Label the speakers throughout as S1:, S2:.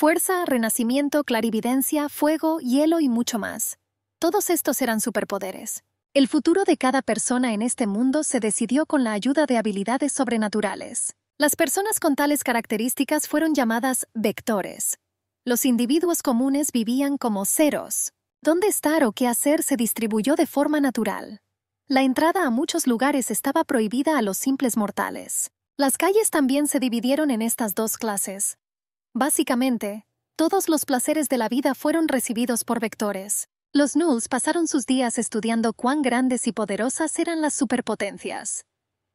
S1: Fuerza, renacimiento, clarividencia, fuego, hielo y mucho más. Todos estos eran superpoderes. El futuro de cada persona en este mundo se decidió con la ayuda de habilidades sobrenaturales. Las personas con tales características fueron llamadas vectores. Los individuos comunes vivían como ceros. Dónde estar o qué hacer se distribuyó de forma natural. La entrada a muchos lugares estaba prohibida a los simples mortales. Las calles también se dividieron en estas dos clases, Básicamente, todos los placeres de la vida fueron recibidos por vectores. Los Nulls pasaron sus días estudiando cuán grandes y poderosas eran las superpotencias.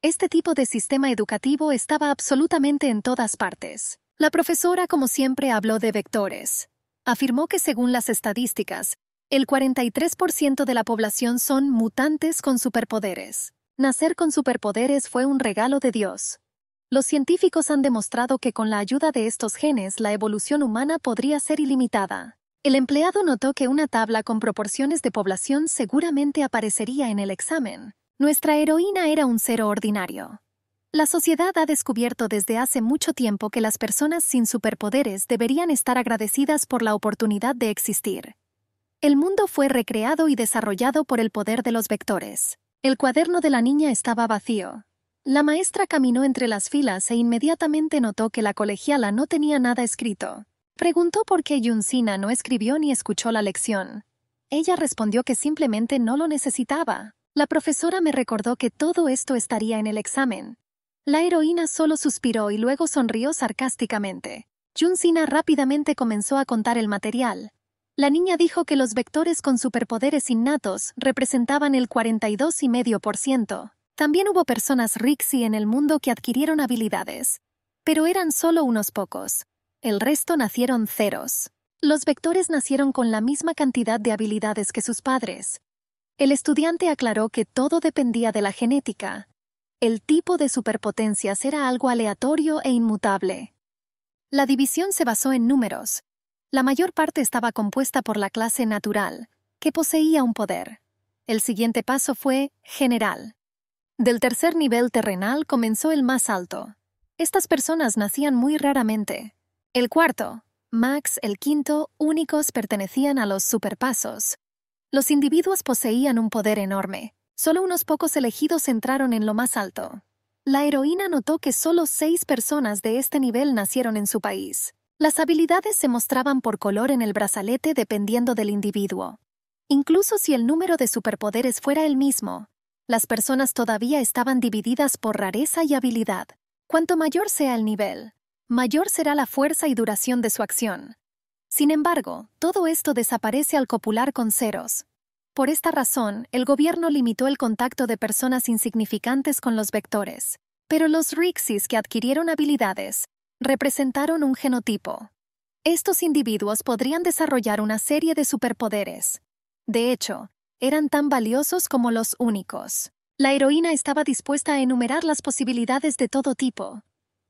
S1: Este tipo de sistema educativo estaba absolutamente en todas partes. La profesora, como siempre, habló de vectores. Afirmó que según las estadísticas, el 43% de la población son mutantes con superpoderes. Nacer con superpoderes fue un regalo de Dios. Los científicos han demostrado que con la ayuda de estos genes la evolución humana podría ser ilimitada. El empleado notó que una tabla con proporciones de población seguramente aparecería en el examen. Nuestra heroína era un cero ordinario. La sociedad ha descubierto desde hace mucho tiempo que las personas sin superpoderes deberían estar agradecidas por la oportunidad de existir. El mundo fue recreado y desarrollado por el poder de los vectores. El cuaderno de la niña estaba vacío, la maestra caminó entre las filas e inmediatamente notó que la colegiala no tenía nada escrito. Preguntó por qué Yuncina no escribió ni escuchó la lección. Ella respondió que simplemente no lo necesitaba. La profesora me recordó que todo esto estaría en el examen. La heroína solo suspiró y luego sonrió sarcásticamente. Yuncina rápidamente comenzó a contar el material. La niña dijo que los vectores con superpoderes innatos representaban el 42,5%, también hubo personas Rixi en el mundo que adquirieron habilidades, pero eran solo unos pocos. El resto nacieron ceros. Los vectores nacieron con la misma cantidad de habilidades que sus padres. El estudiante aclaró que todo dependía de la genética. El tipo de superpotencias era algo aleatorio e inmutable. La división se basó en números. La mayor parte estaba compuesta por la clase natural, que poseía un poder. El siguiente paso fue general. Del tercer nivel terrenal comenzó el más alto. Estas personas nacían muy raramente. El cuarto, Max el quinto, únicos pertenecían a los superpasos. Los individuos poseían un poder enorme. Solo unos pocos elegidos entraron en lo más alto. La heroína notó que solo seis personas de este nivel nacieron en su país. Las habilidades se mostraban por color en el brazalete dependiendo del individuo. Incluso si el número de superpoderes fuera el mismo, las personas todavía estaban divididas por rareza y habilidad. Cuanto mayor sea el nivel, mayor será la fuerza y duración de su acción. Sin embargo, todo esto desaparece al copular con ceros. Por esta razón, el gobierno limitó el contacto de personas insignificantes con los vectores. Pero los Rixis que adquirieron habilidades representaron un genotipo. Estos individuos podrían desarrollar una serie de superpoderes. De hecho, eran tan valiosos como los únicos. La heroína estaba dispuesta a enumerar las posibilidades de todo tipo,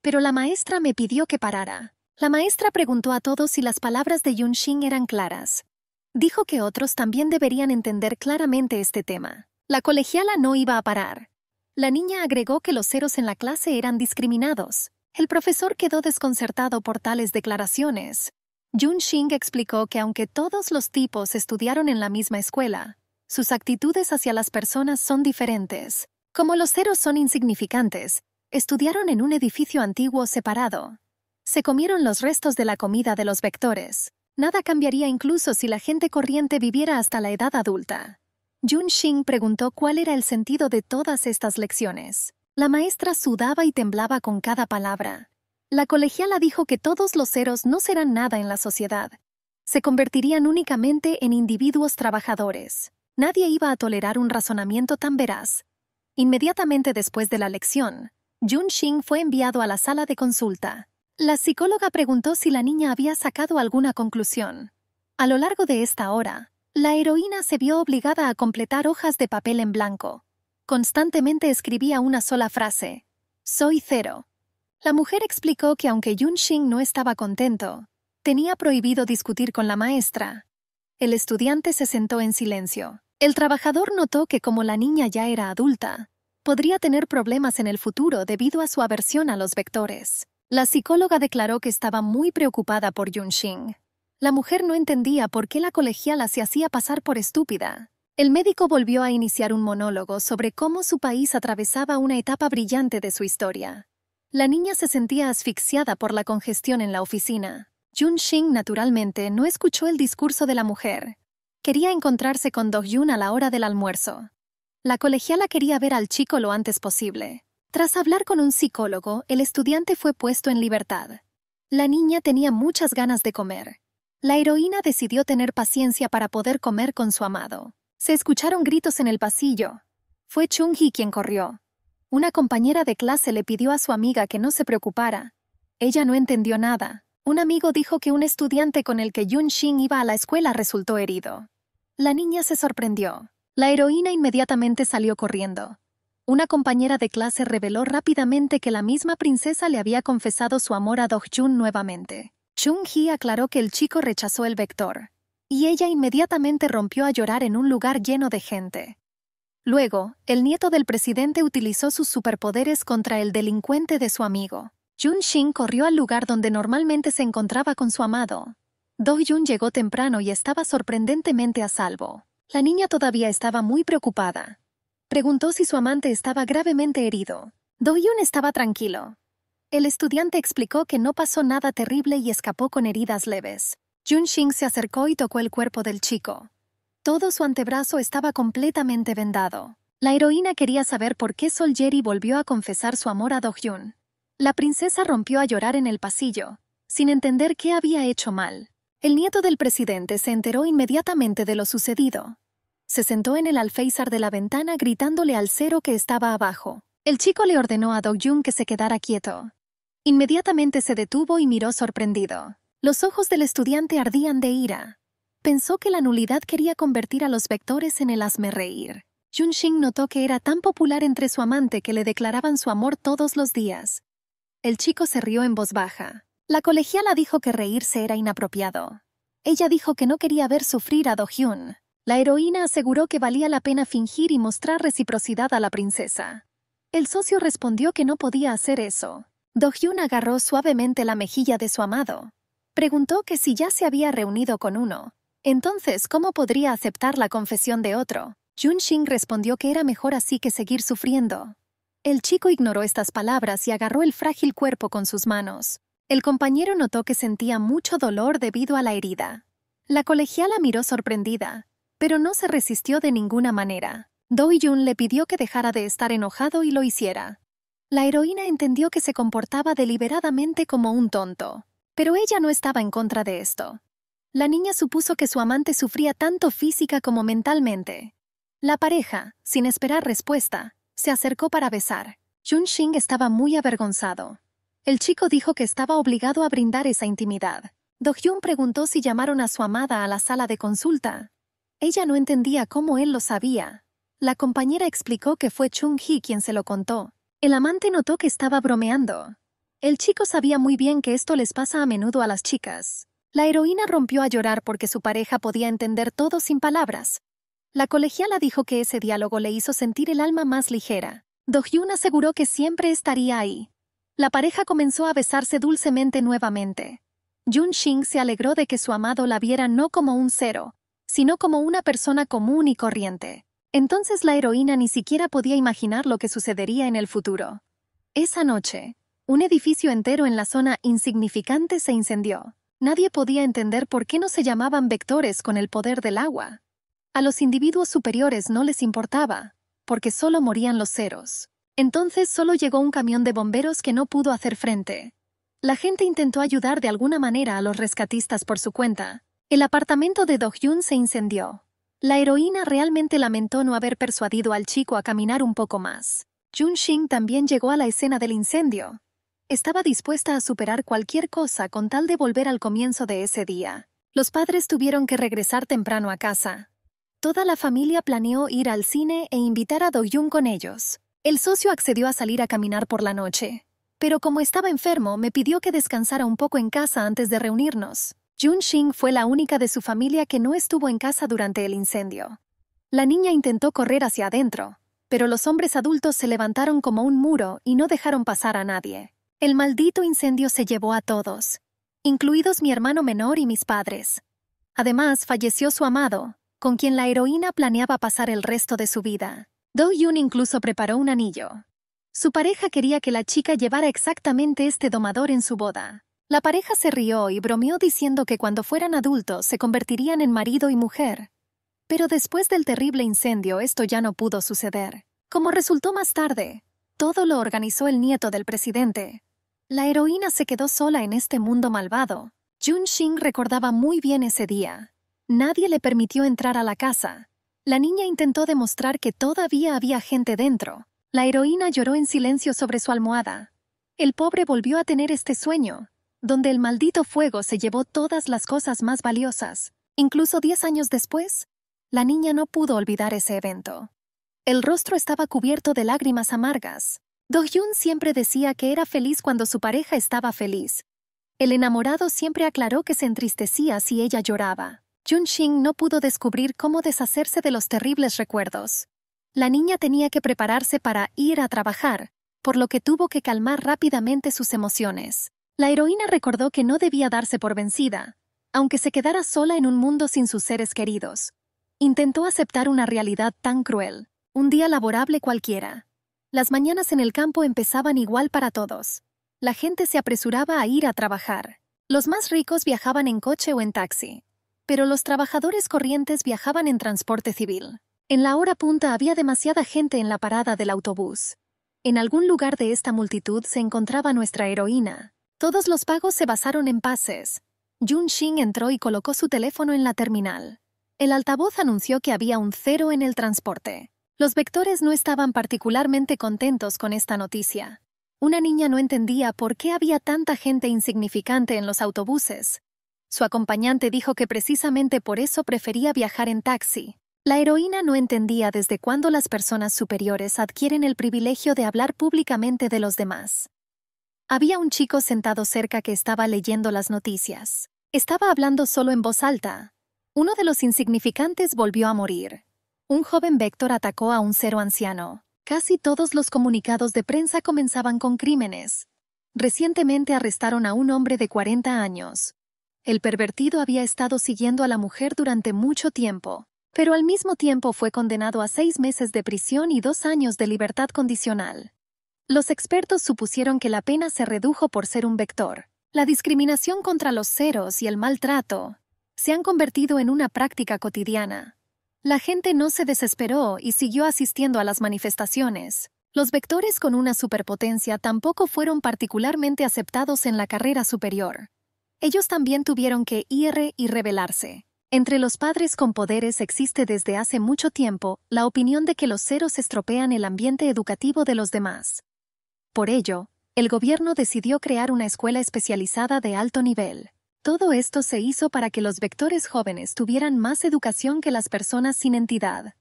S1: pero la maestra me pidió que parara. La maestra preguntó a todos si las palabras de Yunshin eran claras. Dijo que otros también deberían entender claramente este tema. La colegiala no iba a parar. La niña agregó que los ceros en la clase eran discriminados. El profesor quedó desconcertado por tales declaraciones. Jun Xing explicó que aunque todos los tipos estudiaron en la misma escuela, sus actitudes hacia las personas son diferentes. Como los ceros son insignificantes, estudiaron en un edificio antiguo separado. Se comieron los restos de la comida de los vectores. Nada cambiaría incluso si la gente corriente viviera hasta la edad adulta. Jun Xing preguntó cuál era el sentido de todas estas lecciones. La maestra sudaba y temblaba con cada palabra. La colegiala dijo que todos los ceros no serán nada en la sociedad. Se convertirían únicamente en individuos trabajadores. Nadie iba a tolerar un razonamiento tan veraz. Inmediatamente después de la lección, Jun Xing fue enviado a la sala de consulta. La psicóloga preguntó si la niña había sacado alguna conclusión. A lo largo de esta hora, la heroína se vio obligada a completar hojas de papel en blanco. Constantemente escribía una sola frase. Soy cero. La mujer explicó que aunque Yun Xing no estaba contento, tenía prohibido discutir con la maestra. El estudiante se sentó en silencio. El trabajador notó que como la niña ya era adulta, podría tener problemas en el futuro debido a su aversión a los vectores. La psicóloga declaró que estaba muy preocupada por Yunxing. La mujer no entendía por qué la colegiala se hacía pasar por estúpida. El médico volvió a iniciar un monólogo sobre cómo su país atravesaba una etapa brillante de su historia. La niña se sentía asfixiada por la congestión en la oficina. Xing, naturalmente, no escuchó el discurso de la mujer, Quería encontrarse con Dohyun a la hora del almuerzo. La colegiala quería ver al chico lo antes posible. Tras hablar con un psicólogo, el estudiante fue puesto en libertad. La niña tenía muchas ganas de comer. La heroína decidió tener paciencia para poder comer con su amado. Se escucharon gritos en el pasillo. Fue Chung-hee quien corrió. Una compañera de clase le pidió a su amiga que no se preocupara. Ella no entendió nada. Un amigo dijo que un estudiante con el que Yun Shin iba a la escuela resultó herido. La niña se sorprendió. La heroína inmediatamente salió corriendo. Una compañera de clase reveló rápidamente que la misma princesa le había confesado su amor a Jun nuevamente. Chung-hee aclaró que el chico rechazó el vector, y ella inmediatamente rompió a llorar en un lugar lleno de gente. Luego, el nieto del presidente utilizó sus superpoderes contra el delincuente de su amigo. Jun Shin corrió al lugar donde normalmente se encontraba con su amado, do Hyun llegó temprano y estaba sorprendentemente a salvo. La niña todavía estaba muy preocupada. Preguntó si su amante estaba gravemente herido. Do-yun estaba tranquilo. El estudiante explicó que no pasó nada terrible y escapó con heridas leves. Jun Xing se acercó y tocó el cuerpo del chico. Todo su antebrazo estaba completamente vendado. La heroína quería saber por qué Sol Jerry volvió a confesar su amor a Do-hyun. La princesa rompió a llorar en el pasillo, sin entender qué había hecho mal. El nieto del presidente se enteró inmediatamente de lo sucedido. Se sentó en el alféizar de la ventana gritándole al cero que estaba abajo. El chico le ordenó a Jung que se quedara quieto. Inmediatamente se detuvo y miró sorprendido. Los ojos del estudiante ardían de ira. Pensó que la nulidad quería convertir a los vectores en el yun Xing notó que era tan popular entre su amante que le declaraban su amor todos los días. El chico se rió en voz baja. La colegiala dijo que reírse era inapropiado. Ella dijo que no quería ver sufrir a Do-hyun. La heroína aseguró que valía la pena fingir y mostrar reciprocidad a la princesa. El socio respondió que no podía hacer eso. Do-hyun agarró suavemente la mejilla de su amado. Preguntó que si ya se había reunido con uno, entonces ¿cómo podría aceptar la confesión de otro? Jun-shin respondió que era mejor así que seguir sufriendo. El chico ignoró estas palabras y agarró el frágil cuerpo con sus manos. El compañero notó que sentía mucho dolor debido a la herida. La colegiala miró sorprendida, pero no se resistió de ninguna manera. Doi Jun le pidió que dejara de estar enojado y lo hiciera. La heroína entendió que se comportaba deliberadamente como un tonto, pero ella no estaba en contra de esto. La niña supuso que su amante sufría tanto física como mentalmente. La pareja, sin esperar respuesta, se acercó para besar. Jun Xing estaba muy avergonzado. El chico dijo que estaba obligado a brindar esa intimidad. Do Hyun preguntó si llamaron a su amada a la sala de consulta. Ella no entendía cómo él lo sabía. La compañera explicó que fue Chung-hee quien se lo contó. El amante notó que estaba bromeando. El chico sabía muy bien que esto les pasa a menudo a las chicas. La heroína rompió a llorar porque su pareja podía entender todo sin palabras. La colegiala dijo que ese diálogo le hizo sentir el alma más ligera. Do Hyun aseguró que siempre estaría ahí, la pareja comenzó a besarse dulcemente nuevamente. Jun Xing se alegró de que su amado la viera no como un cero, sino como una persona común y corriente. Entonces la heroína ni siquiera podía imaginar lo que sucedería en el futuro. Esa noche, un edificio entero en la zona insignificante se incendió. Nadie podía entender por qué no se llamaban vectores con el poder del agua. A los individuos superiores no les importaba, porque solo morían los ceros. Entonces solo llegó un camión de bomberos que no pudo hacer frente. La gente intentó ayudar de alguna manera a los rescatistas por su cuenta. El apartamento de Dohyun se incendió. La heroína realmente lamentó no haber persuadido al chico a caminar un poco más. Jun Shin también llegó a la escena del incendio. Estaba dispuesta a superar cualquier cosa con tal de volver al comienzo de ese día. Los padres tuvieron que regresar temprano a casa. Toda la familia planeó ir al cine e invitar a Dohyun con ellos. El socio accedió a salir a caminar por la noche, pero como estaba enfermo, me pidió que descansara un poco en casa antes de reunirnos. Jun Xing fue la única de su familia que no estuvo en casa durante el incendio. La niña intentó correr hacia adentro, pero los hombres adultos se levantaron como un muro y no dejaron pasar a nadie. El maldito incendio se llevó a todos, incluidos mi hermano menor y mis padres. Además, falleció su amado, con quien la heroína planeaba pasar el resto de su vida. Do Yun incluso preparó un anillo. Su pareja quería que la chica llevara exactamente este domador en su boda. La pareja se rió y bromeó diciendo que cuando fueran adultos se convertirían en marido y mujer. Pero después del terrible incendio esto ya no pudo suceder. Como resultó más tarde, todo lo organizó el nieto del presidente. La heroína se quedó sola en este mundo malvado. Jun Xing recordaba muy bien ese día. Nadie le permitió entrar a la casa, la niña intentó demostrar que todavía había gente dentro. La heroína lloró en silencio sobre su almohada. El pobre volvió a tener este sueño, donde el maldito fuego se llevó todas las cosas más valiosas. Incluso diez años después, la niña no pudo olvidar ese evento. El rostro estaba cubierto de lágrimas amargas. Do Hyun siempre decía que era feliz cuando su pareja estaba feliz. El enamorado siempre aclaró que se entristecía si ella lloraba. Junxing no pudo descubrir cómo deshacerse de los terribles recuerdos. La niña tenía que prepararse para ir a trabajar, por lo que tuvo que calmar rápidamente sus emociones. La heroína recordó que no debía darse por vencida, aunque se quedara sola en un mundo sin sus seres queridos. Intentó aceptar una realidad tan cruel, un día laborable cualquiera. Las mañanas en el campo empezaban igual para todos. La gente se apresuraba a ir a trabajar. Los más ricos viajaban en coche o en taxi, pero los trabajadores corrientes viajaban en transporte civil. En la hora punta había demasiada gente en la parada del autobús. En algún lugar de esta multitud se encontraba nuestra heroína. Todos los pagos se basaron en pases. Jun Xing entró y colocó su teléfono en la terminal. El altavoz anunció que había un cero en el transporte. Los vectores no estaban particularmente contentos con esta noticia. Una niña no entendía por qué había tanta gente insignificante en los autobuses. Su acompañante dijo que precisamente por eso prefería viajar en taxi. La heroína no entendía desde cuándo las personas superiores adquieren el privilegio de hablar públicamente de los demás. Había un chico sentado cerca que estaba leyendo las noticias. Estaba hablando solo en voz alta. Uno de los insignificantes volvió a morir. Un joven Vector atacó a un cero anciano. Casi todos los comunicados de prensa comenzaban con crímenes. Recientemente arrestaron a un hombre de 40 años, el pervertido había estado siguiendo a la mujer durante mucho tiempo, pero al mismo tiempo fue condenado a seis meses de prisión y dos años de libertad condicional. Los expertos supusieron que la pena se redujo por ser un vector. La discriminación contra los ceros y el maltrato se han convertido en una práctica cotidiana. La gente no se desesperó y siguió asistiendo a las manifestaciones. Los vectores con una superpotencia tampoco fueron particularmente aceptados en la carrera superior. Ellos también tuvieron que ir y rebelarse. Entre los padres con poderes existe desde hace mucho tiempo la opinión de que los ceros estropean el ambiente educativo de los demás. Por ello, el gobierno decidió crear una escuela especializada de alto nivel. Todo esto se hizo para que los vectores jóvenes tuvieran más educación que las personas sin entidad.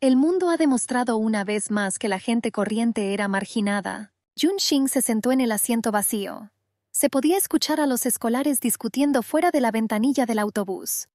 S1: El mundo ha demostrado una vez más que la gente corriente era marginada. Yun Xing se sentó en el asiento vacío se podía escuchar a los escolares discutiendo fuera de la ventanilla del autobús.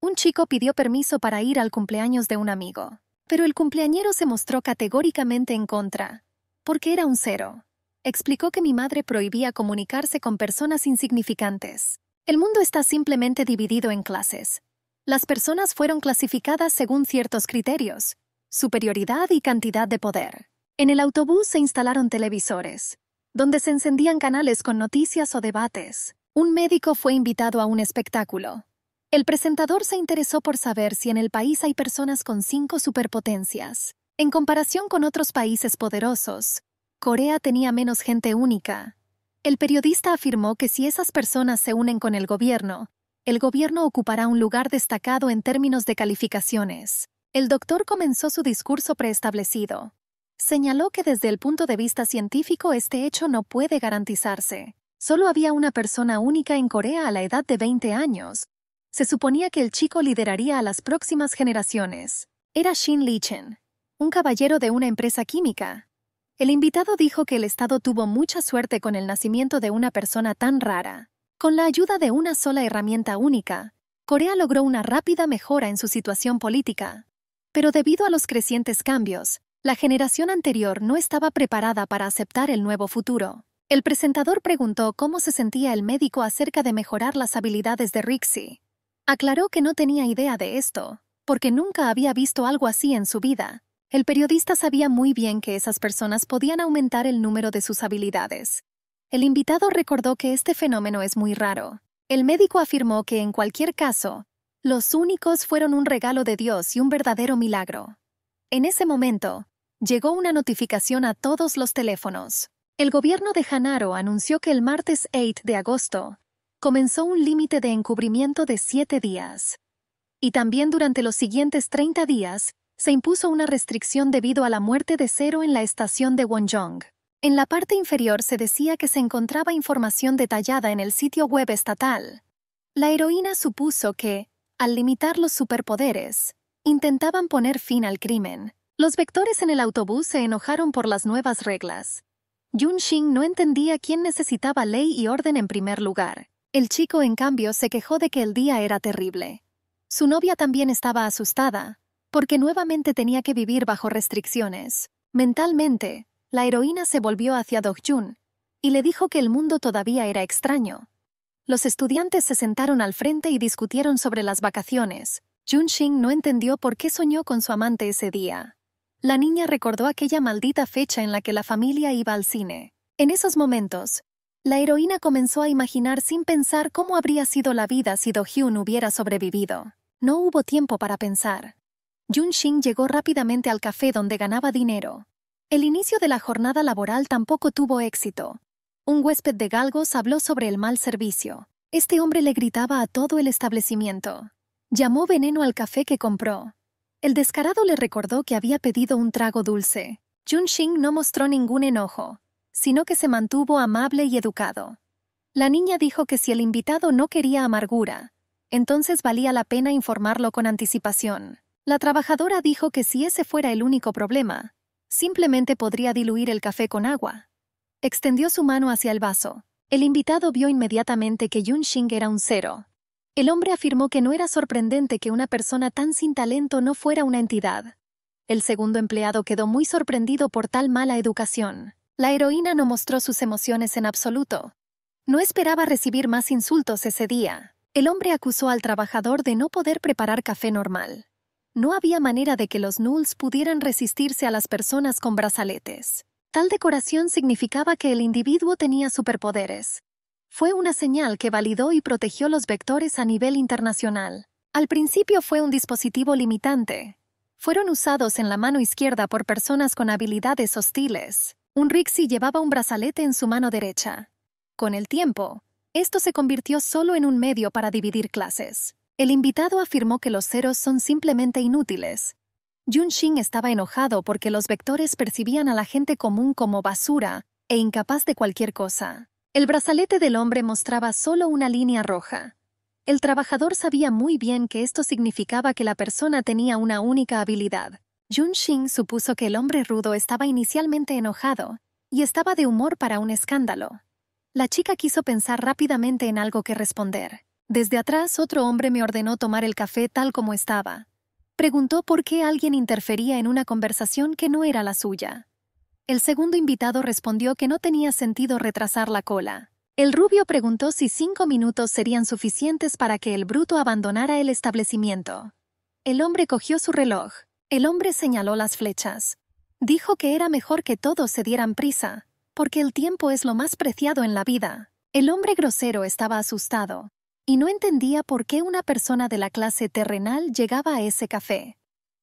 S1: Un chico pidió permiso para ir al cumpleaños de un amigo, pero el cumpleañero se mostró categóricamente en contra, porque era un cero. Explicó que mi madre prohibía comunicarse con personas insignificantes. El mundo está simplemente dividido en clases. Las personas fueron clasificadas según ciertos criterios, superioridad y cantidad de poder. En el autobús se instalaron televisores, donde se encendían canales con noticias o debates. Un médico fue invitado a un espectáculo. El presentador se interesó por saber si en el país hay personas con cinco superpotencias. En comparación con otros países poderosos, Corea tenía menos gente única. El periodista afirmó que si esas personas se unen con el gobierno, el gobierno ocupará un lugar destacado en términos de calificaciones. El doctor comenzó su discurso preestablecido señaló que desde el punto de vista científico este hecho no puede garantizarse. Solo había una persona única en Corea a la edad de 20 años. Se suponía que el chico lideraría a las próximas generaciones. Era Shin Lee-chen, un caballero de una empresa química. El invitado dijo que el Estado tuvo mucha suerte con el nacimiento de una persona tan rara. Con la ayuda de una sola herramienta única, Corea logró una rápida mejora en su situación política. Pero debido a los crecientes cambios, la generación anterior no estaba preparada para aceptar el nuevo futuro. El presentador preguntó cómo se sentía el médico acerca de mejorar las habilidades de Rixie. Aclaró que no tenía idea de esto, porque nunca había visto algo así en su vida. El periodista sabía muy bien que esas personas podían aumentar el número de sus habilidades. El invitado recordó que este fenómeno es muy raro. El médico afirmó que en cualquier caso, los únicos fueron un regalo de Dios y un verdadero milagro. En ese momento, llegó una notificación a todos los teléfonos. El gobierno de Hanaro anunció que el martes 8 de agosto comenzó un límite de encubrimiento de siete días. Y también durante los siguientes 30 días se impuso una restricción debido a la muerte de Cero en la estación de Wonjong. En la parte inferior se decía que se encontraba información detallada en el sitio web estatal. La heroína supuso que, al limitar los superpoderes, intentaban poner fin al crimen, los vectores en el autobús se enojaron por las nuevas reglas. Yun Xing no entendía quién necesitaba ley y orden en primer lugar. El chico, en cambio, se quejó de que el día era terrible. Su novia también estaba asustada, porque nuevamente tenía que vivir bajo restricciones. Mentalmente, la heroína se volvió hacia Dok-Jun y le dijo que el mundo todavía era extraño. Los estudiantes se sentaron al frente y discutieron sobre las vacaciones. Yun Xing no entendió por qué soñó con su amante ese día. La niña recordó aquella maldita fecha en la que la familia iba al cine. En esos momentos, la heroína comenzó a imaginar sin pensar cómo habría sido la vida si Do Hyun hubiera sobrevivido. No hubo tiempo para pensar. Jun Shin llegó rápidamente al café donde ganaba dinero. El inicio de la jornada laboral tampoco tuvo éxito. Un huésped de galgos habló sobre el mal servicio. Este hombre le gritaba a todo el establecimiento. Llamó veneno al café que compró. El descarado le recordó que había pedido un trago dulce. Jun no mostró ningún enojo, sino que se mantuvo amable y educado. La niña dijo que si el invitado no quería amargura, entonces valía la pena informarlo con anticipación. La trabajadora dijo que si ese fuera el único problema, simplemente podría diluir el café con agua. Extendió su mano hacia el vaso. El invitado vio inmediatamente que Yun Xing era un cero, el hombre afirmó que no era sorprendente que una persona tan sin talento no fuera una entidad. El segundo empleado quedó muy sorprendido por tal mala educación. La heroína no mostró sus emociones en absoluto. No esperaba recibir más insultos ese día. El hombre acusó al trabajador de no poder preparar café normal. No había manera de que los nulls pudieran resistirse a las personas con brazaletes. Tal decoración significaba que el individuo tenía superpoderes, fue una señal que validó y protegió los vectores a nivel internacional. Al principio fue un dispositivo limitante. Fueron usados en la mano izquierda por personas con habilidades hostiles. Un Rixi llevaba un brazalete en su mano derecha. Con el tiempo, esto se convirtió solo en un medio para dividir clases. El invitado afirmó que los ceros son simplemente inútiles. Yun estaba enojado porque los vectores percibían a la gente común como basura e incapaz de cualquier cosa. El brazalete del hombre mostraba solo una línea roja. El trabajador sabía muy bien que esto significaba que la persona tenía una única habilidad. Jun supuso que el hombre rudo estaba inicialmente enojado y estaba de humor para un escándalo. La chica quiso pensar rápidamente en algo que responder. Desde atrás otro hombre me ordenó tomar el café tal como estaba. Preguntó por qué alguien interfería en una conversación que no era la suya. El segundo invitado respondió que no tenía sentido retrasar la cola. El rubio preguntó si cinco minutos serían suficientes para que el bruto abandonara el establecimiento. El hombre cogió su reloj. El hombre señaló las flechas. Dijo que era mejor que todos se dieran prisa, porque el tiempo es lo más preciado en la vida. El hombre grosero estaba asustado, y no entendía por qué una persona de la clase terrenal llegaba a ese café.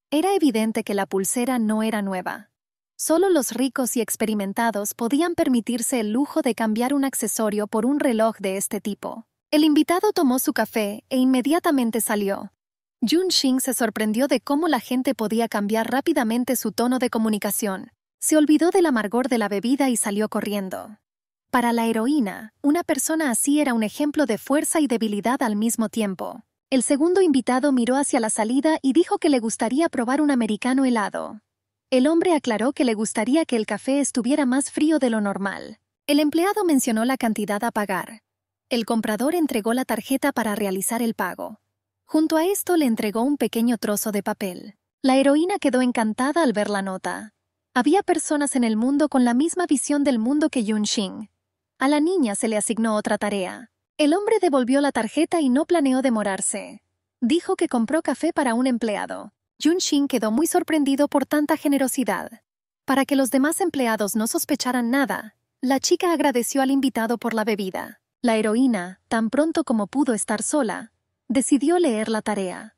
S1: Era evidente que la pulsera no era nueva. Solo los ricos y experimentados podían permitirse el lujo de cambiar un accesorio por un reloj de este tipo. El invitado tomó su café e inmediatamente salió. Jun Xing se sorprendió de cómo la gente podía cambiar rápidamente su tono de comunicación. Se olvidó del amargor de la bebida y salió corriendo. Para la heroína, una persona así era un ejemplo de fuerza y debilidad al mismo tiempo. El segundo invitado miró hacia la salida y dijo que le gustaría probar un americano helado. El hombre aclaró que le gustaría que el café estuviera más frío de lo normal. El empleado mencionó la cantidad a pagar. El comprador entregó la tarjeta para realizar el pago. Junto a esto le entregó un pequeño trozo de papel. La heroína quedó encantada al ver la nota. Había personas en el mundo con la misma visión del mundo que Yun Xing. A la niña se le asignó otra tarea. El hombre devolvió la tarjeta y no planeó demorarse. Dijo que compró café para un empleado. Yunxin quedó muy sorprendido por tanta generosidad. Para que los demás empleados no sospecharan nada, la chica agradeció al invitado por la bebida. La heroína, tan pronto como pudo estar sola, decidió leer la tarea.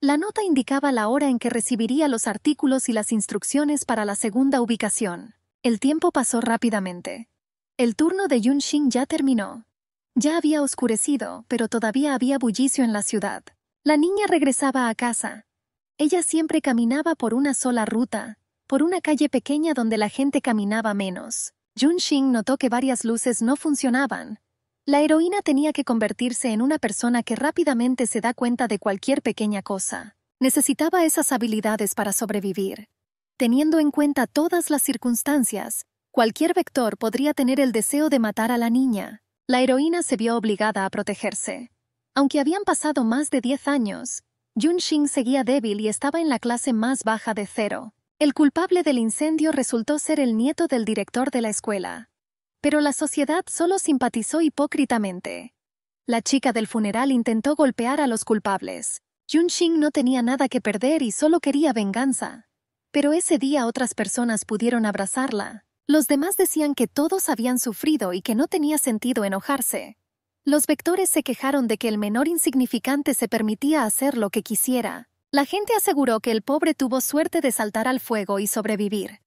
S1: La nota indicaba la hora en que recibiría los artículos y las instrucciones para la segunda ubicación. El tiempo pasó rápidamente. El turno de Yunxin ya terminó. Ya había oscurecido, pero todavía había bullicio en la ciudad. La niña regresaba a casa, ella siempre caminaba por una sola ruta, por una calle pequeña donde la gente caminaba menos. Jun Xing notó que varias luces no funcionaban. La heroína tenía que convertirse en una persona que rápidamente se da cuenta de cualquier pequeña cosa. Necesitaba esas habilidades para sobrevivir. Teniendo en cuenta todas las circunstancias, cualquier vector podría tener el deseo de matar a la niña. La heroína se vio obligada a protegerse. Aunque habían pasado más de 10 años, Yunxing seguía débil y estaba en la clase más baja de cero. El culpable del incendio resultó ser el nieto del director de la escuela. Pero la sociedad solo simpatizó hipócritamente. La chica del funeral intentó golpear a los culpables. Yunxing no tenía nada que perder y solo quería venganza. Pero ese día otras personas pudieron abrazarla. Los demás decían que todos habían sufrido y que no tenía sentido enojarse. Los vectores se quejaron de que el menor insignificante se permitía hacer lo que quisiera. La gente aseguró que el pobre tuvo suerte de saltar al fuego y sobrevivir.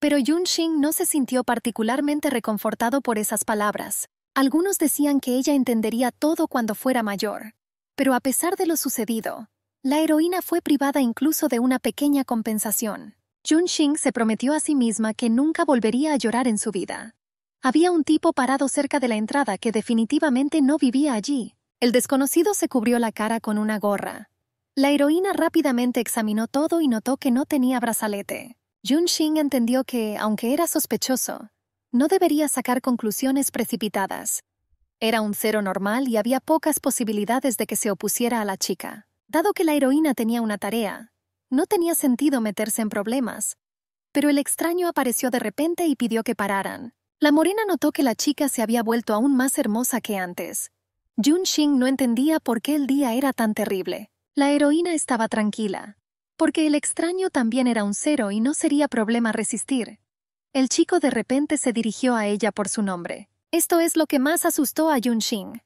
S1: Pero Yun Xing no se sintió particularmente reconfortado por esas palabras. Algunos decían que ella entendería todo cuando fuera mayor. Pero a pesar de lo sucedido, la heroína fue privada incluso de una pequeña compensación. Yun Xing se prometió a sí misma que nunca volvería a llorar en su vida. Había un tipo parado cerca de la entrada que definitivamente no vivía allí. El desconocido se cubrió la cara con una gorra. La heroína rápidamente examinó todo y notó que no tenía brazalete. Jun Xing entendió que, aunque era sospechoso, no debería sacar conclusiones precipitadas. Era un cero normal y había pocas posibilidades de que se opusiera a la chica. Dado que la heroína tenía una tarea, no tenía sentido meterse en problemas. Pero el extraño apareció de repente y pidió que pararan. La morena notó que la chica se había vuelto aún más hermosa que antes. Jun Xing no entendía por qué el día era tan terrible. La heroína estaba tranquila, porque el extraño también era un cero y no sería problema resistir. El chico de repente se dirigió a ella por su nombre. Esto es lo que más asustó a Jun Xing.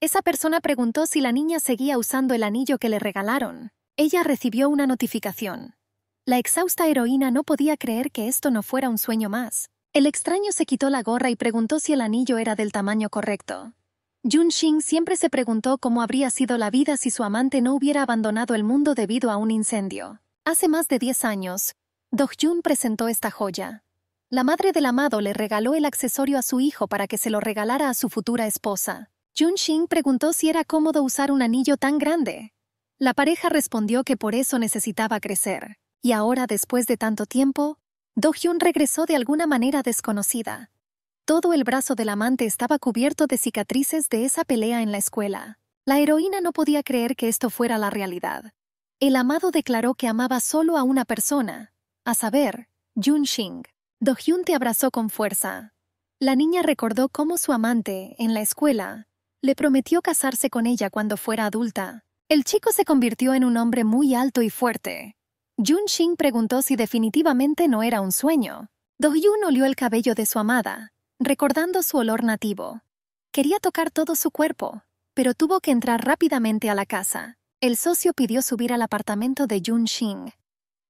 S1: Esa persona preguntó si la niña seguía usando el anillo que le regalaron. Ella recibió una notificación. La exhausta heroína no podía creer que esto no fuera un sueño más. El extraño se quitó la gorra y preguntó si el anillo era del tamaño correcto. Jun Xing siempre se preguntó cómo habría sido la vida si su amante no hubiera abandonado el mundo debido a un incendio. Hace más de 10 años, Deok-Jun presentó esta joya. La madre del amado le regaló el accesorio a su hijo para que se lo regalara a su futura esposa. Jun Xing preguntó si era cómodo usar un anillo tan grande. La pareja respondió que por eso necesitaba crecer. Y ahora, después de tanto tiempo, Do-hyun regresó de alguna manera desconocida. Todo el brazo del amante estaba cubierto de cicatrices de esa pelea en la escuela. La heroína no podía creer que esto fuera la realidad. El amado declaró que amaba solo a una persona, a saber, Jun Shing. Do-hyun te abrazó con fuerza. La niña recordó cómo su amante, en la escuela, le prometió casarse con ella cuando fuera adulta. El chico se convirtió en un hombre muy alto y fuerte, Jun Shin preguntó si definitivamente no era un sueño. do yun olió el cabello de su amada, recordando su olor nativo. Quería tocar todo su cuerpo, pero tuvo que entrar rápidamente a la casa. El socio pidió subir al apartamento de Jun Shin.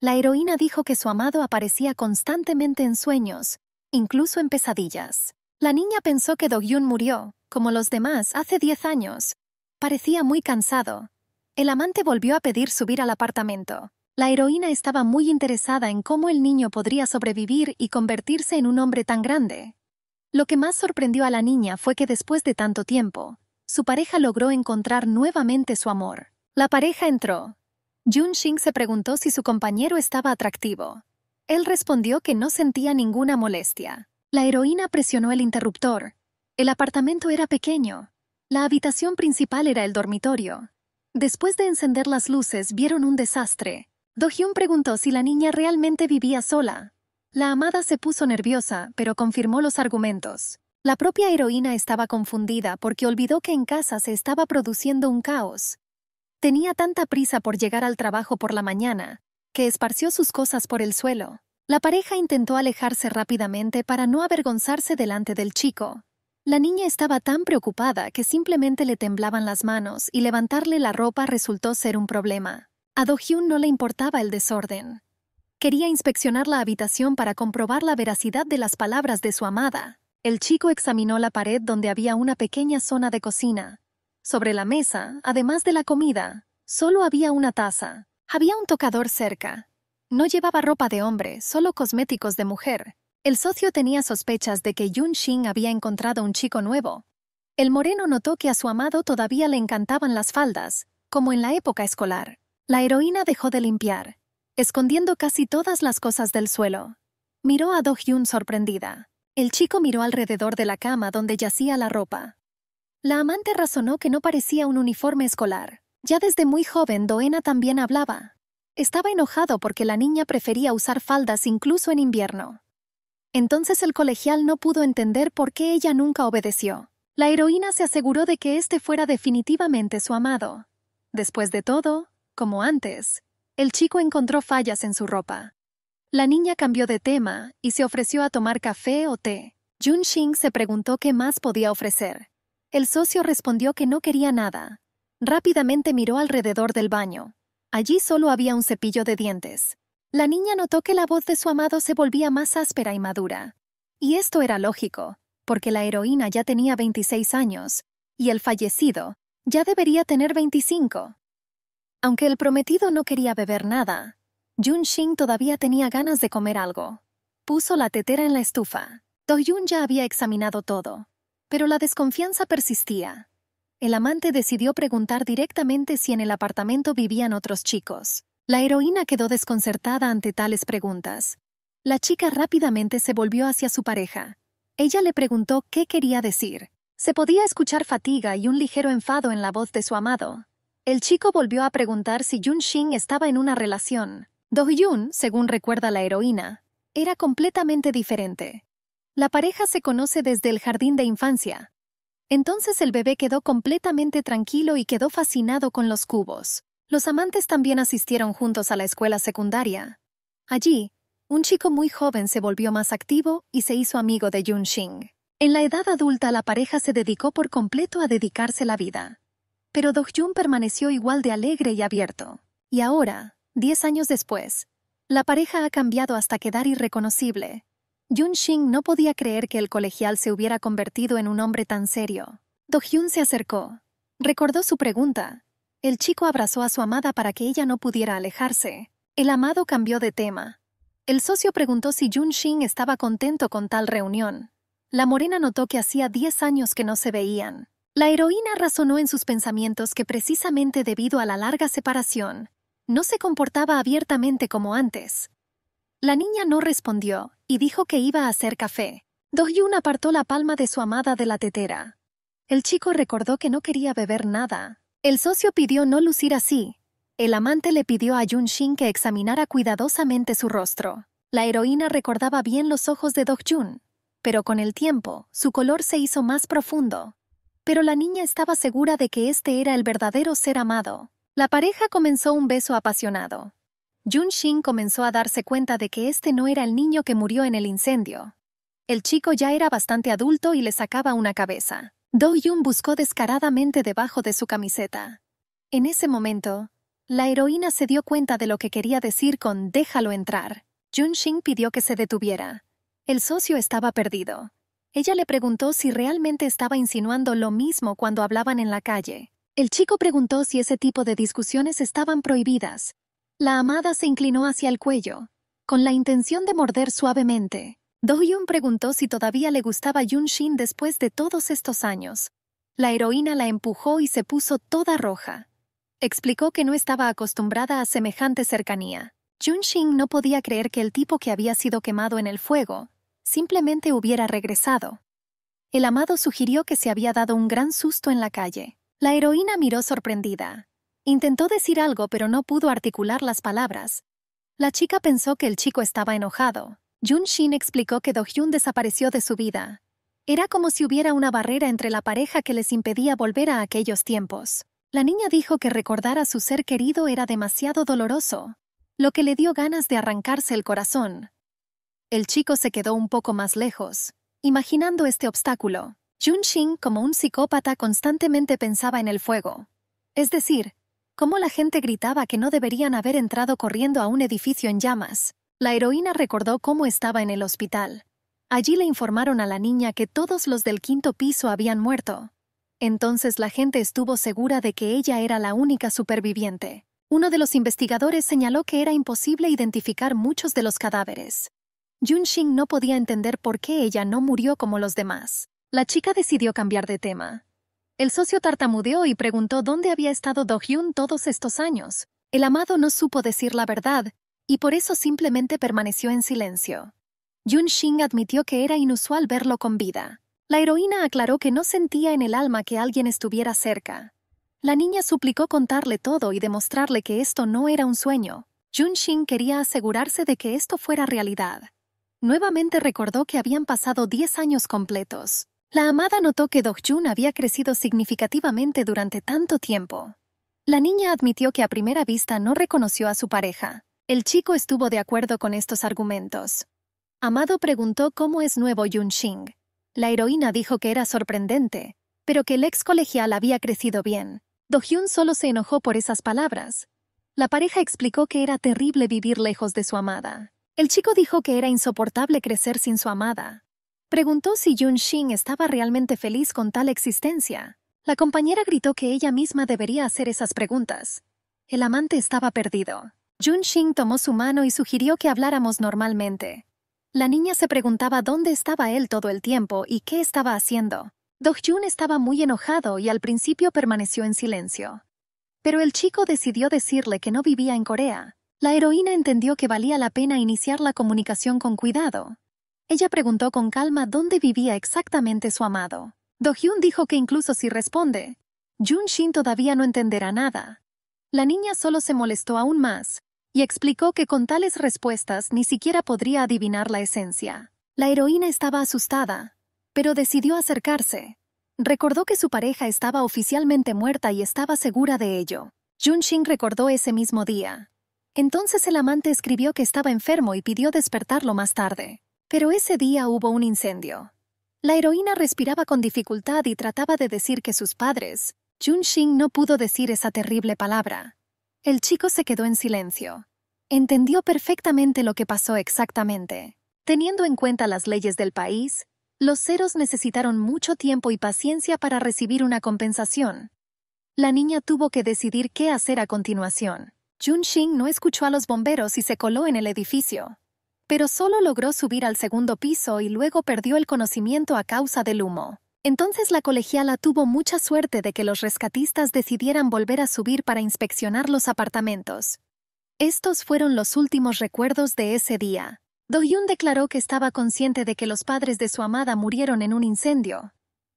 S1: La heroína dijo que su amado aparecía constantemente en sueños, incluso en pesadillas. La niña pensó que do yun murió, como los demás, hace 10 años. Parecía muy cansado. El amante volvió a pedir subir al apartamento. La heroína estaba muy interesada en cómo el niño podría sobrevivir y convertirse en un hombre tan grande. Lo que más sorprendió a la niña fue que después de tanto tiempo, su pareja logró encontrar nuevamente su amor. La pareja entró. Jun Xing se preguntó si su compañero estaba atractivo. Él respondió que no sentía ninguna molestia. La heroína presionó el interruptor. El apartamento era pequeño. La habitación principal era el dormitorio. Después de encender las luces, vieron un desastre. Dohyun preguntó si la niña realmente vivía sola. La amada se puso nerviosa, pero confirmó los argumentos. La propia heroína estaba confundida porque olvidó que en casa se estaba produciendo un caos. Tenía tanta prisa por llegar al trabajo por la mañana, que esparció sus cosas por el suelo. La pareja intentó alejarse rápidamente para no avergonzarse delante del chico. La niña estaba tan preocupada que simplemente le temblaban las manos y levantarle la ropa resultó ser un problema. A Do-hyun no le importaba el desorden. Quería inspeccionar la habitación para comprobar la veracidad de las palabras de su amada. El chico examinó la pared donde había una pequeña zona de cocina. Sobre la mesa, además de la comida, solo había una taza. Había un tocador cerca. No llevaba ropa de hombre, solo cosméticos de mujer. El socio tenía sospechas de que Yun Shin había encontrado un chico nuevo. El moreno notó que a su amado todavía le encantaban las faldas, como en la época escolar. La heroína dejó de limpiar, escondiendo casi todas las cosas del suelo. Miró a Do-hyun sorprendida. El chico miró alrededor de la cama donde yacía la ropa. La amante razonó que no parecía un uniforme escolar. Ya desde muy joven, Doena también hablaba. Estaba enojado porque la niña prefería usar faldas incluso en invierno. Entonces el colegial no pudo entender por qué ella nunca obedeció. La heroína se aseguró de que este fuera definitivamente su amado. Después de todo, como antes, el chico encontró fallas en su ropa. La niña cambió de tema y se ofreció a tomar café o té. Jun Xing se preguntó qué más podía ofrecer. El socio respondió que no quería nada. Rápidamente miró alrededor del baño. Allí solo había un cepillo de dientes. La niña notó que la voz de su amado se volvía más áspera y madura. Y esto era lógico, porque la heroína ya tenía 26 años, y el fallecido ya debería tener 25. Aunque el prometido no quería beber nada, Jun todavía tenía ganas de comer algo. Puso la tetera en la estufa. Yun ya había examinado todo, pero la desconfianza persistía. El amante decidió preguntar directamente si en el apartamento vivían otros chicos. La heroína quedó desconcertada ante tales preguntas. La chica rápidamente se volvió hacia su pareja. Ella le preguntó qué quería decir. Se podía escuchar fatiga y un ligero enfado en la voz de su amado. El chico volvió a preguntar si Yun Xing estaba en una relación. Do Hyun, según recuerda la heroína, era completamente diferente. La pareja se conoce desde el jardín de infancia. Entonces el bebé quedó completamente tranquilo y quedó fascinado con los cubos. Los amantes también asistieron juntos a la escuela secundaria. Allí, un chico muy joven se volvió más activo y se hizo amigo de Yun Xing. En la edad adulta la pareja se dedicó por completo a dedicarse la vida. Pero Hyun permaneció igual de alegre y abierto. Y ahora, diez años después, la pareja ha cambiado hasta quedar irreconocible. Jun Shin no podía creer que el colegial se hubiera convertido en un hombre tan serio. Hyun se acercó. Recordó su pregunta. El chico abrazó a su amada para que ella no pudiera alejarse. El amado cambió de tema. El socio preguntó si Jun estaba contento con tal reunión. La morena notó que hacía diez años que no se veían. La heroína razonó en sus pensamientos que precisamente debido a la larga separación, no se comportaba abiertamente como antes. La niña no respondió y dijo que iba a hacer café. Dohyun apartó la palma de su amada de la tetera. El chico recordó que no quería beber nada. El socio pidió no lucir así. El amante le pidió a yun shin que examinara cuidadosamente su rostro. La heroína recordaba bien los ojos de Dohyun, pero con el tiempo, su color se hizo más profundo pero la niña estaba segura de que este era el verdadero ser amado. La pareja comenzó un beso apasionado. Jun Shin comenzó a darse cuenta de que este no era el niño que murió en el incendio. El chico ya era bastante adulto y le sacaba una cabeza. Do Yun buscó descaradamente debajo de su camiseta. En ese momento, la heroína se dio cuenta de lo que quería decir con déjalo entrar. Jun Shin pidió que se detuviera. El socio estaba perdido. Ella le preguntó si realmente estaba insinuando lo mismo cuando hablaban en la calle. El chico preguntó si ese tipo de discusiones estaban prohibidas. La amada se inclinó hacia el cuello, con la intención de morder suavemente. Do-hyun preguntó si todavía le gustaba Yun-shin después de todos estos años. La heroína la empujó y se puso toda roja. Explicó que no estaba acostumbrada a semejante cercanía. Yun-shin no podía creer que el tipo que había sido quemado en el fuego simplemente hubiera regresado. El amado sugirió que se había dado un gran susto en la calle. La heroína miró sorprendida. Intentó decir algo, pero no pudo articular las palabras. La chica pensó que el chico estaba enojado. Jun Shin explicó que Do Hyun desapareció de su vida. Era como si hubiera una barrera entre la pareja que les impedía volver a aquellos tiempos. La niña dijo que recordar a su ser querido era demasiado doloroso, lo que le dio ganas de arrancarse el corazón. El chico se quedó un poco más lejos, imaginando este obstáculo. Jun como un psicópata, constantemente pensaba en el fuego. Es decir, cómo la gente gritaba que no deberían haber entrado corriendo a un edificio en llamas. La heroína recordó cómo estaba en el hospital. Allí le informaron a la niña que todos los del quinto piso habían muerto. Entonces la gente estuvo segura de que ella era la única superviviente. Uno de los investigadores señaló que era imposible identificar muchos de los cadáveres. Xing no podía entender por qué ella no murió como los demás. La chica decidió cambiar de tema. El socio tartamudeó y preguntó dónde había estado Do-hyun todos estos años. El amado no supo decir la verdad, y por eso simplemente permaneció en silencio. Yun Xing admitió que era inusual verlo con vida. La heroína aclaró que no sentía en el alma que alguien estuviera cerca. La niña suplicó contarle todo y demostrarle que esto no era un sueño. Yun Xing quería asegurarse de que esto fuera realidad. Nuevamente recordó que habían pasado 10 años completos. La amada notó que Dohyun había crecido significativamente durante tanto tiempo. La niña admitió que a primera vista no reconoció a su pareja. El chico estuvo de acuerdo con estos argumentos. Amado preguntó cómo es nuevo Shing. La heroína dijo que era sorprendente, pero que el ex colegial había crecido bien. Dohyun solo se enojó por esas palabras. La pareja explicó que era terrible vivir lejos de su amada. El chico dijo que era insoportable crecer sin su amada. Preguntó si Yun Shin estaba realmente feliz con tal existencia. La compañera gritó que ella misma debería hacer esas preguntas. El amante estaba perdido. yun Shin tomó su mano y sugirió que habláramos normalmente. La niña se preguntaba dónde estaba él todo el tiempo y qué estaba haciendo. Deok-Jun estaba muy enojado y al principio permaneció en silencio. Pero el chico decidió decirle que no vivía en Corea, la heroína entendió que valía la pena iniciar la comunicación con cuidado. Ella preguntó con calma dónde vivía exactamente su amado. Do Hyun dijo que incluso si responde, Jun Shin todavía no entenderá nada. La niña solo se molestó aún más y explicó que con tales respuestas ni siquiera podría adivinar la esencia. La heroína estaba asustada, pero decidió acercarse. Recordó que su pareja estaba oficialmente muerta y estaba segura de ello. Jun Shin recordó ese mismo día. Entonces el amante escribió que estaba enfermo y pidió despertarlo más tarde. Pero ese día hubo un incendio. La heroína respiraba con dificultad y trataba de decir que sus padres, Jun Xing no pudo decir esa terrible palabra. El chico se quedó en silencio. Entendió perfectamente lo que pasó exactamente. Teniendo en cuenta las leyes del país, los ceros necesitaron mucho tiempo y paciencia para recibir una compensación. La niña tuvo que decidir qué hacer a continuación. Jun Xing no escuchó a los bomberos y se coló en el edificio, pero solo logró subir al segundo piso y luego perdió el conocimiento a causa del humo. Entonces la colegiala tuvo mucha suerte de que los rescatistas decidieran volver a subir para inspeccionar los apartamentos. Estos fueron los últimos recuerdos de ese día. Do Yun declaró que estaba consciente de que los padres de su amada murieron en un incendio.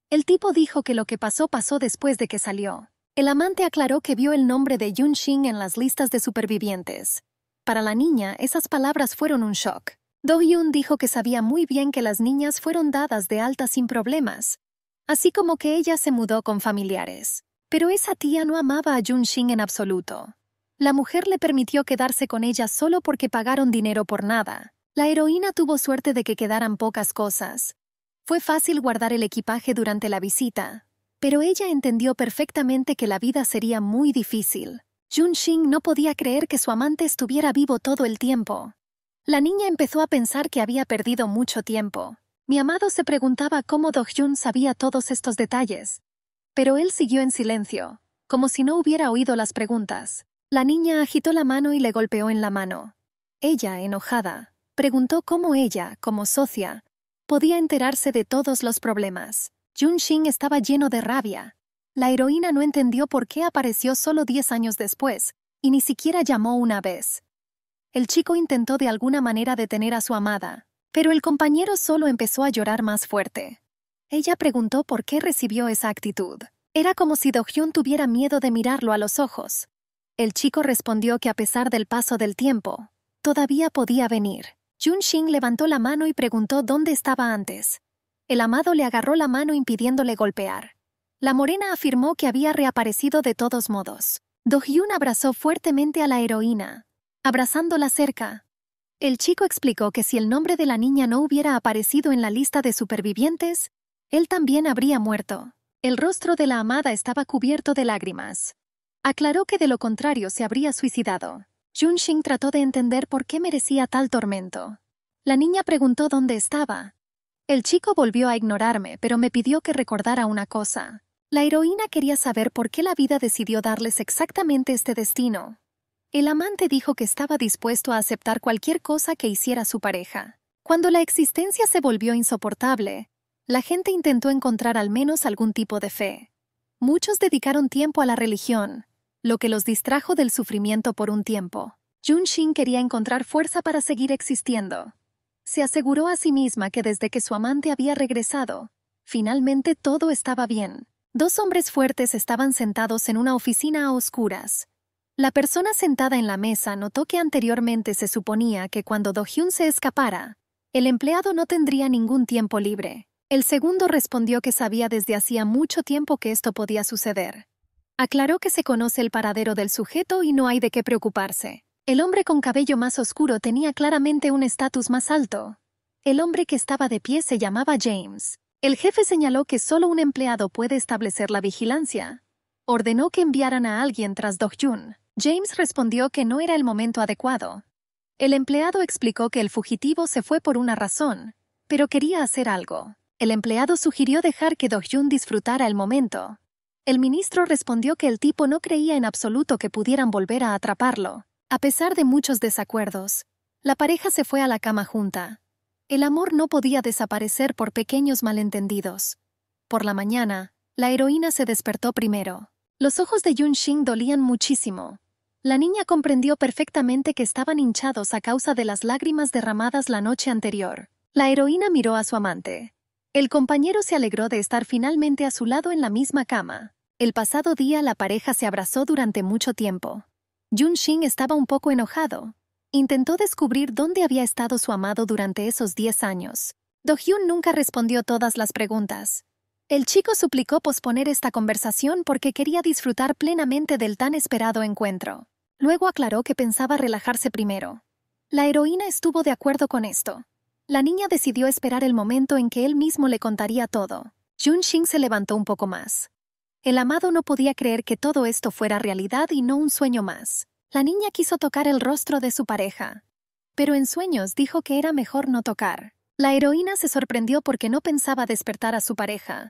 S1: El tipo dijo que lo que pasó pasó después de que salió. El amante aclaró que vio el nombre de Yun Shin en las listas de supervivientes. Para la niña, esas palabras fueron un shock. Do yun dijo que sabía muy bien que las niñas fueron dadas de alta sin problemas, así como que ella se mudó con familiares. Pero esa tía no amaba a yun Shin en absoluto. La mujer le permitió quedarse con ella solo porque pagaron dinero por nada. La heroína tuvo suerte de que quedaran pocas cosas. Fue fácil guardar el equipaje durante la visita, pero ella entendió perfectamente que la vida sería muy difícil. Jun Xing no podía creer que su amante estuviera vivo todo el tiempo. La niña empezó a pensar que había perdido mucho tiempo. Mi amado se preguntaba cómo Do Hyun sabía todos estos detalles. Pero él siguió en silencio, como si no hubiera oído las preguntas. La niña agitó la mano y le golpeó en la mano. Ella, enojada, preguntó cómo ella, como socia, podía enterarse de todos los problemas jun estaba lleno de rabia. La heroína no entendió por qué apareció solo 10 años después y ni siquiera llamó una vez. El chico intentó de alguna manera detener a su amada, pero el compañero solo empezó a llorar más fuerte. Ella preguntó por qué recibió esa actitud. Era como si Dohyun tuviera miedo de mirarlo a los ojos. El chico respondió que a pesar del paso del tiempo, todavía podía venir. Jun levantó la mano y preguntó dónde estaba antes. El amado le agarró la mano impidiéndole golpear. La morena afirmó que había reaparecido de todos modos. Do Hyun abrazó fuertemente a la heroína, abrazándola cerca. El chico explicó que si el nombre de la niña no hubiera aparecido en la lista de supervivientes, él también habría muerto. El rostro de la amada estaba cubierto de lágrimas. Aclaró que de lo contrario se habría suicidado. Jun Xing trató de entender por qué merecía tal tormento. La niña preguntó dónde estaba, el chico volvió a ignorarme, pero me pidió que recordara una cosa. La heroína quería saber por qué la vida decidió darles exactamente este destino. El amante dijo que estaba dispuesto a aceptar cualquier cosa que hiciera su pareja. Cuando la existencia se volvió insoportable, la gente intentó encontrar al menos algún tipo de fe. Muchos dedicaron tiempo a la religión, lo que los distrajo del sufrimiento por un tiempo. Jun Shin quería encontrar fuerza para seguir existiendo. Se aseguró a sí misma que desde que su amante había regresado, finalmente todo estaba bien. Dos hombres fuertes estaban sentados en una oficina a oscuras. La persona sentada en la mesa notó que anteriormente se suponía que cuando Do Hyun se escapara, el empleado no tendría ningún tiempo libre. El segundo respondió que sabía desde hacía mucho tiempo que esto podía suceder. Aclaró que se conoce el paradero del sujeto y no hay de qué preocuparse. El hombre con cabello más oscuro tenía claramente un estatus más alto. El hombre que estaba de pie se llamaba James. El jefe señaló que solo un empleado puede establecer la vigilancia. Ordenó que enviaran a alguien tras Jun. James respondió que no era el momento adecuado. El empleado explicó que el fugitivo se fue por una razón, pero quería hacer algo. El empleado sugirió dejar que Dohyun disfrutara el momento. El ministro respondió que el tipo no creía en absoluto que pudieran volver a atraparlo. A pesar de muchos desacuerdos, la pareja se fue a la cama junta. El amor no podía desaparecer por pequeños malentendidos. Por la mañana, la heroína se despertó primero. Los ojos de Yun Xing dolían muchísimo. La niña comprendió perfectamente que estaban hinchados a causa de las lágrimas derramadas la noche anterior. La heroína miró a su amante. El compañero se alegró de estar finalmente a su lado en la misma cama. El pasado día la pareja se abrazó durante mucho tiempo. Yun Xing estaba un poco enojado. Intentó descubrir dónde había estado su amado durante esos 10 años. Do-hyun nunca respondió todas las preguntas. El chico suplicó posponer esta conversación porque quería disfrutar plenamente del tan esperado encuentro. Luego aclaró que pensaba relajarse primero. La heroína estuvo de acuerdo con esto. La niña decidió esperar el momento en que él mismo le contaría todo. Jun Xing se levantó un poco más. El amado no podía creer que todo esto fuera realidad y no un sueño más. La niña quiso tocar el rostro de su pareja, pero en sueños dijo que era mejor no tocar. La heroína se sorprendió porque no pensaba despertar a su pareja.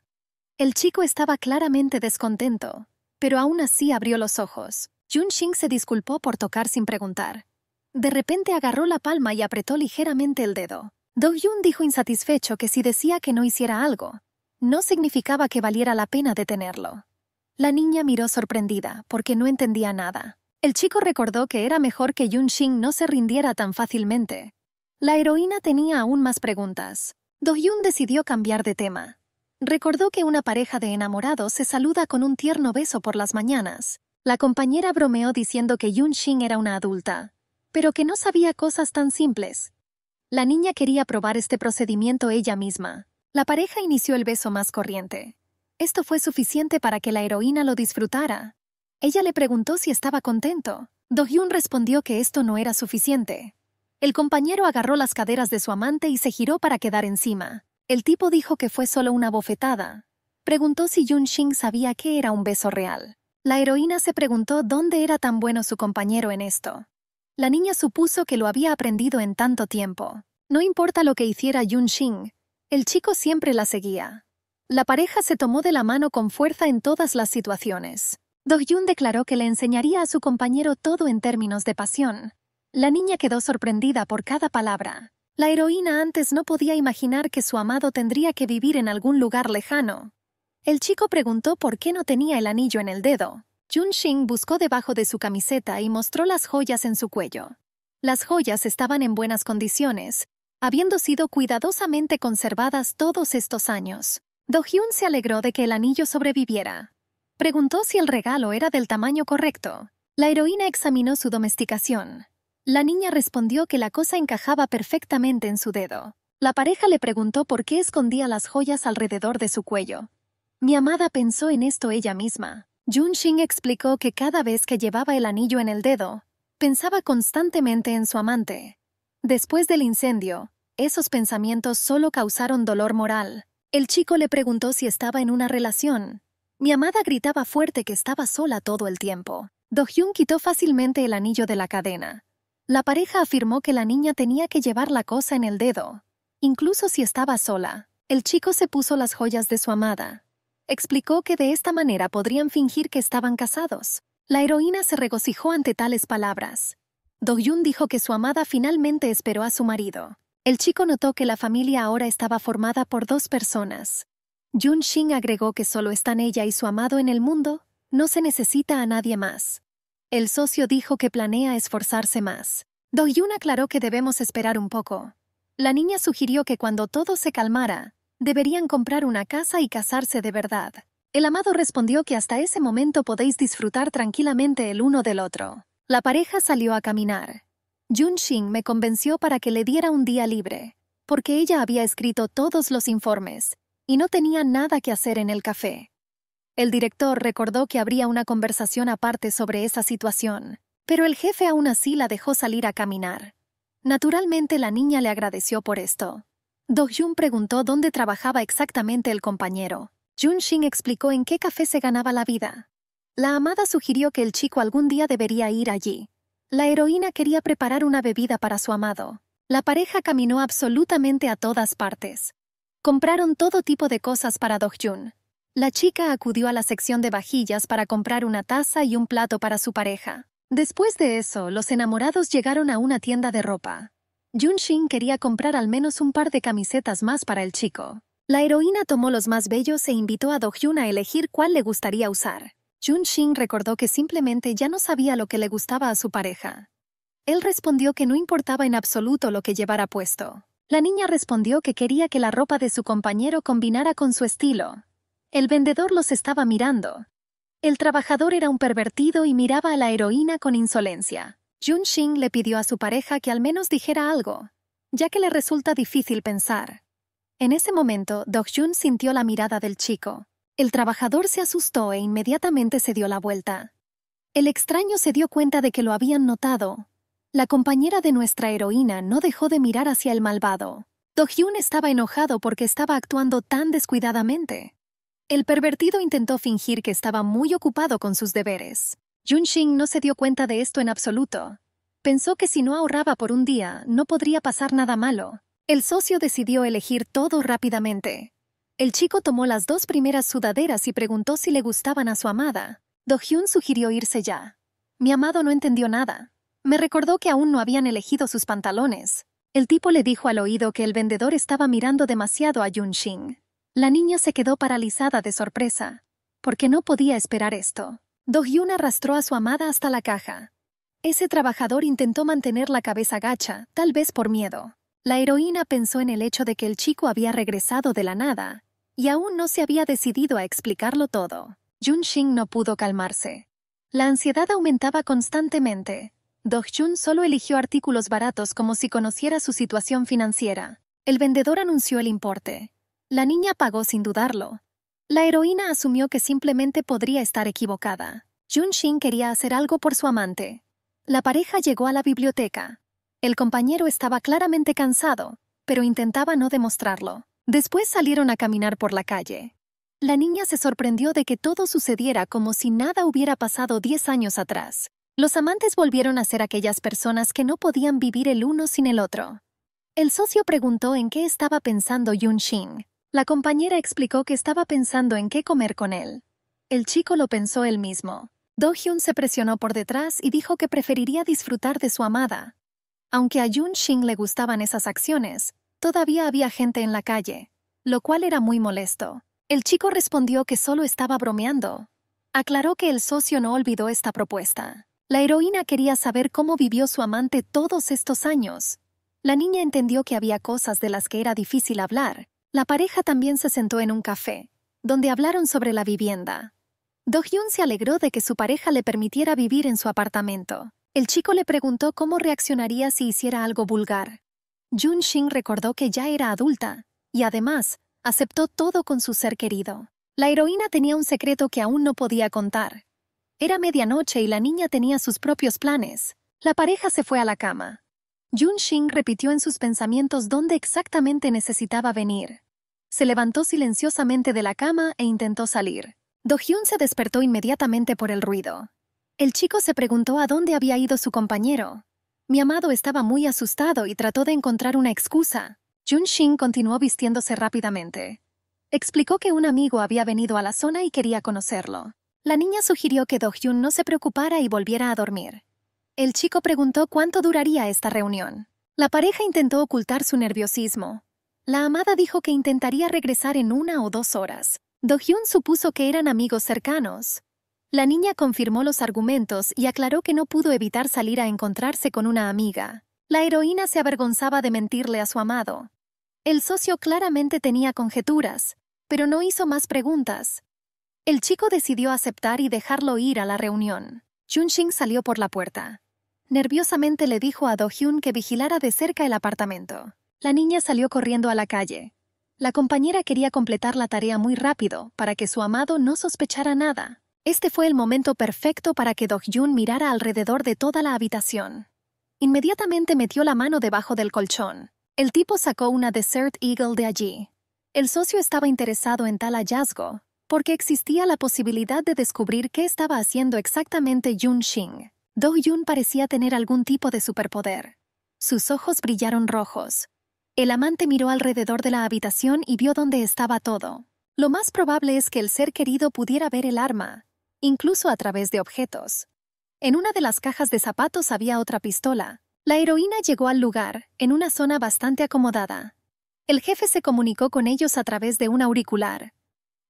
S1: El chico estaba claramente descontento, pero aún así abrió los ojos. Jun Shing se disculpó por tocar sin preguntar. De repente agarró la palma y apretó ligeramente el dedo. Do Yun dijo insatisfecho que si decía que no hiciera algo, no significaba que valiera la pena detenerlo. La niña miró sorprendida, porque no entendía nada. El chico recordó que era mejor que Yun no se rindiera tan fácilmente. La heroína tenía aún más preguntas. Do-hyun decidió cambiar de tema. Recordó que una pareja de enamorados se saluda con un tierno beso por las mañanas. La compañera bromeó diciendo que Yun era una adulta, pero que no sabía cosas tan simples. La niña quería probar este procedimiento ella misma, la pareja inició el beso más corriente. Esto fue suficiente para que la heroína lo disfrutara. Ella le preguntó si estaba contento. Hyun respondió que esto no era suficiente. El compañero agarró las caderas de su amante y se giró para quedar encima. El tipo dijo que fue solo una bofetada. Preguntó si Yun Shing sabía qué era un beso real. La heroína se preguntó dónde era tan bueno su compañero en esto. La niña supuso que lo había aprendido en tanto tiempo. No importa lo que hiciera Yun Shing, el chico siempre la seguía. La pareja se tomó de la mano con fuerza en todas las situaciones. Dohyun declaró que le enseñaría a su compañero todo en términos de pasión. La niña quedó sorprendida por cada palabra. La heroína antes no podía imaginar que su amado tendría que vivir en algún lugar lejano. El chico preguntó por qué no tenía el anillo en el dedo. Jun Xing buscó debajo de su camiseta y mostró las joyas en su cuello. Las joyas estaban en buenas condiciones, habiendo sido cuidadosamente conservadas todos estos años. Do Hyun se alegró de que el anillo sobreviviera. Preguntó si el regalo era del tamaño correcto. La heroína examinó su domesticación. La niña respondió que la cosa encajaba perfectamente en su dedo. La pareja le preguntó por qué escondía las joyas alrededor de su cuello. Mi amada pensó en esto ella misma. Jun Xing explicó que cada vez que llevaba el anillo en el dedo, pensaba constantemente en su amante, Después del incendio, esos pensamientos solo causaron dolor moral. El chico le preguntó si estaba en una relación. Mi amada gritaba fuerte que estaba sola todo el tiempo. Do Hyun quitó fácilmente el anillo de la cadena. La pareja afirmó que la niña tenía que llevar la cosa en el dedo, incluso si estaba sola. El chico se puso las joyas de su amada. Explicó que de esta manera podrían fingir que estaban casados. La heroína se regocijó ante tales palabras. Dohyun dijo que su amada finalmente esperó a su marido. El chico notó que la familia ahora estaba formada por dos personas. Yun Shin agregó que solo están ella y su amado en el mundo, no se necesita a nadie más. El socio dijo que planea esforzarse más. Hyun aclaró que debemos esperar un poco. La niña sugirió que cuando todo se calmara, deberían comprar una casa y casarse de verdad. El amado respondió que hasta ese momento podéis disfrutar tranquilamente el uno del otro. La pareja salió a caminar. Jun Xing me convenció para que le diera un día libre, porque ella había escrito todos los informes y no tenía nada que hacer en el café. El director recordó que habría una conversación aparte sobre esa situación, pero el jefe aún así la dejó salir a caminar. Naturalmente la niña le agradeció por esto. Jun preguntó dónde trabajaba exactamente el compañero. Jun Xing explicó en qué café se ganaba la vida. La amada sugirió que el chico algún día debería ir allí. La heroína quería preparar una bebida para su amado. La pareja caminó absolutamente a todas partes. Compraron todo tipo de cosas para Hyun. La chica acudió a la sección de vajillas para comprar una taza y un plato para su pareja. Después de eso, los enamorados llegaron a una tienda de ropa. Shin quería comprar al menos un par de camisetas más para el chico. La heroína tomó los más bellos e invitó a Dohyun a elegir cuál le gustaría usar. Jun Xing recordó que simplemente ya no sabía lo que le gustaba a su pareja. Él respondió que no importaba en absoluto lo que llevara puesto. La niña respondió que quería que la ropa de su compañero combinara con su estilo. El vendedor los estaba mirando. El trabajador era un pervertido y miraba a la heroína con insolencia. Jun Xing le pidió a su pareja que al menos dijera algo, ya que le resulta difícil pensar. En ese momento, Dok Jun sintió la mirada del chico. El trabajador se asustó e inmediatamente se dio la vuelta. El extraño se dio cuenta de que lo habían notado. La compañera de nuestra heroína no dejó de mirar hacia el malvado. Hyun estaba enojado porque estaba actuando tan descuidadamente. El pervertido intentó fingir que estaba muy ocupado con sus deberes. Xing no se dio cuenta de esto en absoluto. Pensó que si no ahorraba por un día, no podría pasar nada malo. El socio decidió elegir todo rápidamente. El chico tomó las dos primeras sudaderas y preguntó si le gustaban a su amada. Do Hyun sugirió irse ya. Mi amado no entendió nada. Me recordó que aún no habían elegido sus pantalones. El tipo le dijo al oído que el vendedor estaba mirando demasiado a Shin. La niña se quedó paralizada de sorpresa, porque no podía esperar esto. Do Hyun arrastró a su amada hasta la caja. Ese trabajador intentó mantener la cabeza gacha, tal vez por miedo. La heroína pensó en el hecho de que el chico había regresado de la nada y aún no se había decidido a explicarlo todo. Jun Xing no pudo calmarse. La ansiedad aumentaba constantemente. Dog Jun solo eligió artículos baratos como si conociera su situación financiera. El vendedor anunció el importe. La niña pagó sin dudarlo. La heroína asumió que simplemente podría estar equivocada. Jun Xing quería hacer algo por su amante. La pareja llegó a la biblioteca. El compañero estaba claramente cansado, pero intentaba no demostrarlo. Después salieron a caminar por la calle. La niña se sorprendió de que todo sucediera como si nada hubiera pasado 10 años atrás. Los amantes volvieron a ser aquellas personas que no podían vivir el uno sin el otro. El socio preguntó en qué estaba pensando Yun Shin. La compañera explicó que estaba pensando en qué comer con él. El chico lo pensó él mismo. Do Hyun se presionó por detrás y dijo que preferiría disfrutar de su amada. Aunque a Yun Shin le gustaban esas acciones, Todavía había gente en la calle, lo cual era muy molesto. El chico respondió que solo estaba bromeando. Aclaró que el socio no olvidó esta propuesta. La heroína quería saber cómo vivió su amante todos estos años. La niña entendió que había cosas de las que era difícil hablar. La pareja también se sentó en un café, donde hablaron sobre la vivienda. Do Hyun se alegró de que su pareja le permitiera vivir en su apartamento. El chico le preguntó cómo reaccionaría si hiciera algo vulgar. Jun Shin recordó que ya era adulta y además aceptó todo con su ser querido. La heroína tenía un secreto que aún no podía contar. Era medianoche y la niña tenía sus propios planes. La pareja se fue a la cama. Jun Shin repitió en sus pensamientos dónde exactamente necesitaba venir. Se levantó silenciosamente de la cama e intentó salir. Do-Hyun se despertó inmediatamente por el ruido. El chico se preguntó a dónde había ido su compañero. Mi amado estaba muy asustado y trató de encontrar una excusa. Jun Shin continuó vistiéndose rápidamente. Explicó que un amigo había venido a la zona y quería conocerlo. La niña sugirió que Do-hyun no se preocupara y volviera a dormir. El chico preguntó cuánto duraría esta reunión. La pareja intentó ocultar su nerviosismo. La amada dijo que intentaría regresar en una o dos horas. Do-hyun supuso que eran amigos cercanos. La niña confirmó los argumentos y aclaró que no pudo evitar salir a encontrarse con una amiga. La heroína se avergonzaba de mentirle a su amado. El socio claramente tenía conjeturas, pero no hizo más preguntas. El chico decidió aceptar y dejarlo ir a la reunión. Junxing salió por la puerta. Nerviosamente le dijo a Do-hyun que vigilara de cerca el apartamento. La niña salió corriendo a la calle. La compañera quería completar la tarea muy rápido para que su amado no sospechara nada. Este fue el momento perfecto para que dong mirara alrededor de toda la habitación. Inmediatamente metió la mano debajo del colchón. El tipo sacó una Desert Eagle de allí. El socio estaba interesado en tal hallazgo, porque existía la posibilidad de descubrir qué estaba haciendo exactamente Yun Xing. do parecía tener algún tipo de superpoder. Sus ojos brillaron rojos. El amante miró alrededor de la habitación y vio dónde estaba todo. Lo más probable es que el ser querido pudiera ver el arma, incluso a través de objetos. En una de las cajas de zapatos había otra pistola. La heroína llegó al lugar, en una zona bastante acomodada. El jefe se comunicó con ellos a través de un auricular.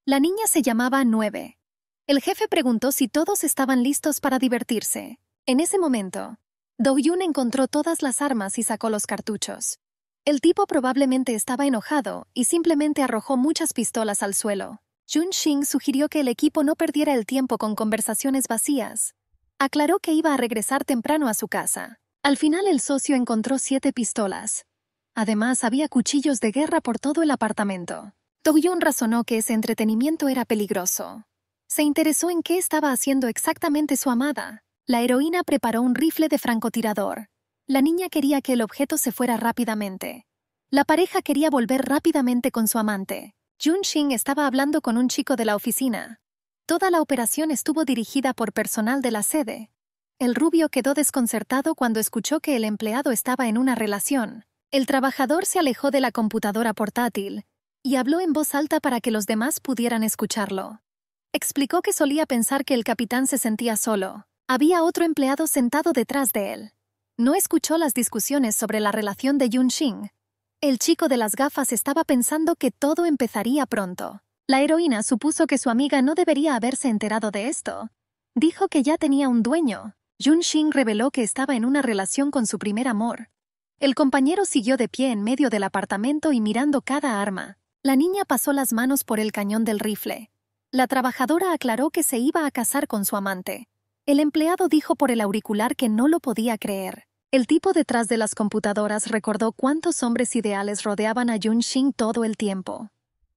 S1: La niña se llamaba Nueve. El jefe preguntó si todos estaban listos para divertirse. En ese momento, Yun encontró todas las armas y sacó los cartuchos. El tipo probablemente estaba enojado y simplemente arrojó muchas pistolas al suelo. Jun Xing sugirió que el equipo no perdiera el tiempo con conversaciones vacías. Aclaró que iba a regresar temprano a su casa. Al final el socio encontró siete pistolas. Además, había cuchillos de guerra por todo el apartamento. Yun razonó que ese entretenimiento era peligroso. Se interesó en qué estaba haciendo exactamente su amada. La heroína preparó un rifle de francotirador. La niña quería que el objeto se fuera rápidamente. La pareja quería volver rápidamente con su amante. Junxing estaba hablando con un chico de la oficina. Toda la operación estuvo dirigida por personal de la sede. El rubio quedó desconcertado cuando escuchó que el empleado estaba en una relación. El trabajador se alejó de la computadora portátil y habló en voz alta para que los demás pudieran escucharlo. Explicó que solía pensar que el capitán se sentía solo. Había otro empleado sentado detrás de él. No escuchó las discusiones sobre la relación de Yun Xing, el chico de las gafas estaba pensando que todo empezaría pronto. La heroína supuso que su amiga no debería haberse enterado de esto. Dijo que ya tenía un dueño. Yun Xing reveló que estaba en una relación con su primer amor. El compañero siguió de pie en medio del apartamento y mirando cada arma. La niña pasó las manos por el cañón del rifle. La trabajadora aclaró que se iba a casar con su amante. El empleado dijo por el auricular que no lo podía creer. El tipo detrás de las computadoras recordó cuántos hombres ideales rodeaban a Yun Shin todo el tiempo.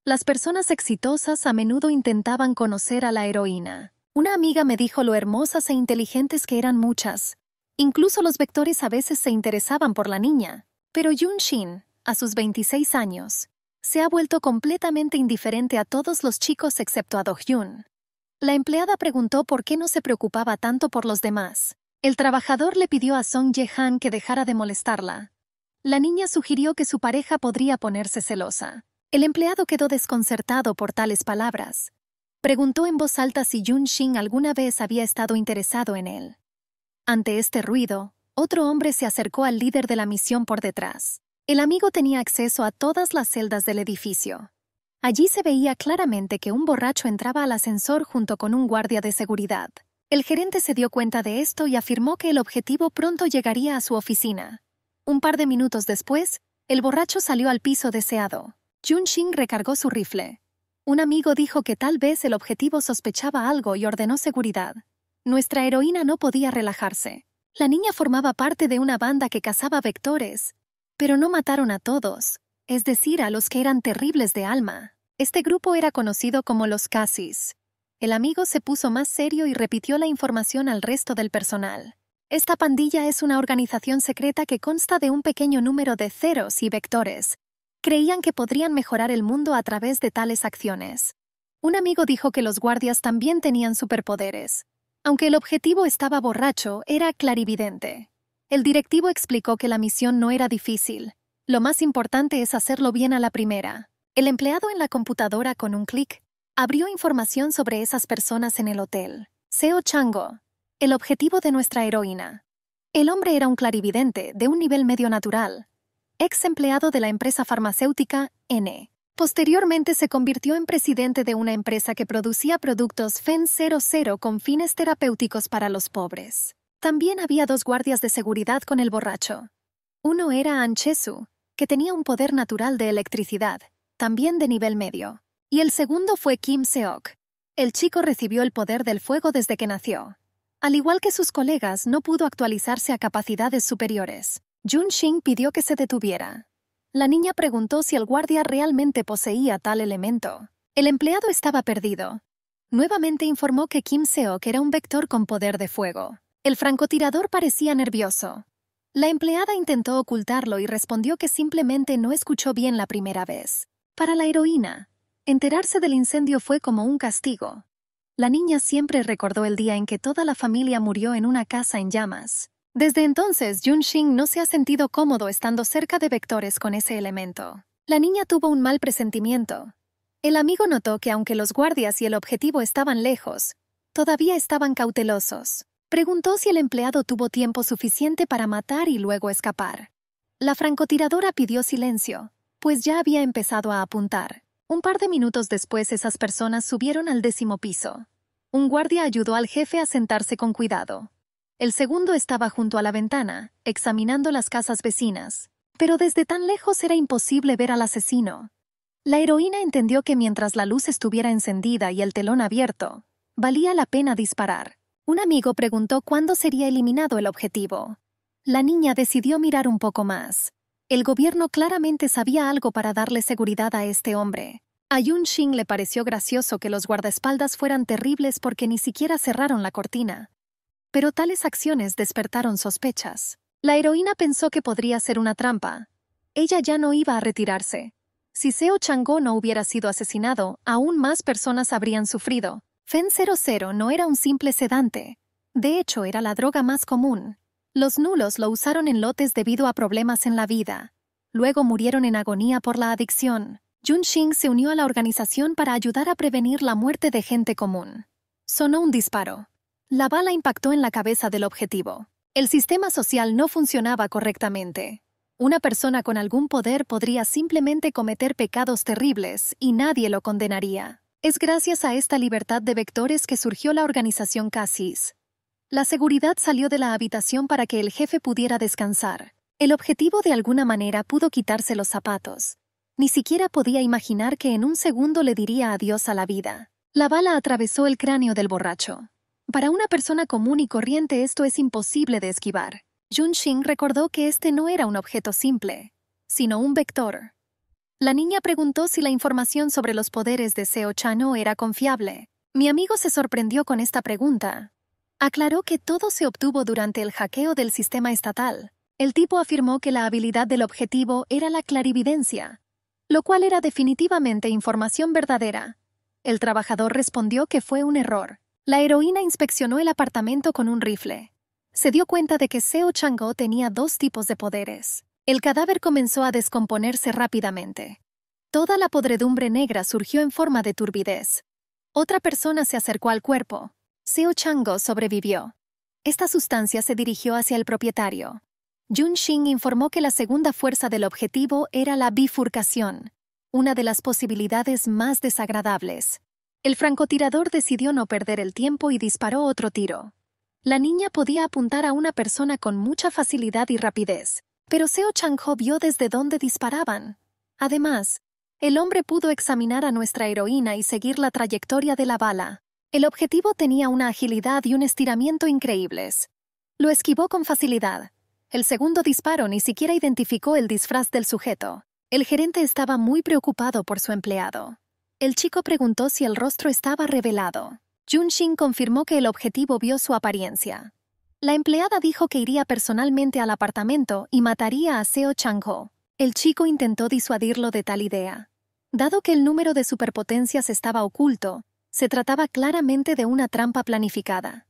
S1: Las personas exitosas a menudo intentaban conocer a la heroína. Una amiga me dijo lo hermosas e inteligentes que eran muchas. Incluso los vectores a veces se interesaban por la niña. Pero Yun Shin, a sus 26 años, se ha vuelto completamente indiferente a todos los chicos excepto a Dohyun. La empleada preguntó por qué no se preocupaba tanto por los demás. El trabajador le pidió a Song Ye-han que dejara de molestarla. La niña sugirió que su pareja podría ponerse celosa. El empleado quedó desconcertado por tales palabras. Preguntó en voz alta si Yun Shin alguna vez había estado interesado en él. Ante este ruido, otro hombre se acercó al líder de la misión por detrás. El amigo tenía acceso a todas las celdas del edificio. Allí se veía claramente que un borracho entraba al ascensor junto con un guardia de seguridad. El gerente se dio cuenta de esto y afirmó que el objetivo pronto llegaría a su oficina. Un par de minutos después, el borracho salió al piso deseado. Jun Xing recargó su rifle. Un amigo dijo que tal vez el objetivo sospechaba algo y ordenó seguridad. Nuestra heroína no podía relajarse. La niña formaba parte de una banda que cazaba vectores, pero no mataron a todos, es decir, a los que eran terribles de alma. Este grupo era conocido como los Casis. El amigo se puso más serio y repitió la información al resto del personal. Esta pandilla es una organización secreta que consta de un pequeño número de ceros y vectores. Creían que podrían mejorar el mundo a través de tales acciones. Un amigo dijo que los guardias también tenían superpoderes. Aunque el objetivo estaba borracho, era clarividente. El directivo explicó que la misión no era difícil. Lo más importante es hacerlo bien a la primera. El empleado en la computadora con un clic abrió información sobre esas personas en el hotel. Seo Chango, el objetivo de nuestra heroína. El hombre era un clarividente de un nivel medio natural, ex empleado de la empresa farmacéutica N. Posteriormente se convirtió en presidente de una empresa que producía productos FEN 00 con fines terapéuticos para los pobres. También había dos guardias de seguridad con el borracho. Uno era Anchesu, que tenía un poder natural de electricidad, también de nivel medio. Y el segundo fue Kim Seok. El chico recibió el poder del fuego desde que nació. Al igual que sus colegas, no pudo actualizarse a capacidades superiores. Jun pidió que se detuviera. La niña preguntó si el guardia realmente poseía tal elemento. El empleado estaba perdido. Nuevamente informó que Kim Seok era un vector con poder de fuego. El francotirador parecía nervioso. La empleada intentó ocultarlo y respondió que simplemente no escuchó bien la primera vez. Para la heroína, Enterarse del incendio fue como un castigo. La niña siempre recordó el día en que toda la familia murió en una casa en llamas. Desde entonces, Xing no se ha sentido cómodo estando cerca de vectores con ese elemento. La niña tuvo un mal presentimiento. El amigo notó que aunque los guardias y el objetivo estaban lejos, todavía estaban cautelosos. Preguntó si el empleado tuvo tiempo suficiente para matar y luego escapar. La francotiradora pidió silencio, pues ya había empezado a apuntar. Un par de minutos después esas personas subieron al décimo piso. Un guardia ayudó al jefe a sentarse con cuidado. El segundo estaba junto a la ventana, examinando las casas vecinas, pero desde tan lejos era imposible ver al asesino. La heroína entendió que mientras la luz estuviera encendida y el telón abierto, valía la pena disparar. Un amigo preguntó cuándo sería eliminado el objetivo. La niña decidió mirar un poco más. El gobierno claramente sabía algo para darle seguridad a este hombre. A Yun Shin le pareció gracioso que los guardaespaldas fueran terribles porque ni siquiera cerraron la cortina. Pero tales acciones despertaron sospechas. La heroína pensó que podría ser una trampa. Ella ya no iba a retirarse. Si Seo Chang'o no hubiera sido asesinado, aún más personas habrían sufrido. Fen 00 no era un simple sedante. De hecho, era la droga más común, los nulos lo usaron en lotes debido a problemas en la vida. Luego murieron en agonía por la adicción. Jun se unió a la organización para ayudar a prevenir la muerte de gente común. Sonó un disparo. La bala impactó en la cabeza del objetivo. El sistema social no funcionaba correctamente. Una persona con algún poder podría simplemente cometer pecados terribles y nadie lo condenaría. Es gracias a esta libertad de vectores que surgió la organización CASIS, la seguridad salió de la habitación para que el jefe pudiera descansar. El objetivo de alguna manera pudo quitarse los zapatos. Ni siquiera podía imaginar que en un segundo le diría adiós a la vida. La bala atravesó el cráneo del borracho. Para una persona común y corriente esto es imposible de esquivar. Jun Xing recordó que este no era un objeto simple, sino un vector. La niña preguntó si la información sobre los poderes de Seo Chano era confiable. Mi amigo se sorprendió con esta pregunta, Aclaró que todo se obtuvo durante el hackeo del sistema estatal. El tipo afirmó que la habilidad del objetivo era la clarividencia, lo cual era definitivamente información verdadera. El trabajador respondió que fue un error. La heroína inspeccionó el apartamento con un rifle. Se dio cuenta de que Seo Chang'o tenía dos tipos de poderes. El cadáver comenzó a descomponerse rápidamente. Toda la podredumbre negra surgió en forma de turbidez. Otra persona se acercó al cuerpo. Seo Chango sobrevivió. Esta sustancia se dirigió hacia el propietario. Jun Xing informó que la segunda fuerza del objetivo era la bifurcación, una de las posibilidades más desagradables. El francotirador decidió no perder el tiempo y disparó otro tiro. La niña podía apuntar a una persona con mucha facilidad y rapidez, pero Seo Changho vio desde dónde disparaban. Además, el hombre pudo examinar a nuestra heroína y seguir la trayectoria de la bala. El objetivo tenía una agilidad y un estiramiento increíbles. Lo esquivó con facilidad. El segundo disparo ni siquiera identificó el disfraz del sujeto. El gerente estaba muy preocupado por su empleado. El chico preguntó si el rostro estaba revelado. jun confirmó que el objetivo vio su apariencia. La empleada dijo que iría personalmente al apartamento y mataría a Seo Chang-ho. El chico intentó disuadirlo de tal idea. Dado que el número de superpotencias estaba oculto, se trataba claramente de una trampa planificada.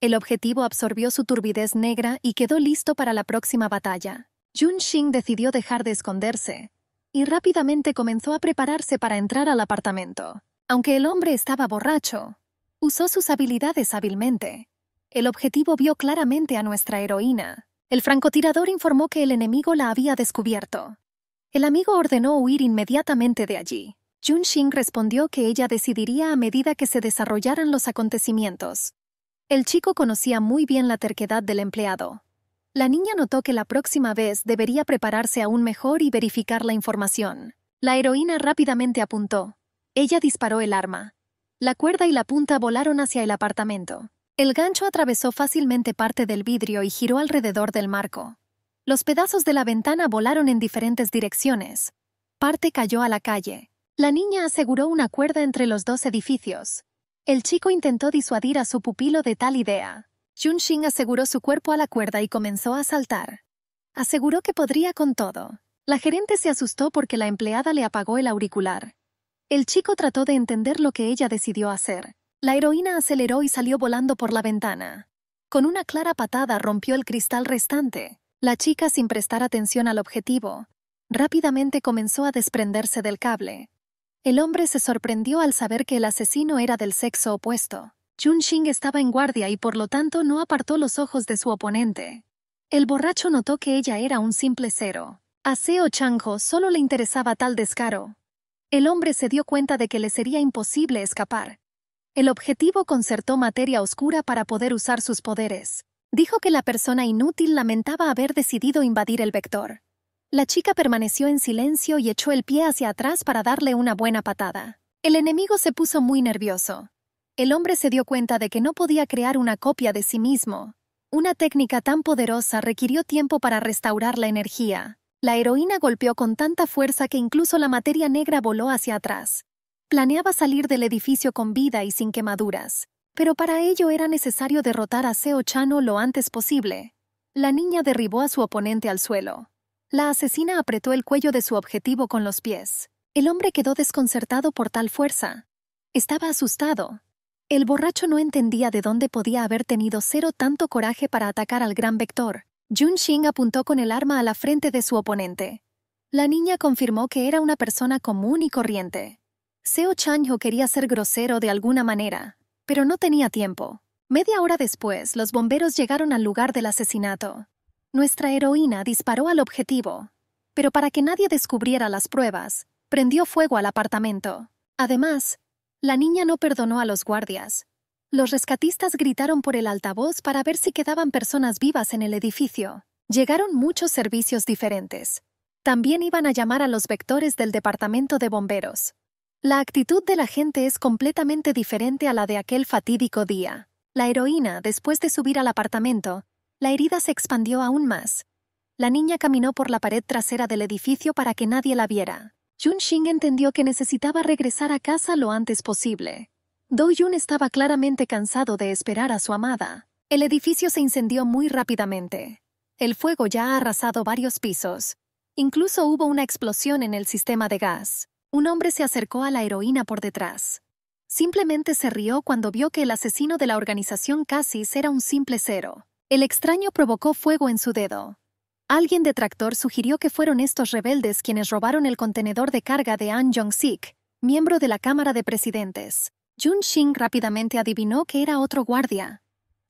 S1: El objetivo absorbió su turbidez negra y quedó listo para la próxima batalla. Jun Xing decidió dejar de esconderse y rápidamente comenzó a prepararse para entrar al apartamento. Aunque el hombre estaba borracho, usó sus habilidades hábilmente. El objetivo vio claramente a nuestra heroína. El francotirador informó que el enemigo la había descubierto. El amigo ordenó huir inmediatamente de allí. Jun respondió que ella decidiría a medida que se desarrollaran los acontecimientos. El chico conocía muy bien la terquedad del empleado. La niña notó que la próxima vez debería prepararse aún mejor y verificar la información. La heroína rápidamente apuntó. Ella disparó el arma. La cuerda y la punta volaron hacia el apartamento. El gancho atravesó fácilmente parte del vidrio y giró alrededor del marco. Los pedazos de la ventana volaron en diferentes direcciones. Parte cayó a la calle, la niña aseguró una cuerda entre los dos edificios. El chico intentó disuadir a su pupilo de tal idea. Junshin aseguró su cuerpo a la cuerda y comenzó a saltar. Aseguró que podría con todo. La gerente se asustó porque la empleada le apagó el auricular. El chico trató de entender lo que ella decidió hacer. La heroína aceleró y salió volando por la ventana. Con una clara patada rompió el cristal restante. La chica, sin prestar atención al objetivo, rápidamente comenzó a desprenderse del cable. El hombre se sorprendió al saber que el asesino era del sexo opuesto. Chun Xing estaba en guardia y por lo tanto no apartó los ojos de su oponente. El borracho notó que ella era un simple cero. A Seo Changho solo le interesaba tal descaro. El hombre se dio cuenta de que le sería imposible escapar. El objetivo concertó materia oscura para poder usar sus poderes. Dijo que la persona inútil lamentaba haber decidido invadir el vector. La chica permaneció en silencio y echó el pie hacia atrás para darle una buena patada. El enemigo se puso muy nervioso. El hombre se dio cuenta de que no podía crear una copia de sí mismo. Una técnica tan poderosa requirió tiempo para restaurar la energía. La heroína golpeó con tanta fuerza que incluso la materia negra voló hacia atrás. Planeaba salir del edificio con vida y sin quemaduras, pero para ello era necesario derrotar a Seo Chano lo antes posible. La niña derribó a su oponente al suelo. La asesina apretó el cuello de su objetivo con los pies. El hombre quedó desconcertado por tal fuerza. Estaba asustado. El borracho no entendía de dónde podía haber tenido cero tanto coraje para atacar al gran vector. Jun Xing apuntó con el arma a la frente de su oponente. La niña confirmó que era una persona común y corriente. Seo Chanjo quería ser grosero de alguna manera, pero no tenía tiempo. Media hora después, los bomberos llegaron al lugar del asesinato. Nuestra heroína disparó al objetivo, pero para que nadie descubriera las pruebas, prendió fuego al apartamento. Además, la niña no perdonó a los guardias. Los rescatistas gritaron por el altavoz para ver si quedaban personas vivas en el edificio. Llegaron muchos servicios diferentes. También iban a llamar a los vectores del departamento de bomberos. La actitud de la gente es completamente diferente a la de aquel fatídico día. La heroína, después de subir al apartamento, la herida se expandió aún más. La niña caminó por la pared trasera del edificio para que nadie la viera. Jun Xing entendió que necesitaba regresar a casa lo antes posible. Do Yun estaba claramente cansado de esperar a su amada. El edificio se incendió muy rápidamente. El fuego ya ha arrasado varios pisos. Incluso hubo una explosión en el sistema de gas. Un hombre se acercó a la heroína por detrás. Simplemente se rió cuando vio que el asesino de la organización Cassis era un simple cero. El extraño provocó fuego en su dedo. Alguien detractor sugirió que fueron estos rebeldes quienes robaron el contenedor de carga de An Jong-sik, miembro de la Cámara de Presidentes. Jun Xing rápidamente adivinó que era otro guardia.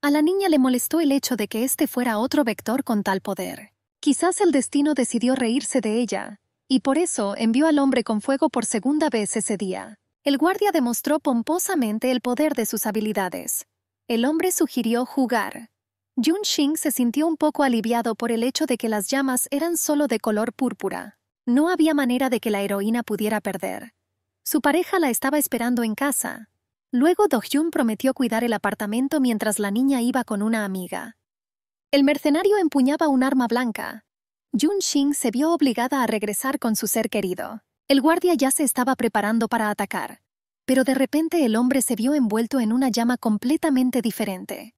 S1: A la niña le molestó el hecho de que este fuera otro vector con tal poder. Quizás el destino decidió reírse de ella, y por eso envió al hombre con fuego por segunda vez ese día. El guardia demostró pomposamente el poder de sus habilidades. El hombre sugirió jugar. Jun Xing se sintió un poco aliviado por el hecho de que las llamas eran solo de color púrpura. No había manera de que la heroína pudiera perder. Su pareja la estaba esperando en casa. Luego do Hyun prometió cuidar el apartamento mientras la niña iba con una amiga. El mercenario empuñaba un arma blanca. Jun Xing se vio obligada a regresar con su ser querido. El guardia ya se estaba preparando para atacar, pero de repente el hombre se vio envuelto en una llama completamente diferente.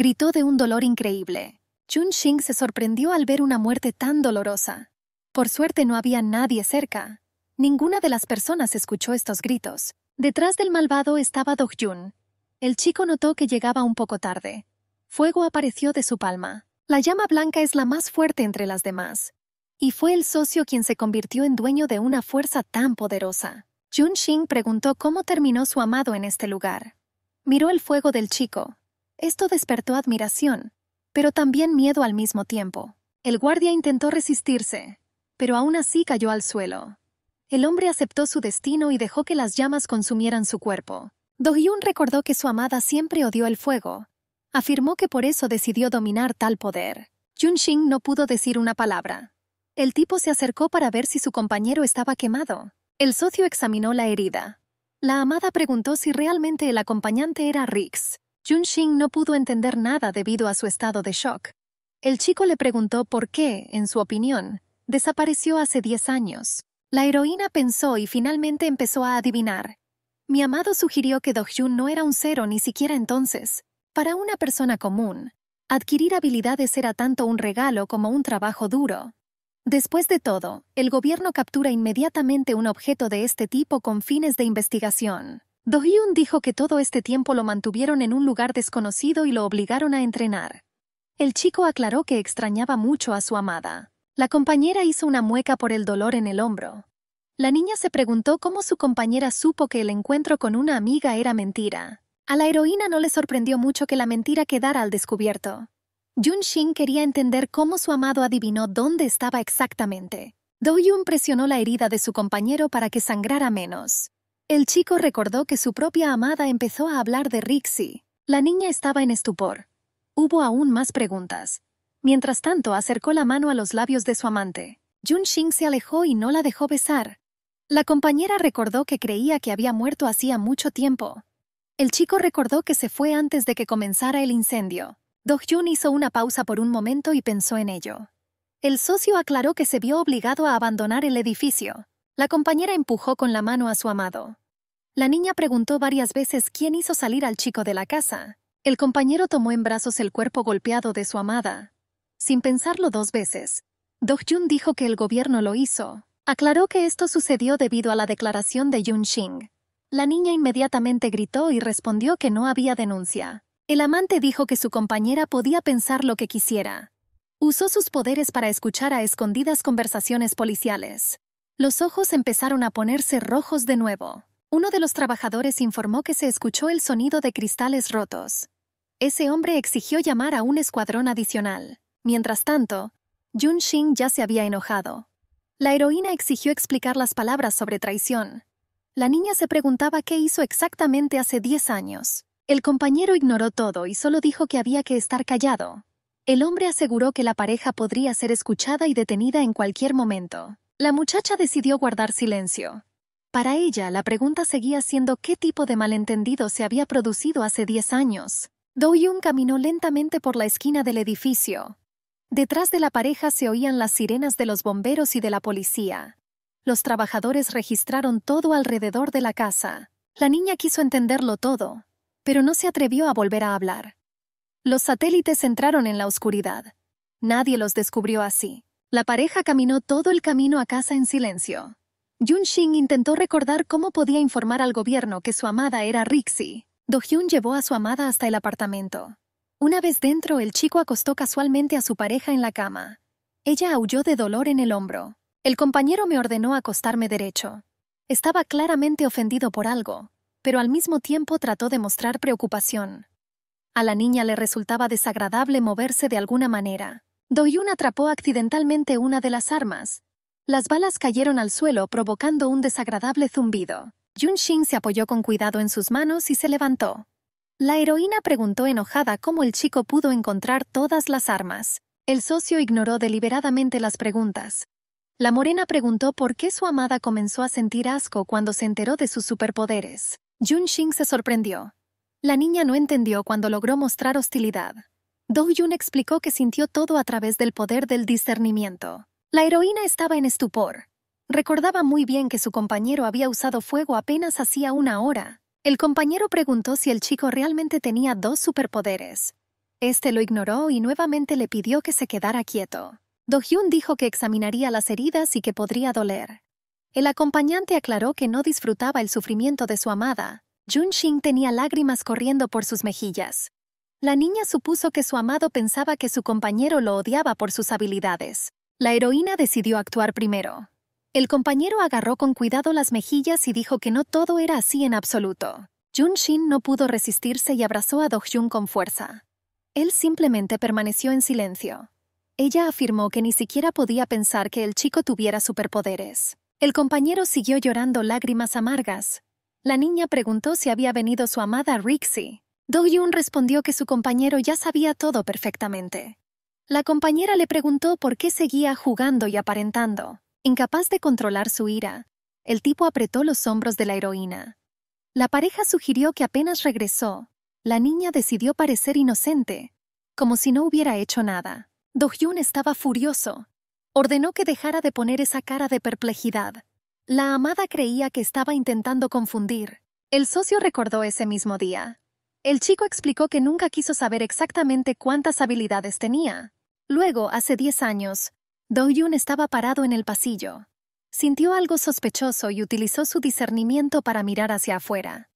S1: Gritó de un dolor increíble. Jun Xing se sorprendió al ver una muerte tan dolorosa. Por suerte no había nadie cerca. Ninguna de las personas escuchó estos gritos. Detrás del malvado estaba Dok Jun. El chico notó que llegaba un poco tarde. Fuego apareció de su palma. La llama blanca es la más fuerte entre las demás. Y fue el socio quien se convirtió en dueño de una fuerza tan poderosa. Jun Xing preguntó cómo terminó su amado en este lugar. Miró el fuego del chico. Esto despertó admiración, pero también miedo al mismo tiempo. El guardia intentó resistirse, pero aún así cayó al suelo. El hombre aceptó su destino y dejó que las llamas consumieran su cuerpo. Do Hyun recordó que su amada siempre odió el fuego. Afirmó que por eso decidió dominar tal poder. Shin no pudo decir una palabra. El tipo se acercó para ver si su compañero estaba quemado. El socio examinó la herida. La amada preguntó si realmente el acompañante era Rix. Xing no pudo entender nada debido a su estado de shock. El chico le preguntó por qué, en su opinión, desapareció hace 10 años. La heroína pensó y finalmente empezó a adivinar. Mi amado sugirió que Do-hyun no era un cero ni siquiera entonces. Para una persona común, adquirir habilidades era tanto un regalo como un trabajo duro. Después de todo, el gobierno captura inmediatamente un objeto de este tipo con fines de investigación. Hyun dijo que todo este tiempo lo mantuvieron en un lugar desconocido y lo obligaron a entrenar. El chico aclaró que extrañaba mucho a su amada. La compañera hizo una mueca por el dolor en el hombro. La niña se preguntó cómo su compañera supo que el encuentro con una amiga era mentira. A la heroína no le sorprendió mucho que la mentira quedara al descubierto. Jun Shin quería entender cómo su amado adivinó dónde estaba exactamente. Do Hyun presionó la herida de su compañero para que sangrara menos. El chico recordó que su propia amada empezó a hablar de Rixi. La niña estaba en estupor. Hubo aún más preguntas. Mientras tanto, acercó la mano a los labios de su amante. Jun se alejó y no la dejó besar. La compañera recordó que creía que había muerto hacía mucho tiempo. El chico recordó que se fue antes de que comenzara el incendio. Jun hizo una pausa por un momento y pensó en ello. El socio aclaró que se vio obligado a abandonar el edificio. La compañera empujó con la mano a su amado. La niña preguntó varias veces quién hizo salir al chico de la casa. El compañero tomó en brazos el cuerpo golpeado de su amada. Sin pensarlo dos veces, Dong-jun dijo que el gobierno lo hizo. Aclaró que esto sucedió debido a la declaración de Yun Xing. La niña inmediatamente gritó y respondió que no había denuncia. El amante dijo que su compañera podía pensar lo que quisiera. Usó sus poderes para escuchar a escondidas conversaciones policiales. Los ojos empezaron a ponerse rojos de nuevo. Uno de los trabajadores informó que se escuchó el sonido de cristales rotos. Ese hombre exigió llamar a un escuadrón adicional. Mientras tanto, Jun Xing ya se había enojado. La heroína exigió explicar las palabras sobre traición. La niña se preguntaba qué hizo exactamente hace 10 años. El compañero ignoró todo y solo dijo que había que estar callado. El hombre aseguró que la pareja podría ser escuchada y detenida en cualquier momento. La muchacha decidió guardar silencio. Para ella, la pregunta seguía siendo qué tipo de malentendido se había producido hace 10 años. Yun caminó lentamente por la esquina del edificio. Detrás de la pareja se oían las sirenas de los bomberos y de la policía. Los trabajadores registraron todo alrededor de la casa. La niña quiso entenderlo todo, pero no se atrevió a volver a hablar. Los satélites entraron en la oscuridad. Nadie los descubrió así. La pareja caminó todo el camino a casa en silencio. Yun Shin intentó recordar cómo podía informar al gobierno que su amada era Rixi. Do Hyun llevó a su amada hasta el apartamento. Una vez dentro, el chico acostó casualmente a su pareja en la cama. Ella aulló de dolor en el hombro. El compañero me ordenó acostarme derecho. Estaba claramente ofendido por algo, pero al mismo tiempo trató de mostrar preocupación. A la niña le resultaba desagradable moverse de alguna manera. Doyun atrapó accidentalmente una de las armas. Las balas cayeron al suelo provocando un desagradable zumbido. Yun se apoyó con cuidado en sus manos y se levantó. La heroína preguntó enojada cómo el chico pudo encontrar todas las armas. El socio ignoró deliberadamente las preguntas. La morena preguntó por qué su amada comenzó a sentir asco cuando se enteró de sus superpoderes. Jun se sorprendió. La niña no entendió cuando logró mostrar hostilidad do Yun explicó que sintió todo a través del poder del discernimiento. La heroína estaba en estupor. Recordaba muy bien que su compañero había usado fuego apenas hacía una hora. El compañero preguntó si el chico realmente tenía dos superpoderes. Este lo ignoró y nuevamente le pidió que se quedara quieto. Do-Hyun dijo que examinaría las heridas y que podría doler. El acompañante aclaró que no disfrutaba el sufrimiento de su amada. Jun Xing tenía lágrimas corriendo por sus mejillas. La niña supuso que su amado pensaba que su compañero lo odiaba por sus habilidades. La heroína decidió actuar primero. El compañero agarró con cuidado las mejillas y dijo que no todo era así en absoluto. Jun Shin no pudo resistirse y abrazó a Hyun con fuerza. Él simplemente permaneció en silencio. Ella afirmó que ni siquiera podía pensar que el chico tuviera superpoderes. El compañero siguió llorando lágrimas amargas. La niña preguntó si había venido su amada Rixie do Hyun respondió que su compañero ya sabía todo perfectamente. La compañera le preguntó por qué seguía jugando y aparentando. Incapaz de controlar su ira, el tipo apretó los hombros de la heroína. La pareja sugirió que apenas regresó, la niña decidió parecer inocente, como si no hubiera hecho nada. Hyun estaba furioso. Ordenó que dejara de poner esa cara de perplejidad. La amada creía que estaba intentando confundir. El socio recordó ese mismo día. El chico explicó que nunca quiso saber exactamente cuántas habilidades tenía. Luego, hace 10 años, Do yun estaba parado en el pasillo. Sintió algo sospechoso y utilizó su discernimiento para mirar hacia afuera.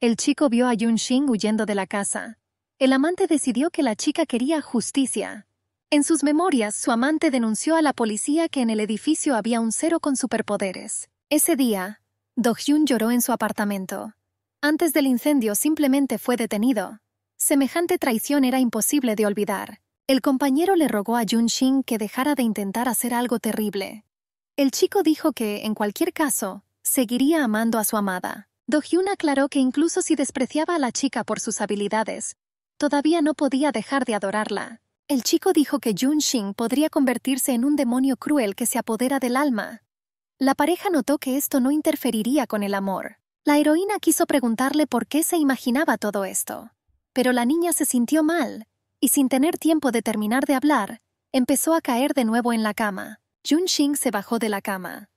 S1: El chico vio a Yun Shin huyendo de la casa. El amante decidió que la chica quería justicia. En sus memorias, su amante denunció a la policía que en el edificio había un cero con superpoderes. Ese día, Do hyun lloró en su apartamento. Antes del incendio simplemente fue detenido. Semejante traición era imposible de olvidar. El compañero le rogó a Jun que dejara de intentar hacer algo terrible. El chico dijo que, en cualquier caso, seguiría amando a su amada. Do Hyun aclaró que incluso si despreciaba a la chica por sus habilidades, todavía no podía dejar de adorarla. El chico dijo que Jun podría convertirse en un demonio cruel que se apodera del alma. La pareja notó que esto no interferiría con el amor. La heroína quiso preguntarle por qué se imaginaba todo esto, pero la niña se sintió mal y sin tener tiempo de terminar de hablar, empezó a caer de nuevo en la cama. Jun Xing se bajó de la cama.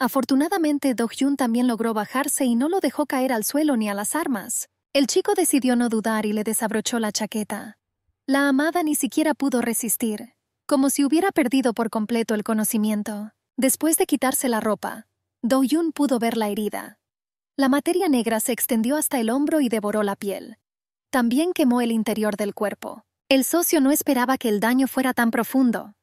S1: Afortunadamente, Do Hyun también logró bajarse y no lo dejó caer al suelo ni a las armas. El chico decidió no dudar y le desabrochó la chaqueta. La amada ni siquiera pudo resistir, como si hubiera perdido por completo el conocimiento. Después de quitarse la ropa, Do Yun pudo ver la herida, la materia negra se extendió hasta el hombro y devoró la piel. También quemó el interior del cuerpo. El socio no esperaba que el daño fuera tan profundo.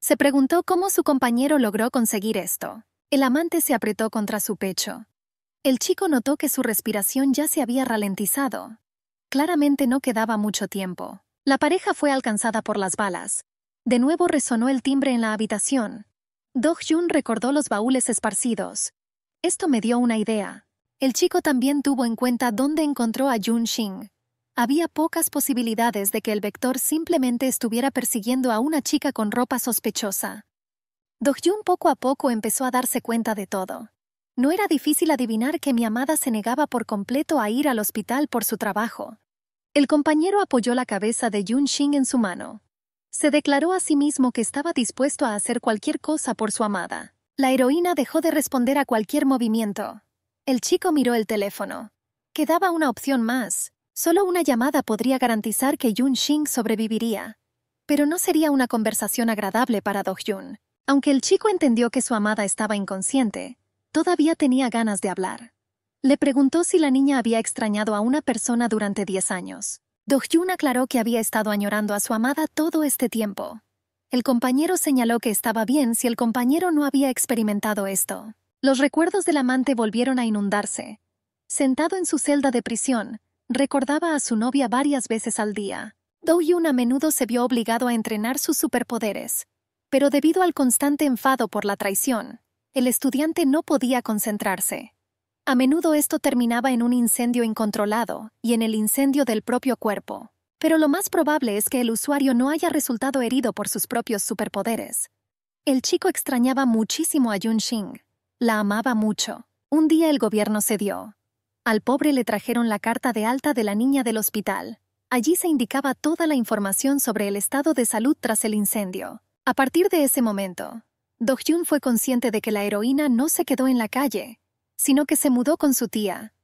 S1: Se preguntó cómo su compañero logró conseguir esto. El amante se apretó contra su pecho. El chico notó que su respiración ya se había ralentizado. Claramente no quedaba mucho tiempo. La pareja fue alcanzada por las balas. De nuevo resonó el timbre en la habitación. Dog Jun recordó los baúles esparcidos. Esto me dio una idea. El chico también tuvo en cuenta dónde encontró a Jun Xing. Había pocas posibilidades de que el vector simplemente estuviera persiguiendo a una chica con ropa sospechosa. Dohyun poco a poco empezó a darse cuenta de todo. No era difícil adivinar que mi amada se negaba por completo a ir al hospital por su trabajo. El compañero apoyó la cabeza de Yun Xing en su mano. Se declaró a sí mismo que estaba dispuesto a hacer cualquier cosa por su amada. La heroína dejó de responder a cualquier movimiento. El chico miró el teléfono. Quedaba una opción más. Solo una llamada podría garantizar que Yun Xing sobreviviría. Pero no sería una conversación agradable para Do Hyun. Aunque el chico entendió que su amada estaba inconsciente, todavía tenía ganas de hablar. Le preguntó si la niña había extrañado a una persona durante 10 años. Do Hyun aclaró que había estado añorando a su amada todo este tiempo. El compañero señaló que estaba bien si el compañero no había experimentado esto. Los recuerdos del amante volvieron a inundarse. Sentado en su celda de prisión, recordaba a su novia varias veces al día. Do Yun a menudo se vio obligado a entrenar sus superpoderes, pero debido al constante enfado por la traición, el estudiante no podía concentrarse. A menudo esto terminaba en un incendio incontrolado y en el incendio del propio cuerpo. Pero lo más probable es que el usuario no haya resultado herido por sus propios superpoderes. El chico extrañaba muchísimo a Yun Xing, la amaba mucho. Un día el gobierno cedió. Al pobre le trajeron la carta de alta de la niña del hospital. Allí se indicaba toda la información sobre el estado de salud tras el incendio. A partir de ese momento, Hyun fue consciente de que la heroína no se quedó en la calle, sino que se mudó con su tía.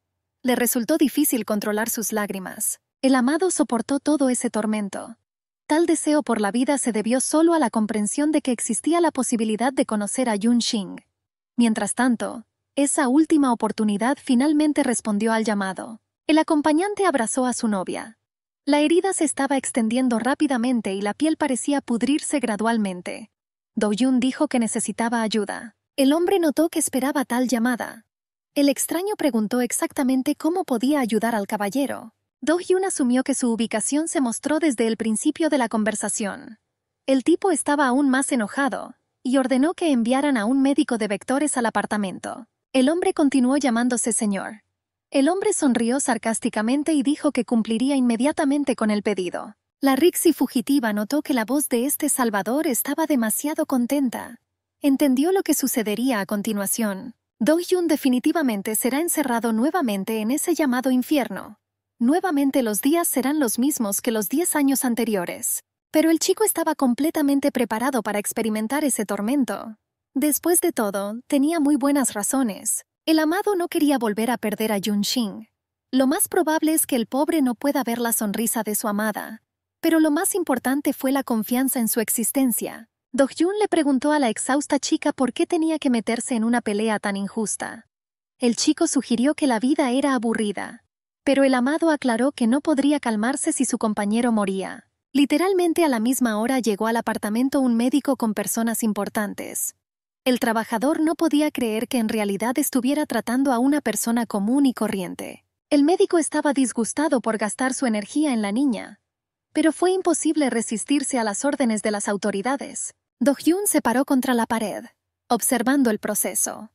S1: Le resultó difícil controlar sus lágrimas. El amado soportó todo ese tormento. Tal deseo por la vida se debió solo a la comprensión de que existía la posibilidad de conocer a Yun Xing, Mientras tanto, esa última oportunidad finalmente respondió al llamado. El acompañante abrazó a su novia. La herida se estaba extendiendo rápidamente y la piel parecía pudrirse gradualmente. Doyun dijo que necesitaba ayuda. El hombre notó que esperaba tal llamada. El extraño preguntó exactamente cómo podía ayudar al caballero. Dohyun asumió que su ubicación se mostró desde el principio de la conversación. El tipo estaba aún más enojado, y ordenó que enviaran a un médico de vectores al apartamento. El hombre continuó llamándose señor. El hombre sonrió sarcásticamente y dijo que cumpliría inmediatamente con el pedido. La Rixi fugitiva notó que la voz de este Salvador estaba demasiado contenta. Entendió lo que sucedería a continuación. Doh-Yun definitivamente será encerrado nuevamente en ese llamado infierno. Nuevamente los días serán los mismos que los diez años anteriores. Pero el chico estaba completamente preparado para experimentar ese tormento. Después de todo, tenía muy buenas razones. El amado no quería volver a perder a Yunshin. Lo más probable es que el pobre no pueda ver la sonrisa de su amada. Pero lo más importante fue la confianza en su existencia. Dohyun le preguntó a la exhausta chica por qué tenía que meterse en una pelea tan injusta. El chico sugirió que la vida era aburrida, pero el amado aclaró que no podría calmarse si su compañero moría. Literalmente a la misma hora llegó al apartamento un médico con personas importantes. El trabajador no podía creer que en realidad estuviera tratando a una persona común y corriente. El médico estaba disgustado por gastar su energía en la niña, pero fue imposible resistirse a las órdenes de las autoridades. Do Hyun se paró contra la pared, observando el proceso.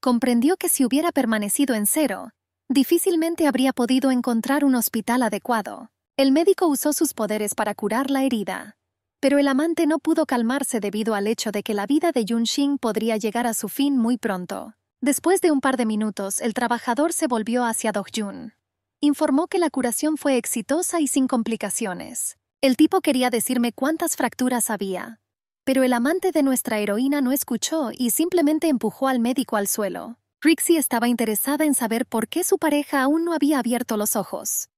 S1: Comprendió que si hubiera permanecido en cero, difícilmente habría podido encontrar un hospital adecuado. El médico usó sus poderes para curar la herida, pero el amante no pudo calmarse debido al hecho de que la vida de Shin podría llegar a su fin muy pronto. Después de un par de minutos, el trabajador se volvió hacia Yun. Informó que la curación fue exitosa y sin complicaciones. El tipo quería decirme cuántas fracturas había, pero el amante de nuestra heroína no escuchó y simplemente empujó al médico al suelo. Rixie estaba interesada en saber por qué su pareja aún no había abierto los ojos.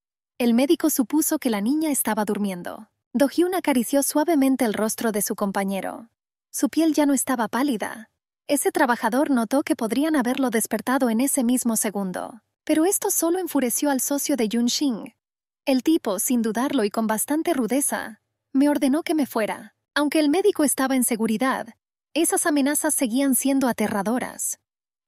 S1: El médico supuso que la niña estaba durmiendo. Dohyun acarició suavemente el rostro de su compañero. Su piel ya no estaba pálida. Ese trabajador notó que podrían haberlo despertado en ese mismo segundo. Pero esto solo enfureció al socio de Xing. El tipo, sin dudarlo y con bastante rudeza, me ordenó que me fuera. Aunque el médico estaba en seguridad, esas amenazas seguían siendo aterradoras.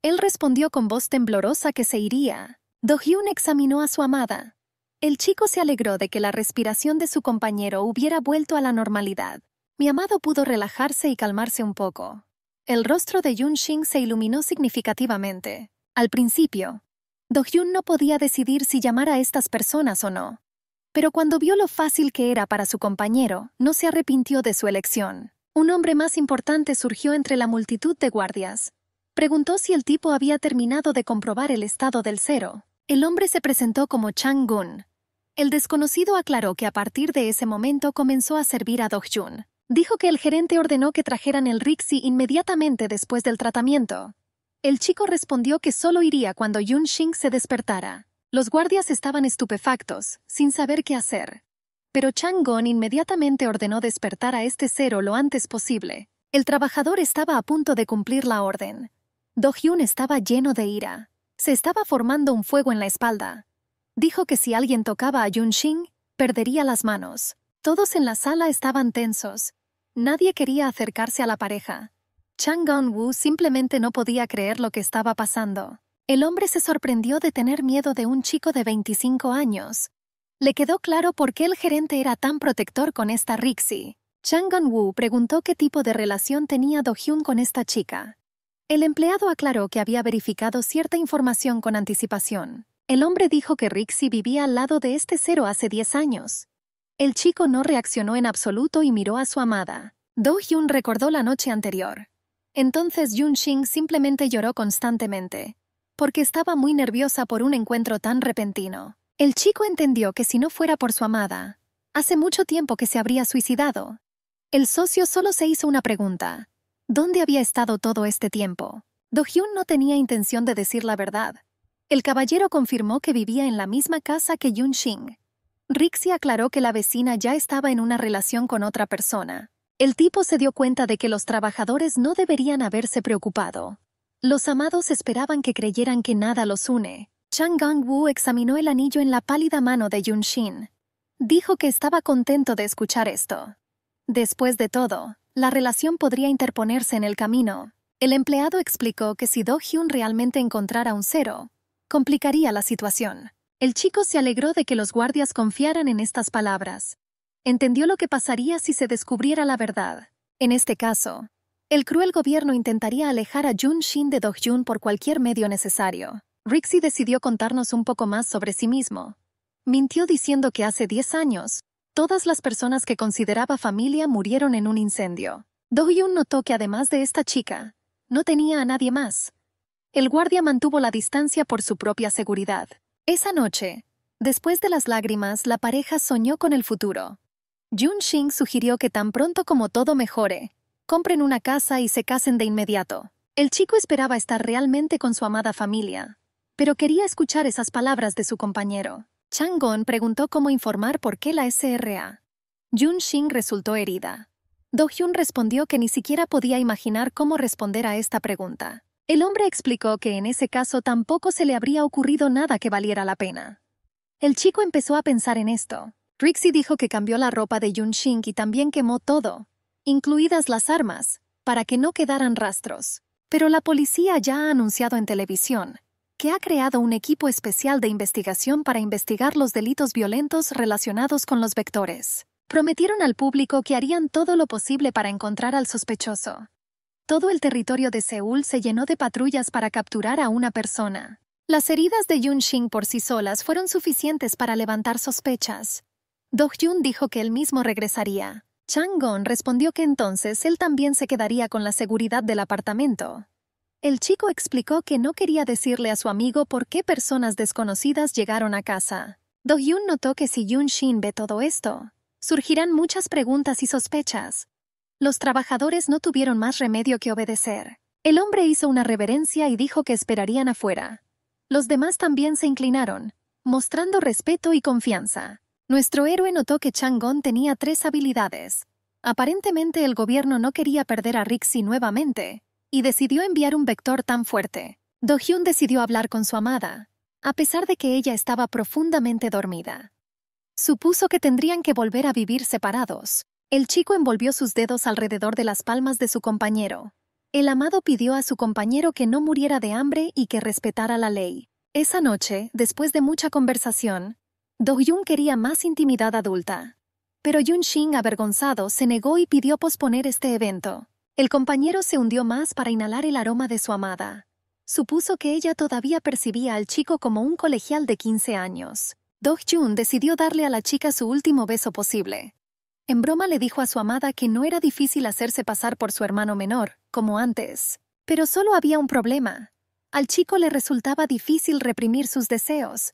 S1: Él respondió con voz temblorosa que se iría. Hyun examinó a su amada, el chico se alegró de que la respiración de su compañero hubiera vuelto a la normalidad. Mi amado pudo relajarse y calmarse un poco. El rostro de Yun Xing se iluminó significativamente. Al principio, Hyun no podía decidir si llamar a estas personas o no. Pero cuando vio lo fácil que era para su compañero, no se arrepintió de su elección. Un hombre más importante surgió entre la multitud de guardias. Preguntó si el tipo había terminado de comprobar el estado del cero. El hombre se presentó como Chang Gun, el desconocido aclaró que a partir de ese momento comenzó a servir a Hyun. Dijo que el gerente ordenó que trajeran el Rixi inmediatamente después del tratamiento. El chico respondió que solo iría cuando Yun Xing se despertara. Los guardias estaban estupefactos, sin saber qué hacer. Pero Chang Gon inmediatamente ordenó despertar a este cero lo antes posible. El trabajador estaba a punto de cumplir la orden. Do Hyun estaba lleno de ira. Se estaba formando un fuego en la espalda. Dijo que si alguien tocaba a Yunxing, perdería las manos. Todos en la sala estaban tensos. Nadie quería acercarse a la pareja. Chang Gun-woo simplemente no podía creer lo que estaba pasando. El hombre se sorprendió de tener miedo de un chico de 25 años. Le quedó claro por qué el gerente era tan protector con esta rixi. Chang Gun-woo preguntó qué tipo de relación tenía Do-hyun con esta chica. El empleado aclaró que había verificado cierta información con anticipación. El hombre dijo que Rixi vivía al lado de este cero hace 10 años. El chico no reaccionó en absoluto y miró a su amada. Do-hyun recordó la noche anterior. Entonces Yun-shing simplemente lloró constantemente, porque estaba muy nerviosa por un encuentro tan repentino. El chico entendió que si no fuera por su amada, hace mucho tiempo que se habría suicidado. El socio solo se hizo una pregunta. ¿Dónde había estado todo este tiempo? Do-hyun no tenía intención de decir la verdad, el caballero confirmó que vivía en la misma casa que Yun Xing. Rixi aclaró que la vecina ya estaba en una relación con otra persona. El tipo se dio cuenta de que los trabajadores no deberían haberse preocupado. Los amados esperaban que creyeran que nada los une. Chang gang Wu examinó el anillo en la pálida mano de Yun Dijo que estaba contento de escuchar esto. Después de todo, la relación podría interponerse en el camino. El empleado explicó que si Do Hyun realmente encontrara un cero, complicaría la situación. El chico se alegró de que los guardias confiaran en estas palabras. Entendió lo que pasaría si se descubriera la verdad. En este caso, el cruel gobierno intentaría alejar a Jun Shin de jun por cualquier medio necesario. Rixi decidió contarnos un poco más sobre sí mismo. Mintió diciendo que hace 10 años, todas las personas que consideraba familia murieron en un incendio. Do Hyun notó que además de esta chica, no tenía a nadie más. El guardia mantuvo la distancia por su propia seguridad. Esa noche, después de las lágrimas, la pareja soñó con el futuro. Jun Xing sugirió que tan pronto como todo mejore, compren una casa y se casen de inmediato. El chico esperaba estar realmente con su amada familia, pero quería escuchar esas palabras de su compañero. Chang Gon preguntó cómo informar por qué la SRA. Jun Xing resultó herida. Do Hyun respondió que ni siquiera podía imaginar cómo responder a esta pregunta. El hombre explicó que en ese caso tampoco se le habría ocurrido nada que valiera la pena. El chico empezó a pensar en esto. Rixie dijo que cambió la ropa de shink y también quemó todo, incluidas las armas, para que no quedaran rastros. Pero la policía ya ha anunciado en televisión que ha creado un equipo especial de investigación para investigar los delitos violentos relacionados con los vectores. Prometieron al público que harían todo lo posible para encontrar al sospechoso. Todo el territorio de Seúl se llenó de patrullas para capturar a una persona. Las heridas de Yun Shin por sí solas fueron suficientes para levantar sospechas. Do Yun dijo que él mismo regresaría. Chang Gong respondió que entonces él también se quedaría con la seguridad del apartamento. El chico explicó que no quería decirle a su amigo por qué personas desconocidas llegaron a casa. Do-hyun notó que si Yun Shin ve todo esto, surgirán muchas preguntas y sospechas, los trabajadores no tuvieron más remedio que obedecer. El hombre hizo una reverencia y dijo que esperarían afuera. Los demás también se inclinaron, mostrando respeto y confianza. Nuestro héroe notó que Gon tenía tres habilidades. Aparentemente el gobierno no quería perder a Rixi nuevamente, y decidió enviar un vector tan fuerte. Hyun decidió hablar con su amada, a pesar de que ella estaba profundamente dormida. Supuso que tendrían que volver a vivir separados, el chico envolvió sus dedos alrededor de las palmas de su compañero. El amado pidió a su compañero que no muriera de hambre y que respetara la ley. Esa noche, después de mucha conversación, do Yun quería más intimidad adulta. Pero Yun-shin, avergonzado, se negó y pidió posponer este evento. El compañero se hundió más para inhalar el aroma de su amada. Supuso que ella todavía percibía al chico como un colegial de 15 años. Do-hyun decidió darle a la chica su último beso posible. En broma le dijo a su amada que no era difícil hacerse pasar por su hermano menor, como antes. Pero solo había un problema. Al chico le resultaba difícil reprimir sus deseos.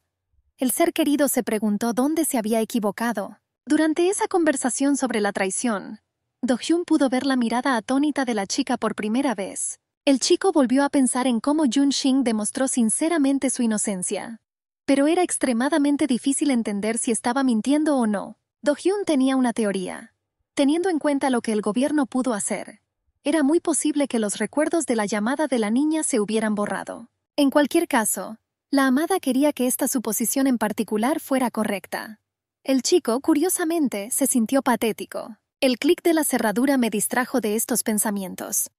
S1: El ser querido se preguntó dónde se había equivocado. Durante esa conversación sobre la traición, Hyun pudo ver la mirada atónita de la chica por primera vez. El chico volvió a pensar en cómo Jun Shing demostró sinceramente su inocencia. Pero era extremadamente difícil entender si estaba mintiendo o no. Do Hyun tenía una teoría. Teniendo en cuenta lo que el gobierno pudo hacer, era muy posible que los recuerdos de la llamada de la niña se hubieran borrado. En cualquier caso, la amada quería que esta suposición en particular fuera correcta. El chico, curiosamente, se sintió patético. El clic de la cerradura me distrajo de estos pensamientos.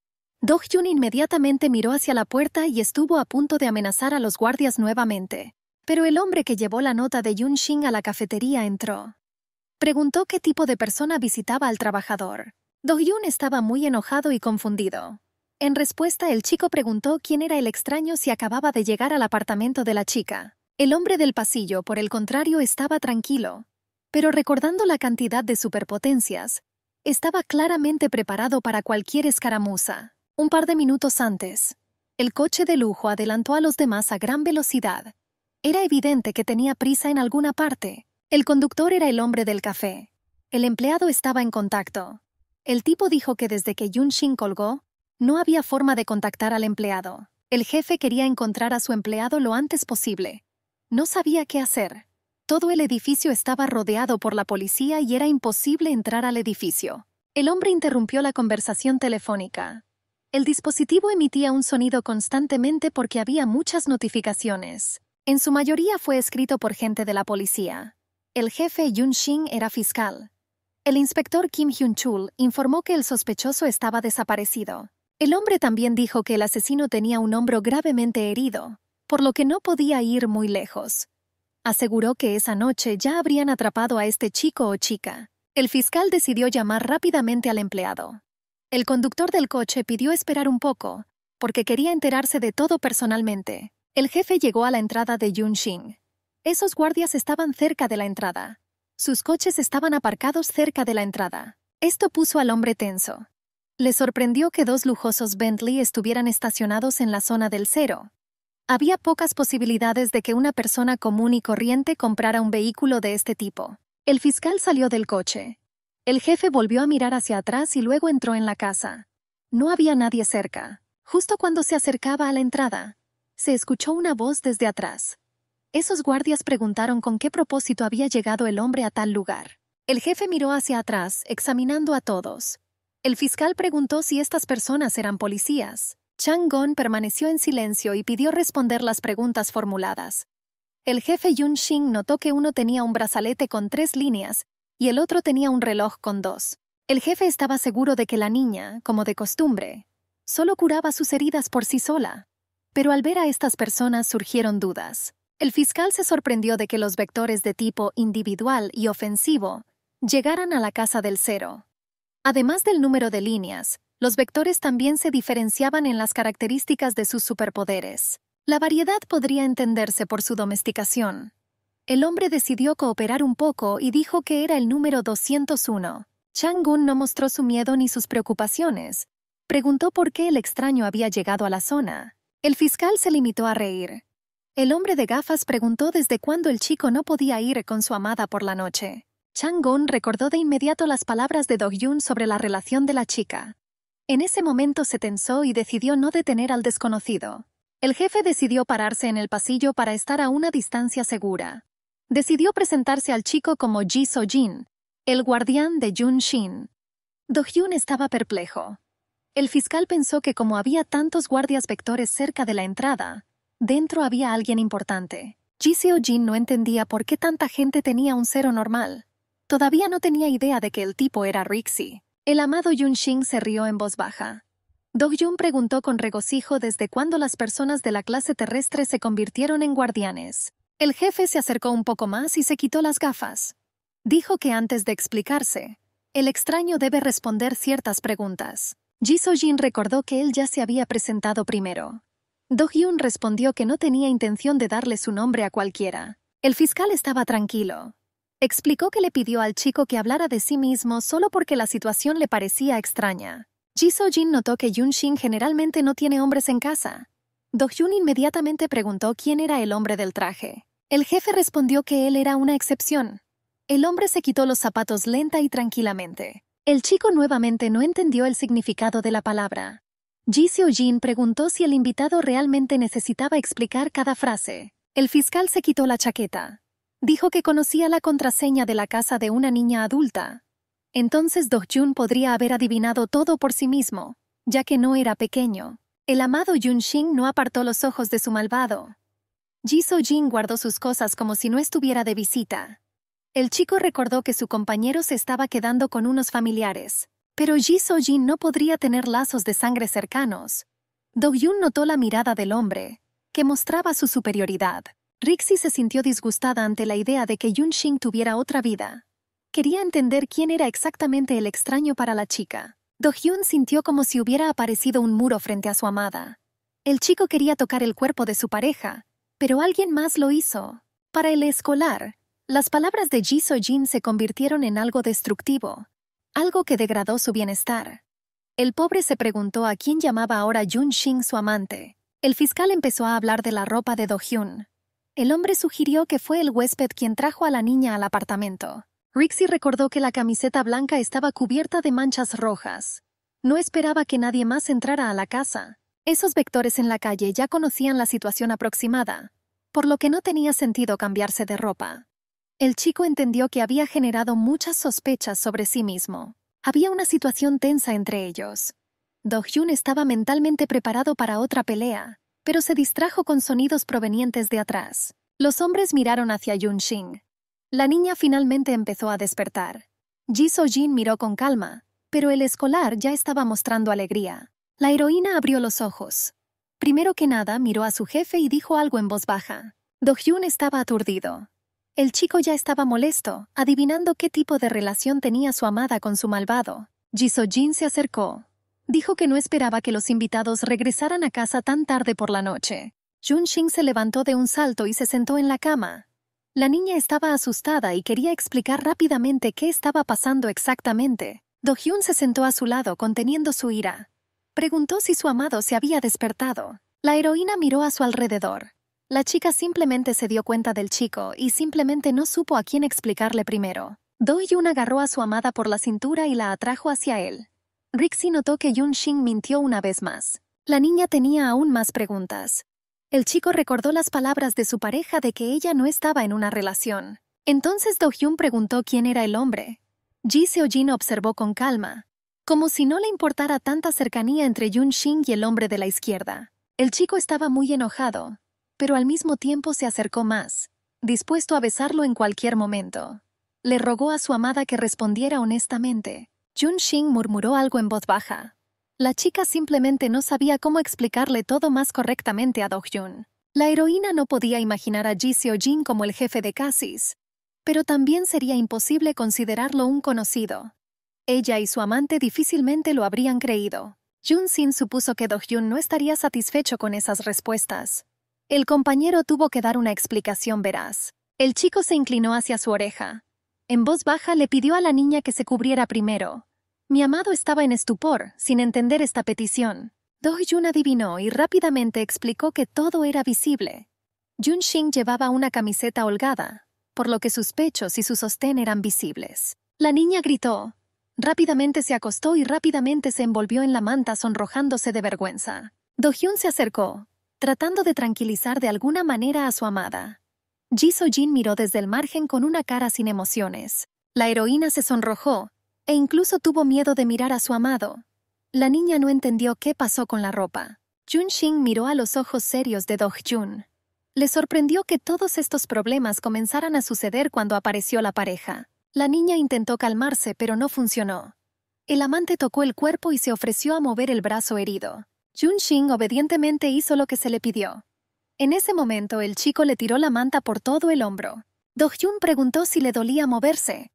S1: Hyun inmediatamente miró hacia la puerta y estuvo a punto de amenazar a los guardias nuevamente. Pero el hombre que llevó la nota de Yun Shin a la cafetería entró preguntó qué tipo de persona visitaba al trabajador. Dohyun estaba muy enojado y confundido. En respuesta, el chico preguntó quién era el extraño si acababa de llegar al apartamento de la chica. El hombre del pasillo, por el contrario, estaba tranquilo, pero recordando la cantidad de superpotencias, estaba claramente preparado para cualquier escaramuza. Un par de minutos antes, el coche de lujo adelantó a los demás a gran velocidad. Era evidente que tenía prisa en alguna parte, el conductor era el hombre del café. El empleado estaba en contacto. El tipo dijo que desde que Yunshin colgó, no había forma de contactar al empleado. El jefe quería encontrar a su empleado lo antes posible. No sabía qué hacer. Todo el edificio estaba rodeado por la policía y era imposible entrar al edificio. El hombre interrumpió la conversación telefónica. El dispositivo emitía un sonido constantemente porque había muchas notificaciones. En su mayoría fue escrito por gente de la policía. El jefe Yun Shin era fiscal. El inspector Kim Hyun-chul informó que el sospechoso estaba desaparecido. El hombre también dijo que el asesino tenía un hombro gravemente herido, por lo que no podía ir muy lejos. Aseguró que esa noche ya habrían atrapado a este chico o chica. El fiscal decidió llamar rápidamente al empleado. El conductor del coche pidió esperar un poco, porque quería enterarse de todo personalmente. El jefe llegó a la entrada de Yun Xing. Esos guardias estaban cerca de la entrada. Sus coches estaban aparcados cerca de la entrada. Esto puso al hombre tenso. Le sorprendió que dos lujosos Bentley estuvieran estacionados en la zona del cero. Había pocas posibilidades de que una persona común y corriente comprara un vehículo de este tipo. El fiscal salió del coche. El jefe volvió a mirar hacia atrás y luego entró en la casa. No había nadie cerca. Justo cuando se acercaba a la entrada, se escuchó una voz desde atrás. Esos guardias preguntaron con qué propósito había llegado el hombre a tal lugar. El jefe miró hacia atrás, examinando a todos. El fiscal preguntó si estas personas eran policías. Chang Gon permaneció en silencio y pidió responder las preguntas formuladas. El jefe Yun Xing notó que uno tenía un brazalete con tres líneas y el otro tenía un reloj con dos. El jefe estaba seguro de que la niña, como de costumbre, solo curaba sus heridas por sí sola. Pero al ver a estas personas surgieron dudas. El fiscal se sorprendió de que los vectores de tipo individual y ofensivo llegaran a la casa del cero. Además del número de líneas, los vectores también se diferenciaban en las características de sus superpoderes. La variedad podría entenderse por su domesticación. El hombre decidió cooperar un poco y dijo que era el número 201. Chang-un no mostró su miedo ni sus preocupaciones. Preguntó por qué el extraño había llegado a la zona. El fiscal se limitó a reír. El hombre de gafas preguntó desde cuándo el chico no podía ir con su amada por la noche. Chang-gun recordó de inmediato las palabras de Do-hyun sobre la relación de la chica. En ese momento se tensó y decidió no detener al desconocido. El jefe decidió pararse en el pasillo para estar a una distancia segura. Decidió presentarse al chico como Ji So-jin, el guardián de Jun Shin. Do-hyun estaba perplejo. El fiscal pensó que como había tantos guardias vectores cerca de la entrada, Dentro había alguien importante. seo Jin no entendía por qué tanta gente tenía un cero normal. Todavía no tenía idea de que el tipo era Rixi. El amado Yun-Shin se rió en voz baja. yun preguntó con regocijo desde cuándo las personas de la clase terrestre se convirtieron en guardianes. El jefe se acercó un poco más y se quitó las gafas. Dijo que antes de explicarse, el extraño debe responder ciertas preguntas. seo Jin recordó que él ya se había presentado primero. Do-hyun respondió que no tenía intención de darle su nombre a cualquiera. El fiscal estaba tranquilo. Explicó que le pidió al chico que hablara de sí mismo solo porque la situación le parecía extraña. ji Soo jin notó que Yun-shin generalmente no tiene hombres en casa. Do-hyun inmediatamente preguntó quién era el hombre del traje. El jefe respondió que él era una excepción. El hombre se quitó los zapatos lenta y tranquilamente. El chico nuevamente no entendió el significado de la palabra. Ji Seo-jin preguntó si el invitado realmente necesitaba explicar cada frase. El fiscal se quitó la chaqueta. Dijo que conocía la contraseña de la casa de una niña adulta. Entonces Jun podría haber adivinado todo por sí mismo, ya que no era pequeño. El amado Yoon-shin no apartó los ojos de su malvado. Ji Seo-jin guardó sus cosas como si no estuviera de visita. El chico recordó que su compañero se estaba quedando con unos familiares, pero Ji Seo-jin no podría tener lazos de sangre cercanos. Do-hyun notó la mirada del hombre, que mostraba su superioridad. Rixi se sintió disgustada ante la idea de que Yun Shin tuviera otra vida. Quería entender quién era exactamente el extraño para la chica. Do-hyun sintió como si hubiera aparecido un muro frente a su amada. El chico quería tocar el cuerpo de su pareja, pero alguien más lo hizo. Para el escolar, las palabras de Ji Seo-jin se convirtieron en algo destructivo, algo que degradó su bienestar. El pobre se preguntó a quién llamaba ahora Jun Shin su amante. El fiscal empezó a hablar de la ropa de Do-hyun. El hombre sugirió que fue el huésped quien trajo a la niña al apartamento. Rixie recordó que la camiseta blanca estaba cubierta de manchas rojas. No esperaba que nadie más entrara a la casa. Esos vectores en la calle ya conocían la situación aproximada, por lo que no tenía sentido cambiarse de ropa. El chico entendió que había generado muchas sospechas sobre sí mismo. Había una situación tensa entre ellos. Do Hyun estaba mentalmente preparado para otra pelea, pero se distrajo con sonidos provenientes de atrás. Los hombres miraron hacia Yunshin. La niña finalmente empezó a despertar. Ji Jin miró con calma, pero el escolar ya estaba mostrando alegría. La heroína abrió los ojos. Primero que nada, miró a su jefe y dijo algo en voz baja. Hyun estaba aturdido. El chico ya estaba molesto, adivinando qué tipo de relación tenía su amada con su malvado. Jisojin jin se acercó. Dijo que no esperaba que los invitados regresaran a casa tan tarde por la noche. jun se levantó de un salto y se sentó en la cama. La niña estaba asustada y quería explicar rápidamente qué estaba pasando exactamente. Do-hyun se sentó a su lado conteniendo su ira. Preguntó si su amado se había despertado. La heroína miró a su alrededor. La chica simplemente se dio cuenta del chico y simplemente no supo a quién explicarle primero. Do Hyun agarró a su amada por la cintura y la atrajo hacia él. Rixi notó que Yun Shin mintió una vez más. La niña tenía aún más preguntas. El chico recordó las palabras de su pareja de que ella no estaba en una relación. Entonces Do Hyun preguntó quién era el hombre. Ji Seo Jin observó con calma, como si no le importara tanta cercanía entre Yun Shin y el hombre de la izquierda. El chico estaba muy enojado, pero al mismo tiempo se acercó más, dispuesto a besarlo en cualquier momento. Le rogó a su amada que respondiera honestamente. Jun Xing murmuró algo en voz baja. La chica simplemente no sabía cómo explicarle todo más correctamente a Do-hyun. La heroína no podía imaginar a Ji Seo Jin como el jefe de Cassis, pero también sería imposible considerarlo un conocido. Ella y su amante difícilmente lo habrían creído. Jun Sin supuso que Do-hyun no estaría satisfecho con esas respuestas, el compañero tuvo que dar una explicación veraz. El chico se inclinó hacia su oreja. En voz baja le pidió a la niña que se cubriera primero. Mi amado estaba en estupor, sin entender esta petición. Do Hyun adivinó y rápidamente explicó que todo era visible. Jun Shin llevaba una camiseta holgada, por lo que sus pechos y su sostén eran visibles. La niña gritó. Rápidamente se acostó y rápidamente se envolvió en la manta sonrojándose de vergüenza. Do Hyun se acercó, tratando de tranquilizar de alguna manera a su amada. Ji Seo-jin miró desde el margen con una cara sin emociones. La heroína se sonrojó e incluso tuvo miedo de mirar a su amado. La niña no entendió qué pasó con la ropa. Jun Xing miró a los ojos serios de Dong Jun. Le sorprendió que todos estos problemas comenzaran a suceder cuando apareció la pareja. La niña intentó calmarse, pero no funcionó. El amante tocó el cuerpo y se ofreció a mover el brazo herido. Jun obedientemente hizo lo que se le pidió. En ese momento el chico le tiró la manta por todo el hombro. Do Hyun preguntó si le dolía moverse.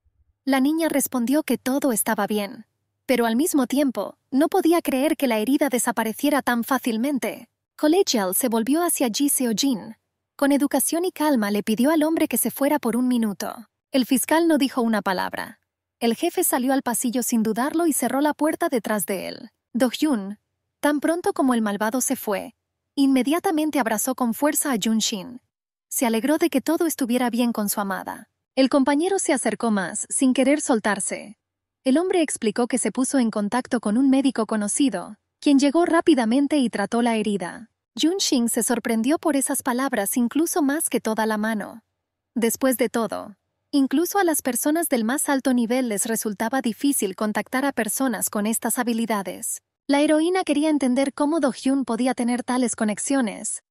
S1: La niña respondió que todo estaba bien, pero al mismo tiempo no podía creer que la herida desapareciera tan fácilmente. Collegial se volvió hacia Ji jin Con educación y calma le pidió al hombre que se fuera por un minuto. El fiscal no dijo una palabra. El jefe salió al pasillo sin dudarlo y cerró la puerta detrás de él. Do Hyun Tan pronto como el malvado se fue, inmediatamente abrazó con fuerza a Shin. Se alegró de que todo estuviera bien con su amada. El compañero se acercó más, sin querer soltarse. El hombre explicó que se puso en contacto con un médico conocido, quien llegó rápidamente y trató la herida. Yunshin se sorprendió por esas palabras incluso más que toda la mano. Después de todo, incluso a las personas del más alto nivel les resultaba difícil contactar a personas con estas habilidades. La heroína quería entender cómo Do-hyun podía tener tales conexiones.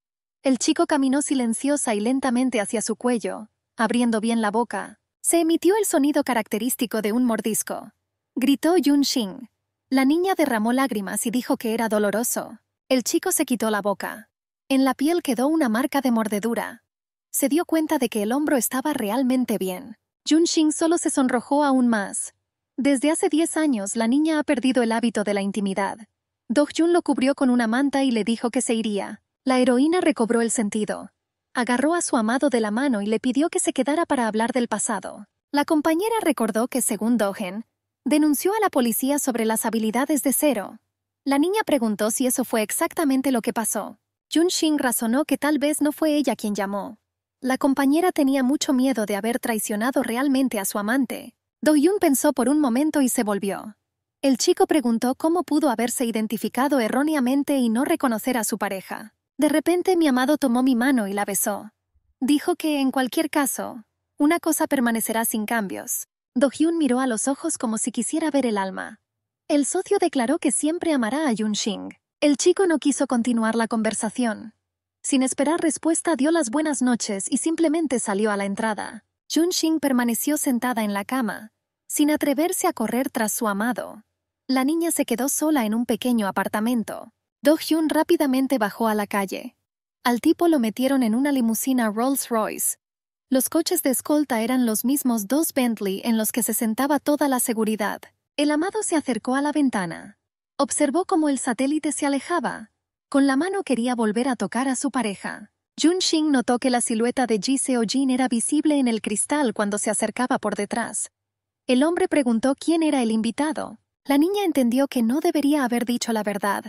S1: El chico caminó silenciosa y lentamente hacia su cuello, abriendo bien la boca. Se emitió el sonido característico de un mordisco. Gritó Yun Shin. La niña derramó lágrimas y dijo que era doloroso. El chico se quitó la boca. En la piel quedó una marca de mordedura. Se dio cuenta de que el hombro estaba realmente bien. Yun Shin solo se sonrojó aún más, desde hace 10 años la niña ha perdido el hábito de la intimidad. Jun lo cubrió con una manta y le dijo que se iría. La heroína recobró el sentido. Agarró a su amado de la mano y le pidió que se quedara para hablar del pasado. La compañera recordó que, según Dogen, denunció a la policía sobre las habilidades de Cero. La niña preguntó si eso fue exactamente lo que pasó. Jun Shin razonó que tal vez no fue ella quien llamó. La compañera tenía mucho miedo de haber traicionado realmente a su amante, Do Hyun pensó por un momento y se volvió. El chico preguntó cómo pudo haberse identificado erróneamente y no reconocer a su pareja. De repente mi amado tomó mi mano y la besó. Dijo que, en cualquier caso, una cosa permanecerá sin cambios. Do Hyun miró a los ojos como si quisiera ver el alma. El socio declaró que siempre amará a Xing. El chico no quiso continuar la conversación. Sin esperar respuesta dio las buenas noches y simplemente salió a la entrada. Xing permaneció sentada en la cama, sin atreverse a correr tras su amado, la niña se quedó sola en un pequeño apartamento. Do-hyun rápidamente bajó a la calle. Al tipo lo metieron en una limusina Rolls-Royce. Los coches de escolta eran los mismos dos Bentley en los que se sentaba toda la seguridad. El amado se acercó a la ventana. Observó cómo el satélite se alejaba. Con la mano quería volver a tocar a su pareja. Jun Xing notó que la silueta de Ji Seo-jin era visible en el cristal cuando se acercaba por detrás. El hombre preguntó quién era el invitado. La niña entendió que no debería haber dicho la verdad.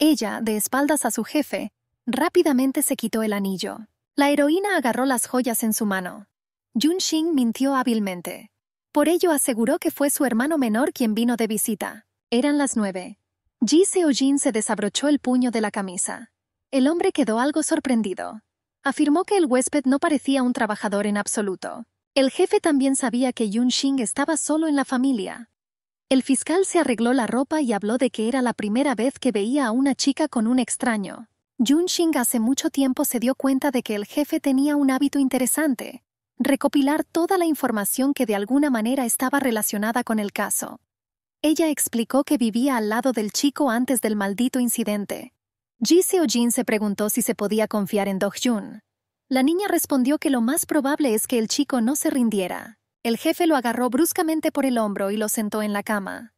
S1: Ella, de espaldas a su jefe, rápidamente se quitó el anillo. La heroína agarró las joyas en su mano. Yun Xing mintió hábilmente. Por ello aseguró que fue su hermano menor quien vino de visita. Eran las nueve. Ji Jin se desabrochó el puño de la camisa. El hombre quedó algo sorprendido. Afirmó que el huésped no parecía un trabajador en absoluto. El jefe también sabía que Yun Xing estaba solo en la familia. El fiscal se arregló la ropa y habló de que era la primera vez que veía a una chica con un extraño. Yun Xing hace mucho tiempo se dio cuenta de que el jefe tenía un hábito interesante, recopilar toda la información que de alguna manera estaba relacionada con el caso. Ella explicó que vivía al lado del chico antes del maldito incidente. Ji Seo-jin se preguntó si se podía confiar en Do Hyun. La niña respondió que lo más probable es que el chico no se rindiera. El jefe lo agarró bruscamente por el hombro y lo sentó en la cama.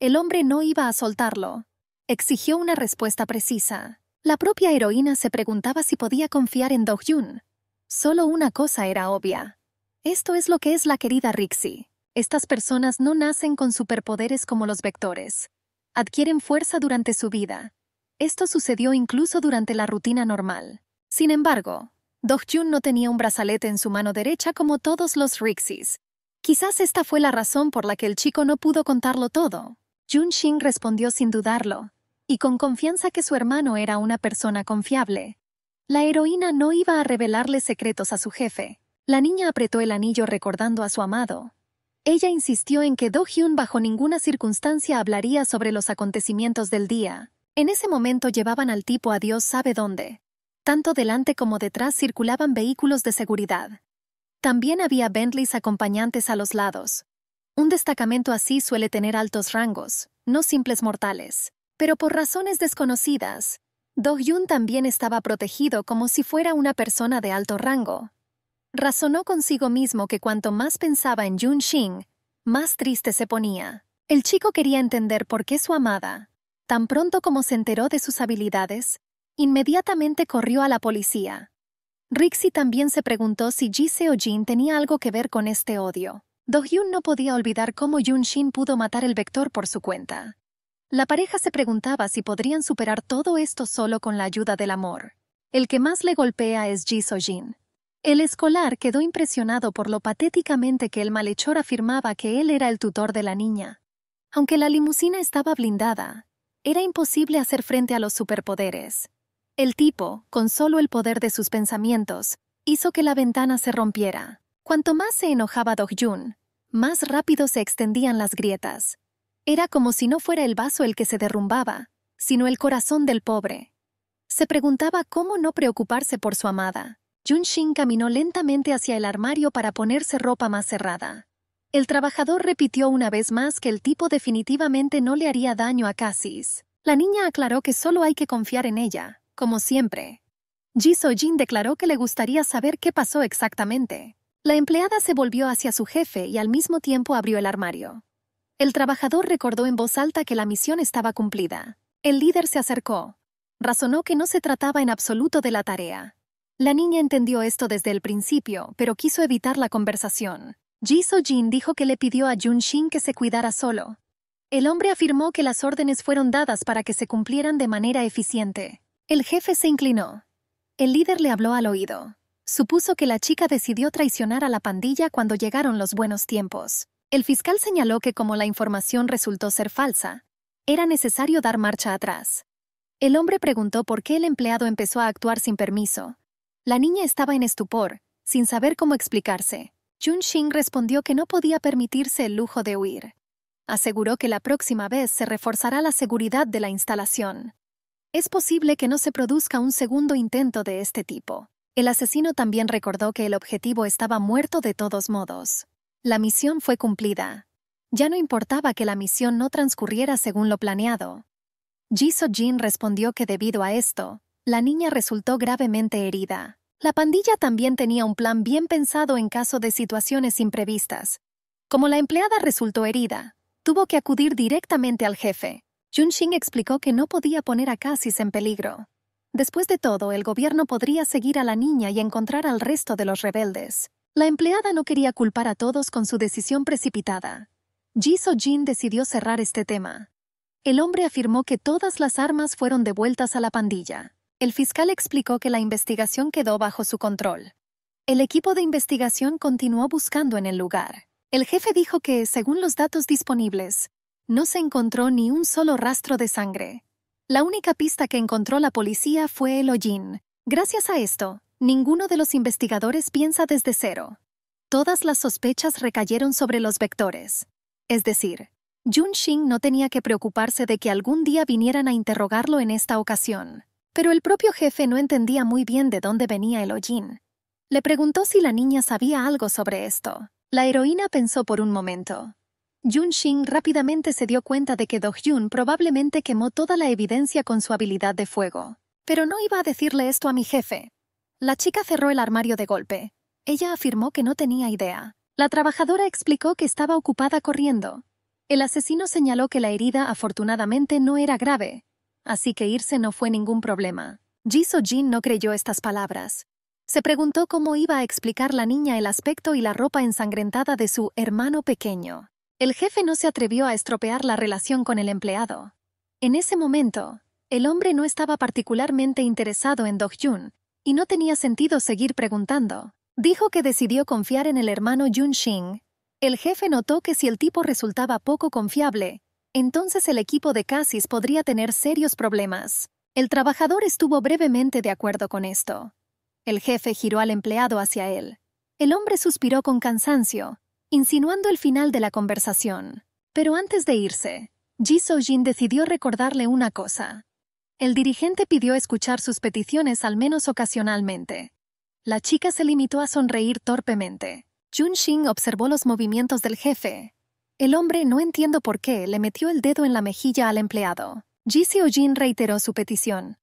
S1: El hombre no iba a soltarlo. Exigió una respuesta precisa. La propia heroína se preguntaba si podía confiar en Dohyun. Solo una cosa era obvia. Esto es lo que es la querida Rixie. Estas personas no nacen con superpoderes como los vectores. Adquieren fuerza durante su vida. Esto sucedió incluso durante la rutina normal. Sin embargo, Dohyun no tenía un brazalete en su mano derecha como todos los Rixies. Quizás esta fue la razón por la que el chico no pudo contarlo todo. Jun respondió sin dudarlo, y con confianza que su hermano era una persona confiable. La heroína no iba a revelarle secretos a su jefe. La niña apretó el anillo recordando a su amado. Ella insistió en que do bajo ninguna circunstancia hablaría sobre los acontecimientos del día. En ese momento llevaban al tipo a Dios sabe dónde. Tanto delante como detrás circulaban vehículos de seguridad. También había Bentleys acompañantes a los lados. Un destacamento así suele tener altos rangos, no simples mortales. Pero por razones desconocidas, do también estaba protegido como si fuera una persona de alto rango. Razonó consigo mismo que cuanto más pensaba en Yun Shin, más triste se ponía. El chico quería entender por qué su amada, tan pronto como se enteró de sus habilidades, Inmediatamente corrió a la policía. Rixie también se preguntó si Ji Seo-jin tenía algo que ver con este odio. Do-hyun no podía olvidar cómo Yun-shin pudo matar el vector por su cuenta. La pareja se preguntaba si podrían superar todo esto solo con la ayuda del amor. El que más le golpea es Ji Seo-jin. El escolar quedó impresionado por lo patéticamente que el malhechor afirmaba que él era el tutor de la niña. Aunque la limusina estaba blindada, era imposible hacer frente a los superpoderes. El tipo, con solo el poder de sus pensamientos, hizo que la ventana se rompiera. Cuanto más se enojaba Dog más rápido se extendían las grietas. Era como si no fuera el vaso el que se derrumbaba, sino el corazón del pobre. Se preguntaba cómo no preocuparse por su amada. Jun-shin caminó lentamente hacia el armario para ponerse ropa más cerrada. El trabajador repitió una vez más que el tipo definitivamente no le haría daño a Cassis. La niña aclaró que solo hay que confiar en ella, como siempre. Ji So jin declaró que le gustaría saber qué pasó exactamente. La empleada se volvió hacia su jefe y al mismo tiempo abrió el armario. El trabajador recordó en voz alta que la misión estaba cumplida. El líder se acercó. Razonó que no se trataba en absoluto de la tarea. La niña entendió esto desde el principio, pero quiso evitar la conversación. Ji So jin dijo que le pidió a Jun Shin que se cuidara solo. El hombre afirmó que las órdenes fueron dadas para que se cumplieran de manera eficiente. El jefe se inclinó. El líder le habló al oído. Supuso que la chica decidió traicionar a la pandilla cuando llegaron los buenos tiempos. El fiscal señaló que como la información resultó ser falsa, era necesario dar marcha atrás. El hombre preguntó por qué el empleado empezó a actuar sin permiso. La niña estaba en estupor, sin saber cómo explicarse. Jun Xing respondió que no podía permitirse el lujo de huir. Aseguró que la próxima vez se reforzará la seguridad de la instalación. Es posible que no se produzca un segundo intento de este tipo. El asesino también recordó que el objetivo estaba muerto de todos modos. La misión fue cumplida. Ya no importaba que la misión no transcurriera según lo planeado. Jisoo Jin respondió que debido a esto, la niña resultó gravemente herida. La pandilla también tenía un plan bien pensado en caso de situaciones imprevistas. Como la empleada resultó herida, tuvo que acudir directamente al jefe, Junxing explicó que no podía poner a Cassis en peligro. Después de todo, el gobierno podría seguir a la niña y encontrar al resto de los rebeldes. La empleada no quería culpar a todos con su decisión precipitada. Ji Jin decidió cerrar este tema. El hombre afirmó que todas las armas fueron devueltas a la pandilla. El fiscal explicó que la investigación quedó bajo su control. El equipo de investigación continuó buscando en el lugar. El jefe dijo que, según los datos disponibles, no se encontró ni un solo rastro de sangre. La única pista que encontró la policía fue el hollín. Gracias a esto, ninguno de los investigadores piensa desde cero. Todas las sospechas recayeron sobre los vectores. Es decir, Jun Xing no tenía que preocuparse de que algún día vinieran a interrogarlo en esta ocasión. Pero el propio jefe no entendía muy bien de dónde venía el hollín. Le preguntó si la niña sabía algo sobre esto. La heroína pensó por un momento, Jun Shin rápidamente se dio cuenta de que Do-hyun probablemente quemó toda la evidencia con su habilidad de fuego. Pero no iba a decirle esto a mi jefe. La chica cerró el armario de golpe. Ella afirmó que no tenía idea. La trabajadora explicó que estaba ocupada corriendo. El asesino señaló que la herida afortunadamente no era grave, así que irse no fue ningún problema. ji so Jin no creyó estas palabras. Se preguntó cómo iba a explicar la niña el aspecto y la ropa ensangrentada de su hermano pequeño. El jefe no se atrevió a estropear la relación con el empleado. En ese momento, el hombre no estaba particularmente interesado en Dog Jun, y no tenía sentido seguir preguntando. Dijo que decidió confiar en el hermano Jun Xing. El jefe notó que si el tipo resultaba poco confiable, entonces el equipo de Cassis podría tener serios problemas. El trabajador estuvo brevemente de acuerdo con esto. El jefe giró al empleado hacia él. El hombre suspiró con cansancio insinuando el final de la conversación. Pero antes de irse, Ji Seo-jin decidió recordarle una cosa. El dirigente pidió escuchar sus peticiones al menos ocasionalmente. La chica se limitó a sonreír torpemente. Jun Xing observó los movimientos del jefe. El hombre, no entiendo por qué, le metió el dedo en la mejilla al empleado. Ji Seo-jin reiteró su petición.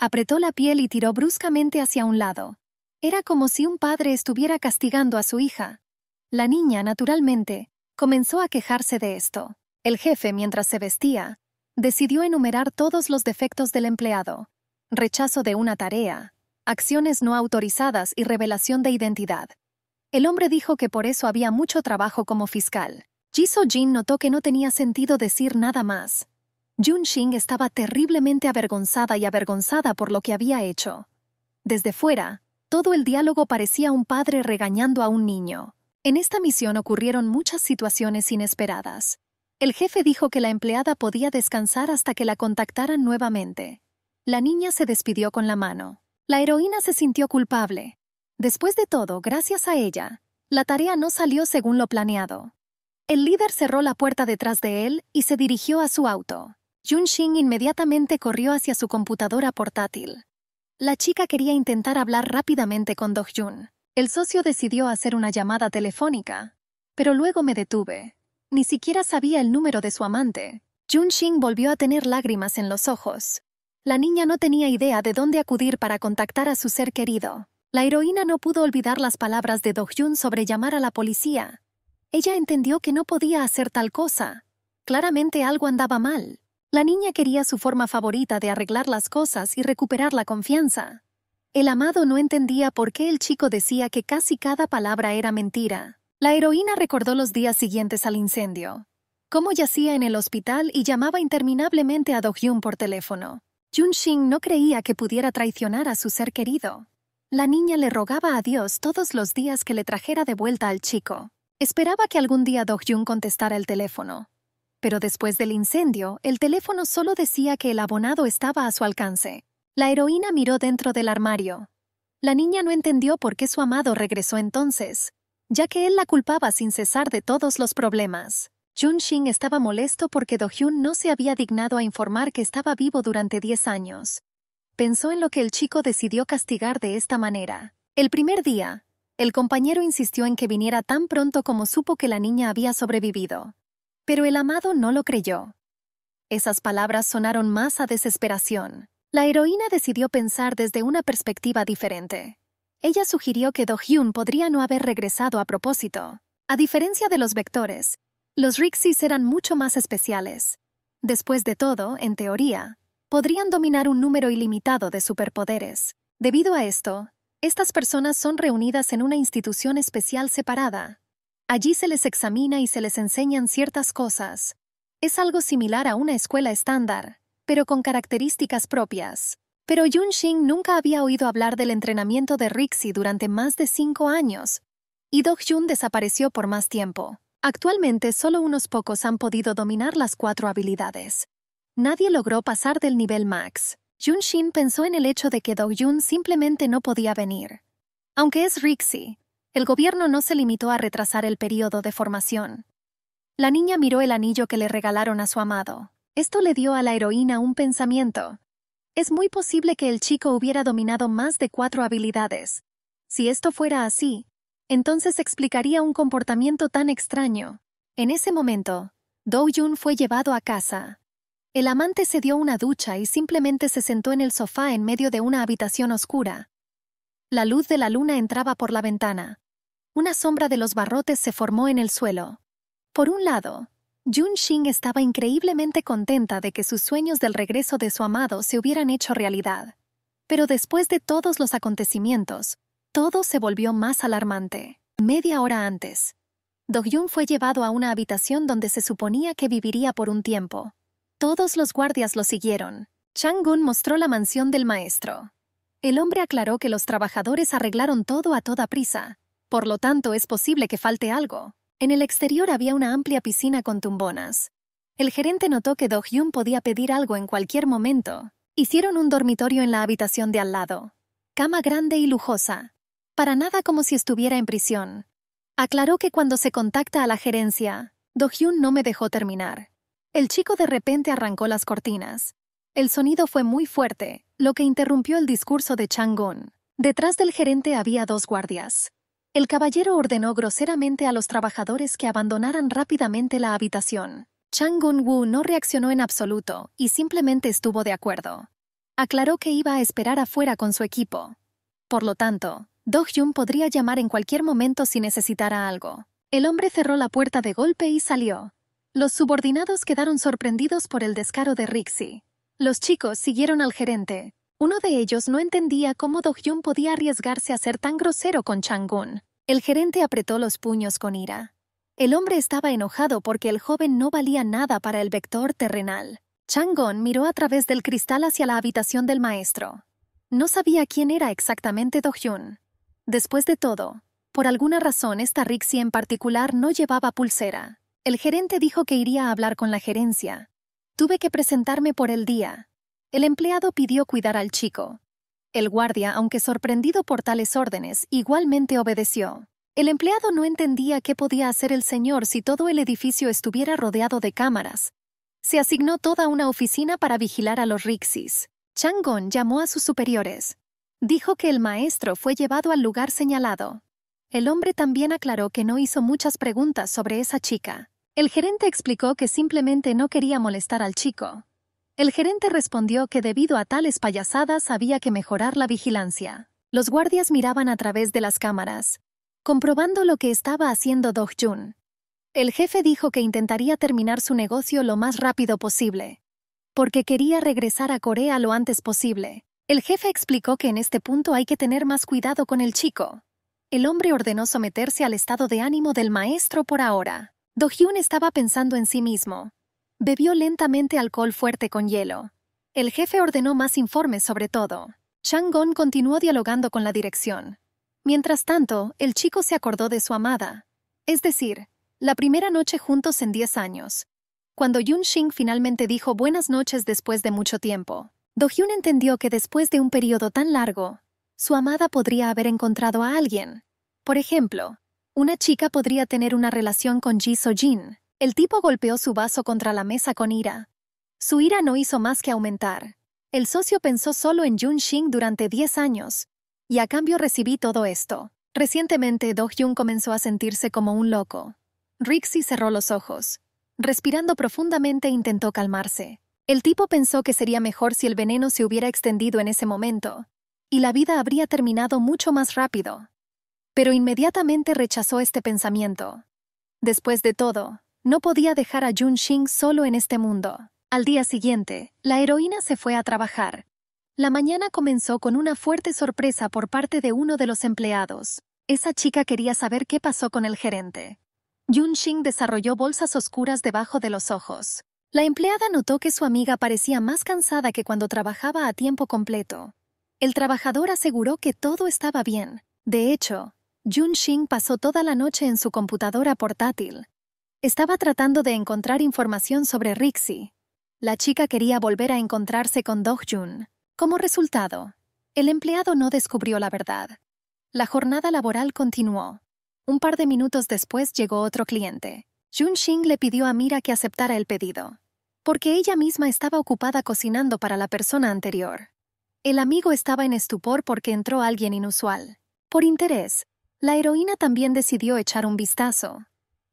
S1: Apretó la piel y tiró bruscamente hacia un lado. Era como si un padre estuviera castigando a su hija. La niña, naturalmente, comenzó a quejarse de esto. El jefe, mientras se vestía, decidió enumerar todos los defectos del empleado, rechazo de una tarea, acciones no autorizadas y revelación de identidad. El hombre dijo que por eso había mucho trabajo como fiscal. Ji Jiso Jin notó que no tenía sentido decir nada más. Jun Xing estaba terriblemente avergonzada y avergonzada por lo que había hecho. Desde fuera, todo el diálogo parecía un padre regañando a un niño. En esta misión ocurrieron muchas situaciones inesperadas. El jefe dijo que la empleada podía descansar hasta que la contactaran nuevamente. La niña se despidió con la mano. La heroína se sintió culpable. Después de todo, gracias a ella, la tarea no salió según lo planeado. El líder cerró la puerta detrás de él y se dirigió a su auto. Shin inmediatamente corrió hacia su computadora portátil. La chica quería intentar hablar rápidamente con Jun. El socio decidió hacer una llamada telefónica, pero luego me detuve. Ni siquiera sabía el número de su amante. Jun Xing volvió a tener lágrimas en los ojos. La niña no tenía idea de dónde acudir para contactar a su ser querido. La heroína no pudo olvidar las palabras de Do-Jun sobre llamar a la policía. Ella entendió que no podía hacer tal cosa. Claramente algo andaba mal. La niña quería su forma favorita de arreglar las cosas y recuperar la confianza. El amado no entendía por qué el chico decía que casi cada palabra era mentira. La heroína recordó los días siguientes al incendio, cómo yacía en el hospital y llamaba interminablemente a Dohyun por teléfono. Shin no creía que pudiera traicionar a su ser querido. La niña le rogaba a Dios todos los días que le trajera de vuelta al chico. Esperaba que algún día Dohyun contestara el teléfono. Pero después del incendio, el teléfono solo decía que el abonado estaba a su alcance, la heroína miró dentro del armario. La niña no entendió por qué su amado regresó entonces, ya que él la culpaba sin cesar de todos los problemas. Jun Shin estaba molesto porque Do-hyun no se había dignado a informar que estaba vivo durante 10 años. Pensó en lo que el chico decidió castigar de esta manera. El primer día, el compañero insistió en que viniera tan pronto como supo que la niña había sobrevivido. Pero el amado no lo creyó. Esas palabras sonaron más a desesperación. La heroína decidió pensar desde una perspectiva diferente. Ella sugirió que Do-hyun podría no haber regresado a propósito. A diferencia de los vectores, los Rixis eran mucho más especiales. Después de todo, en teoría, podrían dominar un número ilimitado de superpoderes. Debido a esto, estas personas son reunidas en una institución especial separada. Allí se les examina y se les enseñan ciertas cosas. Es algo similar a una escuela estándar pero con características propias. Pero Yun nunca había oído hablar del entrenamiento de Rixi durante más de cinco años, y Dog Jun desapareció por más tiempo. Actualmente solo unos pocos han podido dominar las cuatro habilidades. Nadie logró pasar del nivel max. Yun Shin pensó en el hecho de que Dog Jun simplemente no podía venir. Aunque es Rixi, el gobierno no se limitó a retrasar el periodo de formación. La niña miró el anillo que le regalaron a su amado. Esto le dio a la heroína un pensamiento. Es muy posible que el chico hubiera dominado más de cuatro habilidades. Si esto fuera así, entonces explicaría un comportamiento tan extraño. En ese momento, Do Yun fue llevado a casa. El amante se dio una ducha y simplemente se sentó en el sofá en medio de una habitación oscura. La luz de la luna entraba por la ventana. Una sombra de los barrotes se formó en el suelo. Por un lado, Jun Shin estaba increíblemente contenta de que sus sueños del regreso de su amado se hubieran hecho realidad. Pero después de todos los acontecimientos, todo se volvió más alarmante. Media hora antes, Dohyun fue llevado a una habitación donde se suponía que viviría por un tiempo. Todos los guardias lo siguieron. Chang-gun mostró la mansión del maestro. El hombre aclaró que los trabajadores arreglaron todo a toda prisa, por lo tanto es posible que falte algo. En el exterior había una amplia piscina con tumbonas. El gerente notó que Do Hyun podía pedir algo en cualquier momento. Hicieron un dormitorio en la habitación de al lado. Cama grande y lujosa. Para nada como si estuviera en prisión. Aclaró que cuando se contacta a la gerencia, Do Hyun no me dejó terminar. El chico de repente arrancó las cortinas. El sonido fue muy fuerte, lo que interrumpió el discurso de Chang-gun. Detrás del gerente había dos guardias. El caballero ordenó groseramente a los trabajadores que abandonaran rápidamente la habitación. Chang gun Wu no reaccionó en absoluto y simplemente estuvo de acuerdo. Aclaró que iba a esperar afuera con su equipo. Por lo tanto, Do Hyun podría llamar en cualquier momento si necesitara algo. El hombre cerró la puerta de golpe y salió. Los subordinados quedaron sorprendidos por el descaro de Rixie. Los chicos siguieron al gerente. Uno de ellos no entendía cómo Do Hyun podía arriesgarse a ser tan grosero con Chang-gun. El gerente apretó los puños con ira. El hombre estaba enojado porque el joven no valía nada para el vector terrenal. Chang-gon miró a través del cristal hacia la habitación del maestro. No sabía quién era exactamente Do-hyun. Después de todo, por alguna razón esta Rixie en particular no llevaba pulsera. El gerente dijo que iría a hablar con la gerencia. Tuve que presentarme por el día. El empleado pidió cuidar al chico. El guardia, aunque sorprendido por tales órdenes, igualmente obedeció. El empleado no entendía qué podía hacer el señor si todo el edificio estuviera rodeado de cámaras. Se asignó toda una oficina para vigilar a los Rixis. Chang'on llamó a sus superiores. Dijo que el maestro fue llevado al lugar señalado. El hombre también aclaró que no hizo muchas preguntas sobre esa chica. El gerente explicó que simplemente no quería molestar al chico. El gerente respondió que debido a tales payasadas había que mejorar la vigilancia. Los guardias miraban a través de las cámaras, comprobando lo que estaba haciendo Do Jun. El jefe dijo que intentaría terminar su negocio lo más rápido posible, porque quería regresar a Corea lo antes posible. El jefe explicó que en este punto hay que tener más cuidado con el chico. El hombre ordenó someterse al estado de ánimo del maestro por ahora. Do-hyun estaba pensando en sí mismo. Bebió lentamente alcohol fuerte con hielo. El jefe ordenó más informes sobre todo. Chang Gon continuó dialogando con la dirección. Mientras tanto, el chico se acordó de su amada. Es decir, la primera noche juntos en 10 años. Cuando Yun Xing finalmente dijo buenas noches después de mucho tiempo, Do Hyun entendió que después de un periodo tan largo, su amada podría haber encontrado a alguien. Por ejemplo, una chica podría tener una relación con Ji So Jin, el tipo golpeó su vaso contra la mesa con ira. Su ira no hizo más que aumentar. El socio pensó solo en Jun Xing durante 10 años, y a cambio recibí todo esto. Recientemente, Do Hyun comenzó a sentirse como un loco. Rixi cerró los ojos. Respirando profundamente intentó calmarse. El tipo pensó que sería mejor si el veneno se hubiera extendido en ese momento, y la vida habría terminado mucho más rápido. Pero inmediatamente rechazó este pensamiento. Después de todo, no podía dejar a Jun Xing solo en este mundo. Al día siguiente, la heroína se fue a trabajar. La mañana comenzó con una fuerte sorpresa por parte de uno de los empleados. Esa chica quería saber qué pasó con el gerente. Jun Xing desarrolló bolsas oscuras debajo de los ojos. La empleada notó que su amiga parecía más cansada que cuando trabajaba a tiempo completo. El trabajador aseguró que todo estaba bien. De hecho, Jun Xing pasó toda la noche en su computadora portátil, estaba tratando de encontrar información sobre Rixie. La chica quería volver a encontrarse con Jun. Como resultado, el empleado no descubrió la verdad. La jornada laboral continuó. Un par de minutos después llegó otro cliente. Jun Xing le pidió a Mira que aceptara el pedido, porque ella misma estaba ocupada cocinando para la persona anterior. El amigo estaba en estupor porque entró alguien inusual. Por interés, la heroína también decidió echar un vistazo.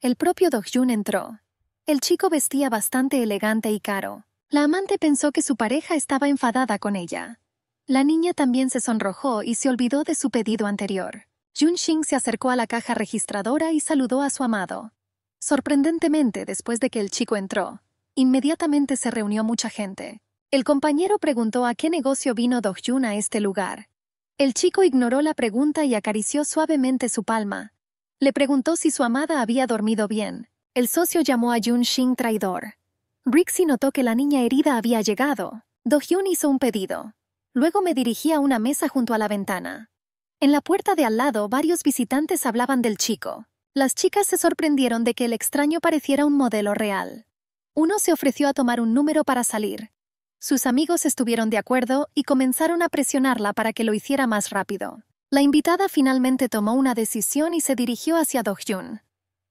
S1: El propio Dohyun entró. El chico vestía bastante elegante y caro. La amante pensó que su pareja estaba enfadada con ella. La niña también se sonrojó y se olvidó de su pedido anterior. Jun Xing se acercó a la caja registradora y saludó a su amado. Sorprendentemente, después de que el chico entró, inmediatamente se reunió mucha gente. El compañero preguntó a qué negocio vino Dohyun a este lugar. El chico ignoró la pregunta y acarició suavemente su palma. Le preguntó si su amada había dormido bien. El socio llamó a Jun Shin traidor. Rixi notó que la niña herida había llegado. Do Hyun hizo un pedido. Luego me dirigí a una mesa junto a la ventana. En la puerta de al lado varios visitantes hablaban del chico. Las chicas se sorprendieron de que el extraño pareciera un modelo real. Uno se ofreció a tomar un número para salir. Sus amigos estuvieron de acuerdo y comenzaron a presionarla para que lo hiciera más rápido. La invitada finalmente tomó una decisión y se dirigió hacia Dohyun.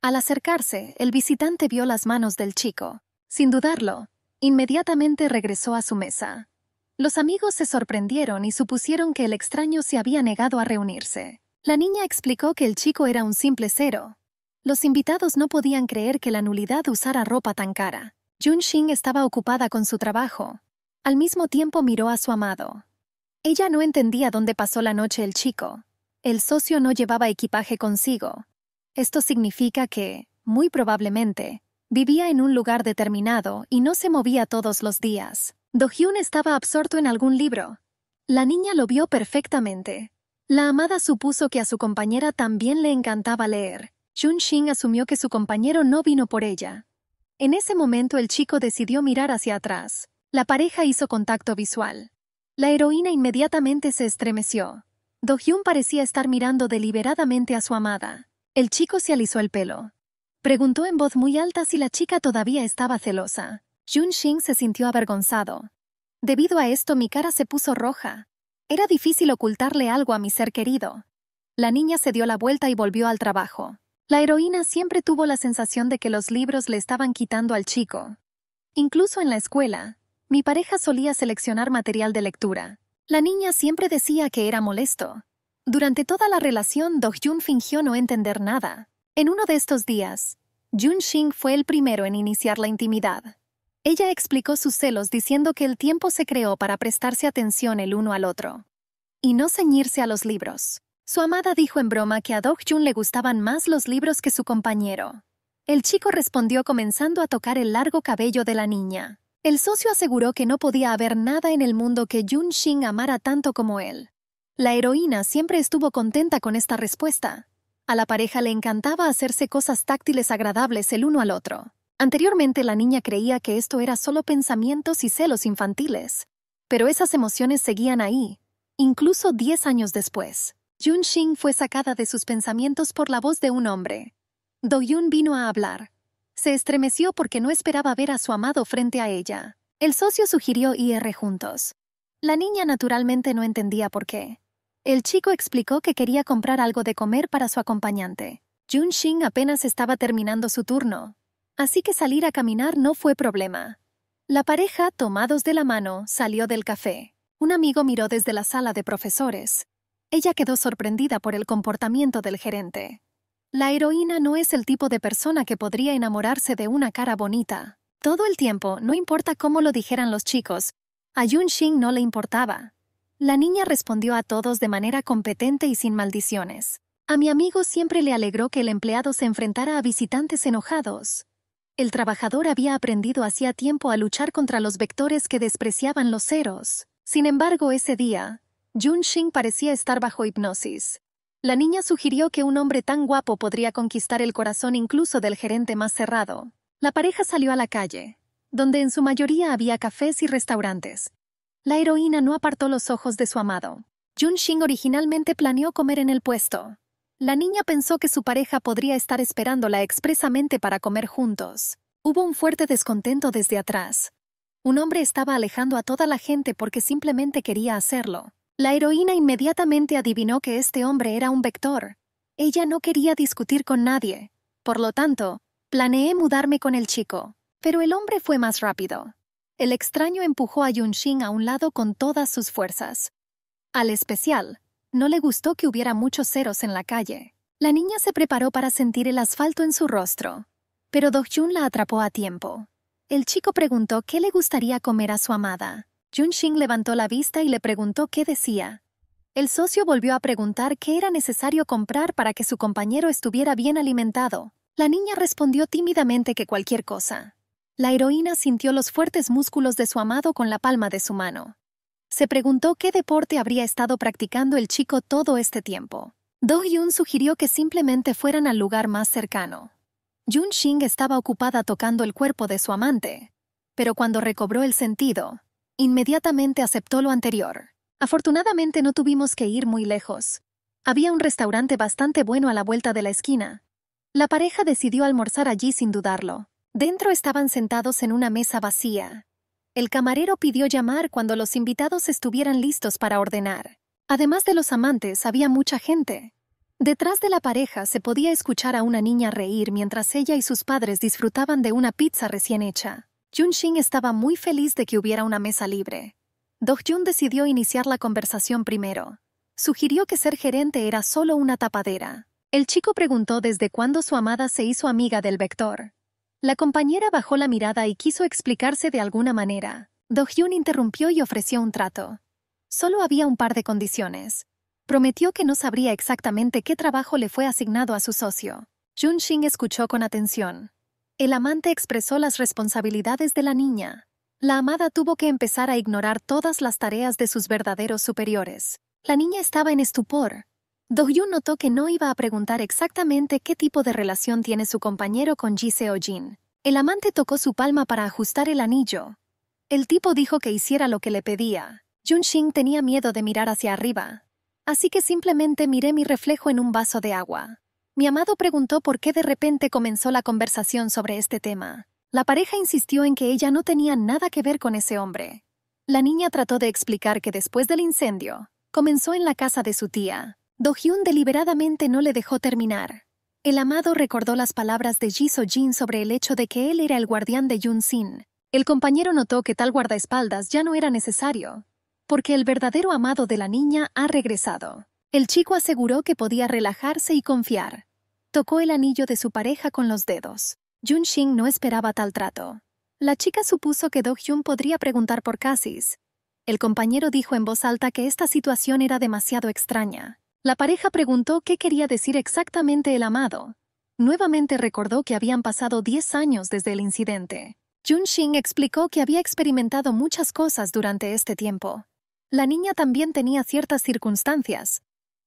S1: Al acercarse, el visitante vio las manos del chico. Sin dudarlo, inmediatamente regresó a su mesa. Los amigos se sorprendieron y supusieron que el extraño se había negado a reunirse. La niña explicó que el chico era un simple cero. Los invitados no podían creer que la nulidad usara ropa tan cara. Jun Xing estaba ocupada con su trabajo. Al mismo tiempo miró a su amado. Ella no entendía dónde pasó la noche el chico. El socio no llevaba equipaje consigo. Esto significa que, muy probablemente, vivía en un lugar determinado y no se movía todos los días. Hyun estaba absorto en algún libro. La niña lo vio perfectamente. La amada supuso que a su compañera también le encantaba leer. Jun Shin asumió que su compañero no vino por ella. En ese momento el chico decidió mirar hacia atrás. La pareja hizo contacto visual. La heroína inmediatamente se estremeció. Do Hyun parecía estar mirando deliberadamente a su amada. El chico se alisó el pelo. Preguntó en voz muy alta si la chica todavía estaba celosa. Jun Shin se sintió avergonzado. Debido a esto mi cara se puso roja. Era difícil ocultarle algo a mi ser querido. La niña se dio la vuelta y volvió al trabajo. La heroína siempre tuvo la sensación de que los libros le estaban quitando al chico. Incluso en la escuela, mi pareja solía seleccionar material de lectura. La niña siempre decía que era molesto. Durante toda la relación, Dong-Jun fingió no entender nada. En uno de estos días, Jun Shing fue el primero en iniciar la intimidad. Ella explicó sus celos diciendo que el tiempo se creó para prestarse atención el uno al otro y no ceñirse a los libros. Su amada dijo en broma que a Dog Jun le gustaban más los libros que su compañero. El chico respondió comenzando a tocar el largo cabello de la niña. El socio aseguró que no podía haber nada en el mundo que Yun Xing amara tanto como él. La heroína siempre estuvo contenta con esta respuesta. A la pareja le encantaba hacerse cosas táctiles agradables el uno al otro. Anteriormente la niña creía que esto era solo pensamientos y celos infantiles, pero esas emociones seguían ahí, incluso 10 años después. Yun Shin fue sacada de sus pensamientos por la voz de un hombre. Do Yun vino a hablar. Se estremeció porque no esperaba ver a su amado frente a ella. El socio sugirió IR juntos. La niña naturalmente no entendía por qué. El chico explicó que quería comprar algo de comer para su acompañante. Jun Xing apenas estaba terminando su turno, así que salir a caminar no fue problema. La pareja, tomados de la mano, salió del café. Un amigo miró desde la sala de profesores. Ella quedó sorprendida por el comportamiento del gerente. La heroína no es el tipo de persona que podría enamorarse de una cara bonita. Todo el tiempo, no importa cómo lo dijeran los chicos, a Yun no le importaba. La niña respondió a todos de manera competente y sin maldiciones. A mi amigo siempre le alegró que el empleado se enfrentara a visitantes enojados. El trabajador había aprendido hacía tiempo a luchar contra los vectores que despreciaban los ceros. Sin embargo, ese día, Yun parecía estar bajo hipnosis. La niña sugirió que un hombre tan guapo podría conquistar el corazón incluso del gerente más cerrado. La pareja salió a la calle, donde en su mayoría había cafés y restaurantes. La heroína no apartó los ojos de su amado. Jun originalmente planeó comer en el puesto. La niña pensó que su pareja podría estar esperándola expresamente para comer juntos. Hubo un fuerte descontento desde atrás. Un hombre estaba alejando a toda la gente porque simplemente quería hacerlo. La heroína inmediatamente adivinó que este hombre era un vector. Ella no quería discutir con nadie. Por lo tanto, planeé mudarme con el chico. Pero el hombre fue más rápido. El extraño empujó a Shin a un lado con todas sus fuerzas. Al especial, no le gustó que hubiera muchos ceros en la calle. La niña se preparó para sentir el asfalto en su rostro, pero Dohyun la atrapó a tiempo. El chico preguntó qué le gustaría comer a su amada. Xing levantó la vista y le preguntó qué decía. El socio volvió a preguntar qué era necesario comprar para que su compañero estuviera bien alimentado. La niña respondió tímidamente que cualquier cosa. La heroína sintió los fuertes músculos de su amado con la palma de su mano. Se preguntó qué deporte habría estado practicando el chico todo este tiempo. Do Hyun sugirió que simplemente fueran al lugar más cercano. Jun Xing estaba ocupada tocando el cuerpo de su amante, pero cuando recobró el sentido, Inmediatamente aceptó lo anterior. Afortunadamente no tuvimos que ir muy lejos. Había un restaurante bastante bueno a la vuelta de la esquina. La pareja decidió almorzar allí sin dudarlo. Dentro estaban sentados en una mesa vacía. El camarero pidió llamar cuando los invitados estuvieran listos para ordenar. Además de los amantes, había mucha gente. Detrás de la pareja se podía escuchar a una niña reír mientras ella y sus padres disfrutaban de una pizza recién hecha jun estaba muy feliz de que hubiera una mesa libre. do decidió iniciar la conversación primero. Sugirió que ser gerente era solo una tapadera. El chico preguntó desde cuándo su amada se hizo amiga del vector. La compañera bajó la mirada y quiso explicarse de alguna manera. Do-hyun interrumpió y ofreció un trato. Solo había un par de condiciones. Prometió que no sabría exactamente qué trabajo le fue asignado a su socio. jun escuchó con atención. El amante expresó las responsabilidades de la niña. La amada tuvo que empezar a ignorar todas las tareas de sus verdaderos superiores. La niña estaba en estupor. Do Hyun notó que no iba a preguntar exactamente qué tipo de relación tiene su compañero con Ji Seo Jin. El amante tocó su palma para ajustar el anillo. El tipo dijo que hiciera lo que le pedía. Jun-Shin tenía miedo de mirar hacia arriba, así que simplemente miré mi reflejo en un vaso de agua. Mi amado preguntó por qué de repente comenzó la conversación sobre este tema. La pareja insistió en que ella no tenía nada que ver con ese hombre. La niña trató de explicar que después del incendio, comenzó en la casa de su tía. Do Hyun deliberadamente no le dejó terminar. El amado recordó las palabras de Ji Jin sobre el hecho de que él era el guardián de Yun Sin. El compañero notó que tal guardaespaldas ya no era necesario, porque el verdadero amado de la niña ha regresado. El chico aseguró que podía relajarse y confiar. Tocó el anillo de su pareja con los dedos. Jun Xing no esperaba tal trato. La chica supuso que Do Hyun podría preguntar por Casis. El compañero dijo en voz alta que esta situación era demasiado extraña. La pareja preguntó qué quería decir exactamente el amado. Nuevamente recordó que habían pasado 10 años desde el incidente. Jun Xing explicó que había experimentado muchas cosas durante este tiempo. La niña también tenía ciertas circunstancias,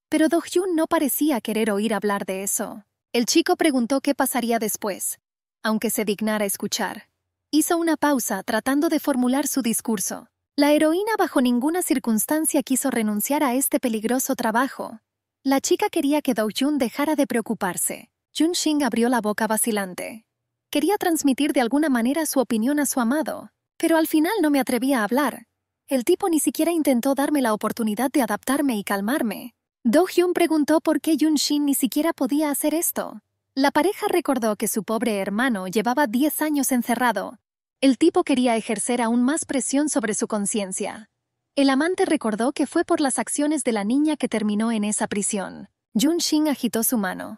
S1: pero Do Hyun no parecía querer oír hablar de eso. El chico preguntó qué pasaría después, aunque se dignara escuchar. Hizo una pausa tratando de formular su discurso. La heroína bajo ninguna circunstancia quiso renunciar a este peligroso trabajo. La chica quería que Do Hyun dejara de preocuparse. Jun Shin abrió la boca vacilante. Quería transmitir de alguna manera su opinión a su amado, pero al final no me atrevía a hablar. El tipo ni siquiera intentó darme la oportunidad de adaptarme y calmarme. Do-hyun preguntó por qué Yun-shin ni siquiera podía hacer esto. La pareja recordó que su pobre hermano llevaba 10 años encerrado. El tipo quería ejercer aún más presión sobre su conciencia. El amante recordó que fue por las acciones de la niña que terminó en esa prisión. Yun-shin agitó su mano.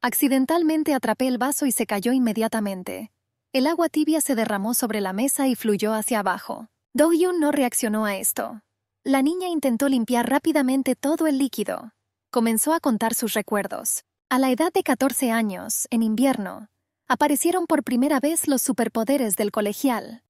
S1: Accidentalmente atrapé el vaso y se cayó inmediatamente. El agua tibia se derramó sobre la mesa y fluyó hacia abajo. Do-hyun no reaccionó a esto. La niña intentó limpiar rápidamente todo el líquido. Comenzó a contar sus recuerdos. A la edad de 14 años, en invierno, aparecieron por primera vez los superpoderes del colegial.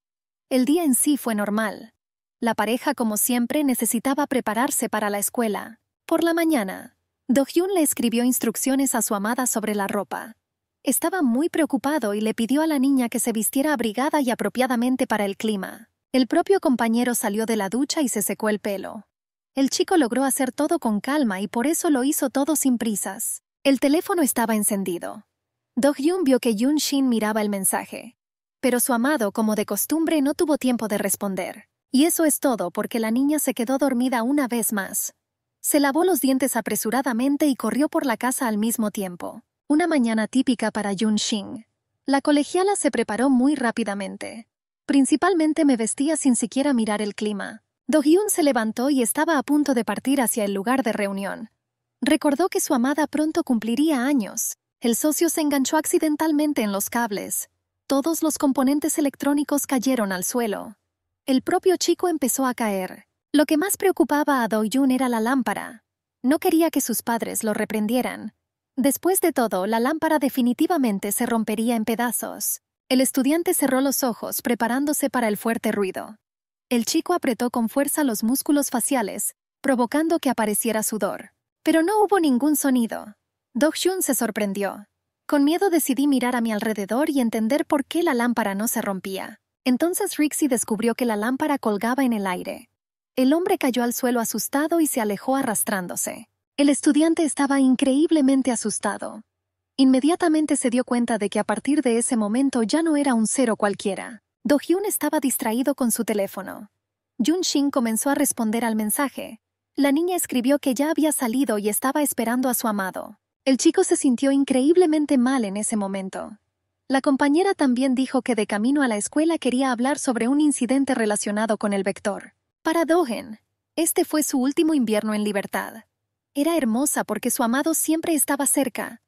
S1: El día en sí fue normal. La pareja, como siempre, necesitaba prepararse para la escuela. Por la mañana, Do Hyun le escribió instrucciones a su amada sobre la ropa. Estaba muy preocupado y le pidió a la niña que se vistiera abrigada y apropiadamente para el clima. El propio compañero salió de la ducha y se secó el pelo. El chico logró hacer todo con calma y por eso lo hizo todo sin prisas. El teléfono estaba encendido. do vio que Yun Shin miraba el mensaje. Pero su amado, como de costumbre, no tuvo tiempo de responder. Y eso es todo porque la niña se quedó dormida una vez más. Se lavó los dientes apresuradamente y corrió por la casa al mismo tiempo. Una mañana típica para Yun Shin. La colegiala se preparó muy rápidamente. Principalmente me vestía sin siquiera mirar el clima. Hyun se levantó y estaba a punto de partir hacia el lugar de reunión. Recordó que su amada pronto cumpliría años. El socio se enganchó accidentalmente en los cables. Todos los componentes electrónicos cayeron al suelo. El propio chico empezó a caer. Lo que más preocupaba a Do Hyun era la lámpara. No quería que sus padres lo reprendieran. Después de todo, la lámpara definitivamente se rompería en pedazos. El estudiante cerró los ojos preparándose para el fuerte ruido. El chico apretó con fuerza los músculos faciales, provocando que apareciera sudor. Pero no hubo ningún sonido. Dog Shun se sorprendió. Con miedo decidí mirar a mi alrededor y entender por qué la lámpara no se rompía. Entonces Rixi descubrió que la lámpara colgaba en el aire. El hombre cayó al suelo asustado y se alejó arrastrándose. El estudiante estaba increíblemente asustado. Inmediatamente se dio cuenta de que a partir de ese momento ya no era un cero cualquiera. Do-hyun estaba distraído con su teléfono. Jun-shin comenzó a responder al mensaje. La niña escribió que ya había salido y estaba esperando a su amado. El chico se sintió increíblemente mal en ese momento. La compañera también dijo que de camino a la escuela quería hablar sobre un incidente relacionado con el vector. Para Dohen, este fue su último invierno en libertad. Era hermosa porque su amado siempre estaba cerca,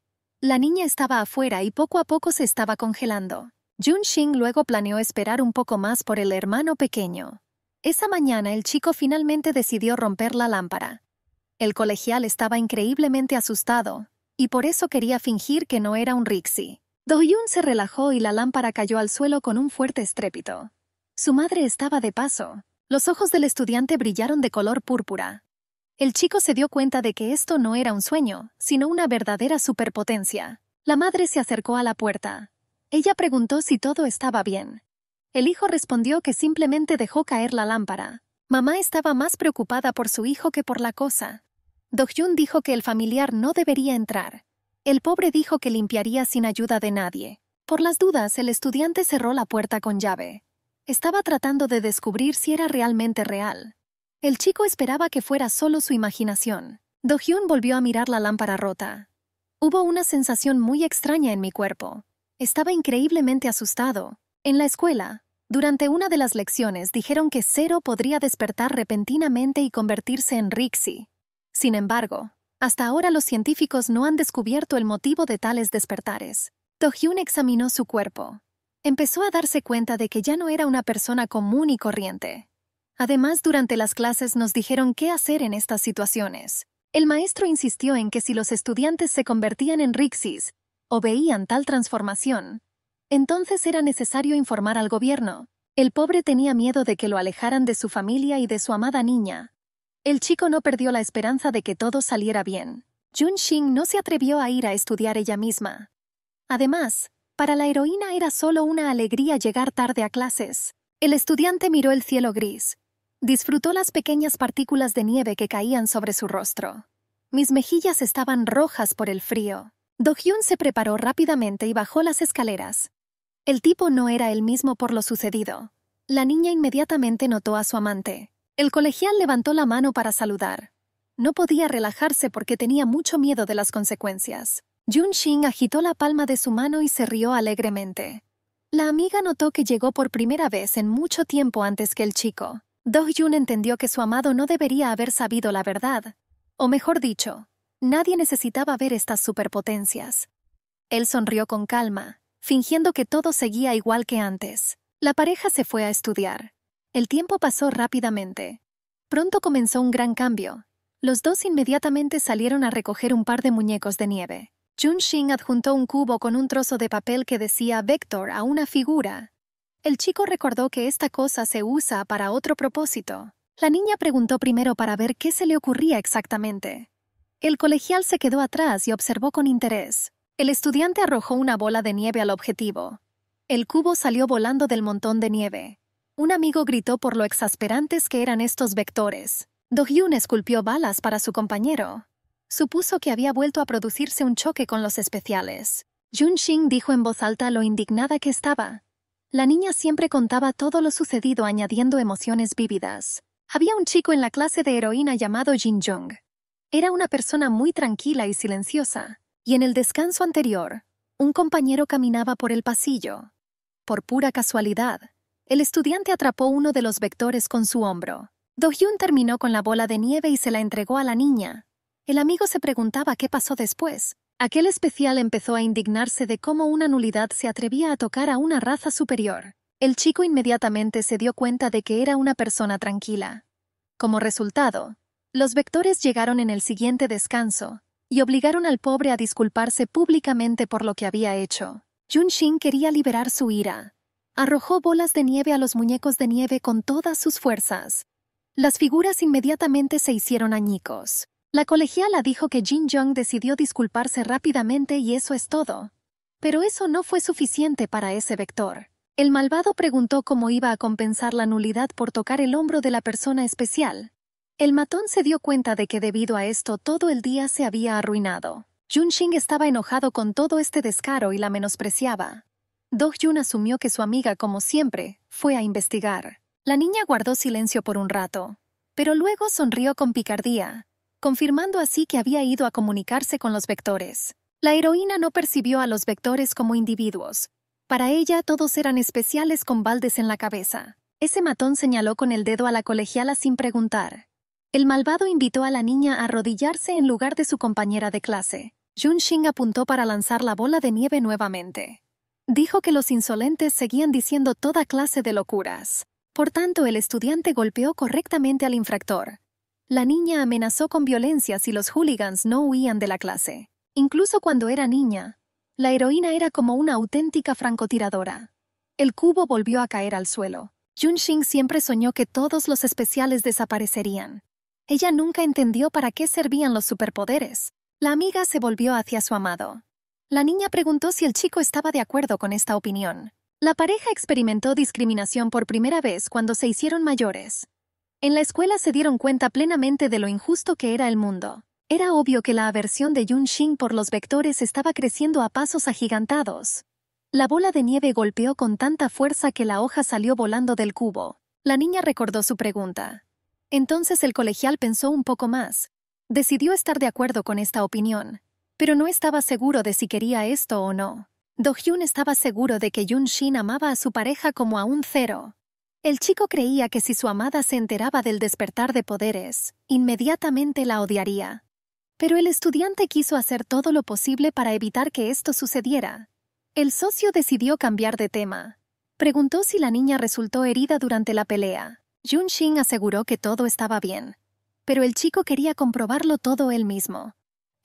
S1: la niña estaba afuera y poco a poco se estaba congelando. Jun Xing luego planeó esperar un poco más por el hermano pequeño. Esa mañana el chico finalmente decidió romper la lámpara. El colegial estaba increíblemente asustado, y por eso quería fingir que no era un do Yun se relajó y la lámpara cayó al suelo con un fuerte estrépito. Su madre estaba de paso. Los ojos del estudiante brillaron de color púrpura. El chico se dio cuenta de que esto no era un sueño, sino una verdadera superpotencia. La madre se acercó a la puerta. Ella preguntó si todo estaba bien. El hijo respondió que simplemente dejó caer la lámpara. Mamá estaba más preocupada por su hijo que por la cosa. Dohyun dijo que el familiar no debería entrar. El pobre dijo que limpiaría sin ayuda de nadie. Por las dudas, el estudiante cerró la puerta con llave. Estaba tratando de descubrir si era realmente real, el chico esperaba que fuera solo su imaginación. Hyun volvió a mirar la lámpara rota. Hubo una sensación muy extraña en mi cuerpo. Estaba increíblemente asustado. En la escuela, durante una de las lecciones dijeron que Zero podría despertar repentinamente y convertirse en Rixi. Sin embargo, hasta ahora los científicos no han descubierto el motivo de tales despertares. Hyun examinó su cuerpo. Empezó a darse cuenta de que ya no era una persona común y corriente. Además, durante las clases nos dijeron qué hacer en estas situaciones. El maestro insistió en que si los estudiantes se convertían en Rixis o veían tal transformación, entonces era necesario informar al gobierno. El pobre tenía miedo de que lo alejaran de su familia y de su amada niña. El chico no perdió la esperanza de que todo saliera bien. Jun no se atrevió a ir a estudiar ella misma. Además, para la heroína era solo una alegría llegar tarde a clases. El estudiante miró el cielo gris, Disfrutó las pequeñas partículas de nieve que caían sobre su rostro. Mis mejillas estaban rojas por el frío. Do Hyun se preparó rápidamente y bajó las escaleras. El tipo no era el mismo por lo sucedido. La niña inmediatamente notó a su amante. El colegial levantó la mano para saludar. No podía relajarse porque tenía mucho miedo de las consecuencias. Jun Shin agitó la palma de su mano y se rió alegremente. La amiga notó que llegó por primera vez en mucho tiempo antes que el chico do Jun entendió que su amado no debería haber sabido la verdad, o mejor dicho, nadie necesitaba ver estas superpotencias. Él sonrió con calma, fingiendo que todo seguía igual que antes. La pareja se fue a estudiar. El tiempo pasó rápidamente. Pronto comenzó un gran cambio. Los dos inmediatamente salieron a recoger un par de muñecos de nieve. Jun adjuntó un cubo con un trozo de papel que decía Vector a una figura el chico recordó que esta cosa se usa para otro propósito. La niña preguntó primero para ver qué se le ocurría exactamente. El colegial se quedó atrás y observó con interés. El estudiante arrojó una bola de nieve al objetivo. El cubo salió volando del montón de nieve. Un amigo gritó por lo exasperantes que eran estos vectores. Do Hyun esculpió balas para su compañero. Supuso que había vuelto a producirse un choque con los especiales. Jun Xing dijo en voz alta lo indignada que estaba. La niña siempre contaba todo lo sucedido añadiendo emociones vívidas. Había un chico en la clase de heroína llamado Jin Jung. Era una persona muy tranquila y silenciosa, y en el descanso anterior, un compañero caminaba por el pasillo. Por pura casualidad, el estudiante atrapó uno de los vectores con su hombro. Do Hyun terminó con la bola de nieve y se la entregó a la niña. El amigo se preguntaba qué pasó después, Aquel especial empezó a indignarse de cómo una nulidad se atrevía a tocar a una raza superior. El chico inmediatamente se dio cuenta de que era una persona tranquila. Como resultado, los vectores llegaron en el siguiente descanso y obligaron al pobre a disculparse públicamente por lo que había hecho. Junshin quería liberar su ira. Arrojó bolas de nieve a los muñecos de nieve con todas sus fuerzas. Las figuras inmediatamente se hicieron añicos. La colegiala dijo que Jin Young decidió disculparse rápidamente y eso es todo. Pero eso no fue suficiente para ese vector. El malvado preguntó cómo iba a compensar la nulidad por tocar el hombro de la persona especial. El matón se dio cuenta de que debido a esto todo el día se había arruinado. Xing estaba enojado con todo este descaro y la menospreciaba. Do-Jun asumió que su amiga, como siempre, fue a investigar. La niña guardó silencio por un rato, pero luego sonrió con picardía confirmando así que había ido a comunicarse con los vectores. La heroína no percibió a los vectores como individuos. Para ella todos eran especiales con baldes en la cabeza. Ese matón señaló con el dedo a la colegiala sin preguntar. El malvado invitó a la niña a arrodillarse en lugar de su compañera de clase. Xing apuntó para lanzar la bola de nieve nuevamente. Dijo que los insolentes seguían diciendo toda clase de locuras. Por tanto, el estudiante golpeó correctamente al infractor, la niña amenazó con violencia si los hooligans no huían de la clase. Incluso cuando era niña, la heroína era como una auténtica francotiradora. El cubo volvió a caer al suelo. Junxing siempre soñó que todos los especiales desaparecerían. Ella nunca entendió para qué servían los superpoderes. La amiga se volvió hacia su amado. La niña preguntó si el chico estaba de acuerdo con esta opinión. La pareja experimentó discriminación por primera vez cuando se hicieron mayores. En la escuela se dieron cuenta plenamente de lo injusto que era el mundo. Era obvio que la aversión de Yun Shin por los vectores estaba creciendo a pasos agigantados. La bola de nieve golpeó con tanta fuerza que la hoja salió volando del cubo. La niña recordó su pregunta. Entonces el colegial pensó un poco más. Decidió estar de acuerdo con esta opinión, pero no estaba seguro de si quería esto o no. Do Hyun estaba seguro de que Yun Shin amaba a su pareja como a un cero, el chico creía que si su amada se enteraba del despertar de poderes, inmediatamente la odiaría. Pero el estudiante quiso hacer todo lo posible para evitar que esto sucediera. El socio decidió cambiar de tema. Preguntó si la niña resultó herida durante la pelea. Jun Shin aseguró que todo estaba bien. Pero el chico quería comprobarlo todo él mismo.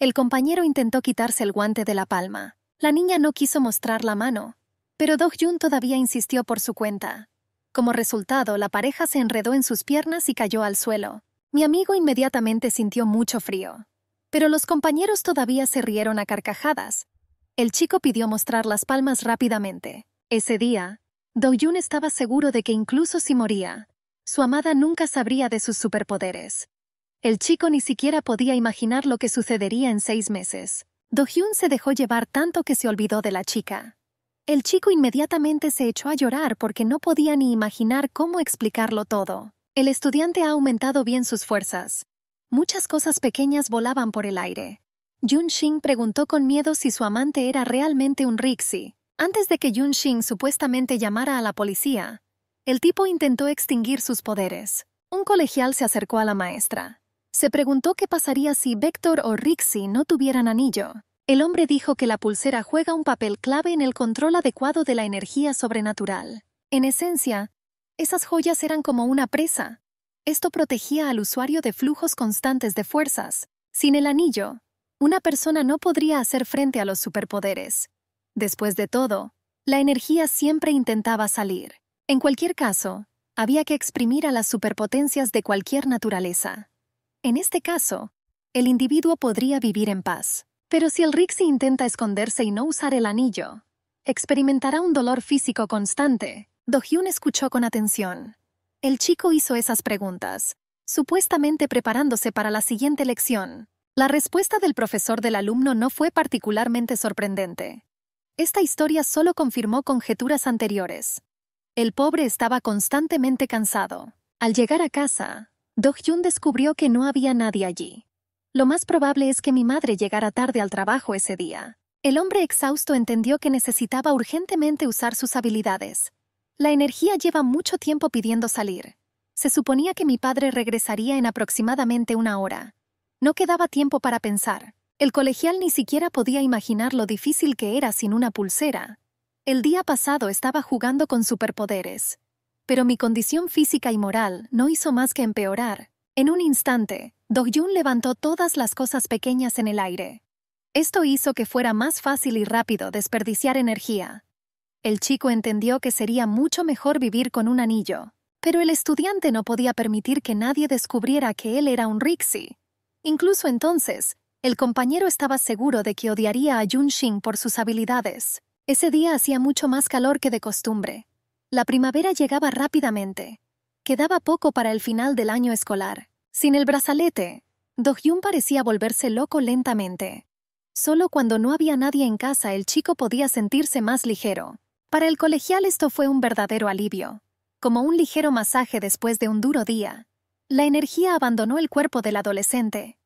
S1: El compañero intentó quitarse el guante de la palma. La niña no quiso mostrar la mano, pero Dog Jun todavía insistió por su cuenta. Como resultado, la pareja se enredó en sus piernas y cayó al suelo. Mi amigo inmediatamente sintió mucho frío. Pero los compañeros todavía se rieron a carcajadas. El chico pidió mostrar las palmas rápidamente. Ese día, Do Hyun estaba seguro de que incluso si moría, su amada nunca sabría de sus superpoderes. El chico ni siquiera podía imaginar lo que sucedería en seis meses. Do Hyun se dejó llevar tanto que se olvidó de la chica. El chico inmediatamente se echó a llorar porque no podía ni imaginar cómo explicarlo todo. El estudiante ha aumentado bien sus fuerzas. Muchas cosas pequeñas volaban por el aire. Yun preguntó con miedo si su amante era realmente un Rixi. Antes de que Yun supuestamente llamara a la policía, el tipo intentó extinguir sus poderes. Un colegial se acercó a la maestra. Se preguntó qué pasaría si Vector o Rixi no tuvieran anillo el hombre dijo que la pulsera juega un papel clave en el control adecuado de la energía sobrenatural. En esencia, esas joyas eran como una presa. Esto protegía al usuario de flujos constantes de fuerzas. Sin el anillo, una persona no podría hacer frente a los superpoderes. Después de todo, la energía siempre intentaba salir. En cualquier caso, había que exprimir a las superpotencias de cualquier naturaleza. En este caso, el individuo podría vivir en paz. Pero si el Rixi intenta esconderse y no usar el anillo, experimentará un dolor físico constante. Dohyun escuchó con atención. El chico hizo esas preguntas, supuestamente preparándose para la siguiente lección. La respuesta del profesor del alumno no fue particularmente sorprendente. Esta historia solo confirmó conjeturas anteriores. El pobre estaba constantemente cansado. Al llegar a casa, Dohyun descubrió que no había nadie allí. Lo más probable es que mi madre llegara tarde al trabajo ese día. El hombre exhausto entendió que necesitaba urgentemente usar sus habilidades. La energía lleva mucho tiempo pidiendo salir. Se suponía que mi padre regresaría en aproximadamente una hora. No quedaba tiempo para pensar. El colegial ni siquiera podía imaginar lo difícil que era sin una pulsera. El día pasado estaba jugando con superpoderes. Pero mi condición física y moral no hizo más que empeorar. En un instante, Dohyun levantó todas las cosas pequeñas en el aire. Esto hizo que fuera más fácil y rápido desperdiciar energía. El chico entendió que sería mucho mejor vivir con un anillo, pero el estudiante no podía permitir que nadie descubriera que él era un Rixi. Incluso entonces, el compañero estaba seguro de que odiaría a Shin por sus habilidades. Ese día hacía mucho más calor que de costumbre. La primavera llegaba rápidamente, Quedaba poco para el final del año escolar. Sin el brazalete, Dohyun parecía volverse loco lentamente. Solo cuando no había nadie en casa el chico podía sentirse más ligero. Para el colegial esto fue un verdadero alivio, como un ligero masaje después de un duro día. La energía abandonó el cuerpo del adolescente.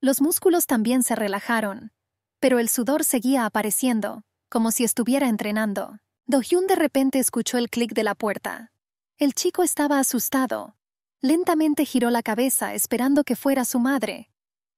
S1: Los músculos también se relajaron, pero el sudor seguía apareciendo, como si estuviera entrenando. Hyun de repente escuchó el clic de la puerta. El chico estaba asustado. Lentamente giró la cabeza esperando que fuera su madre.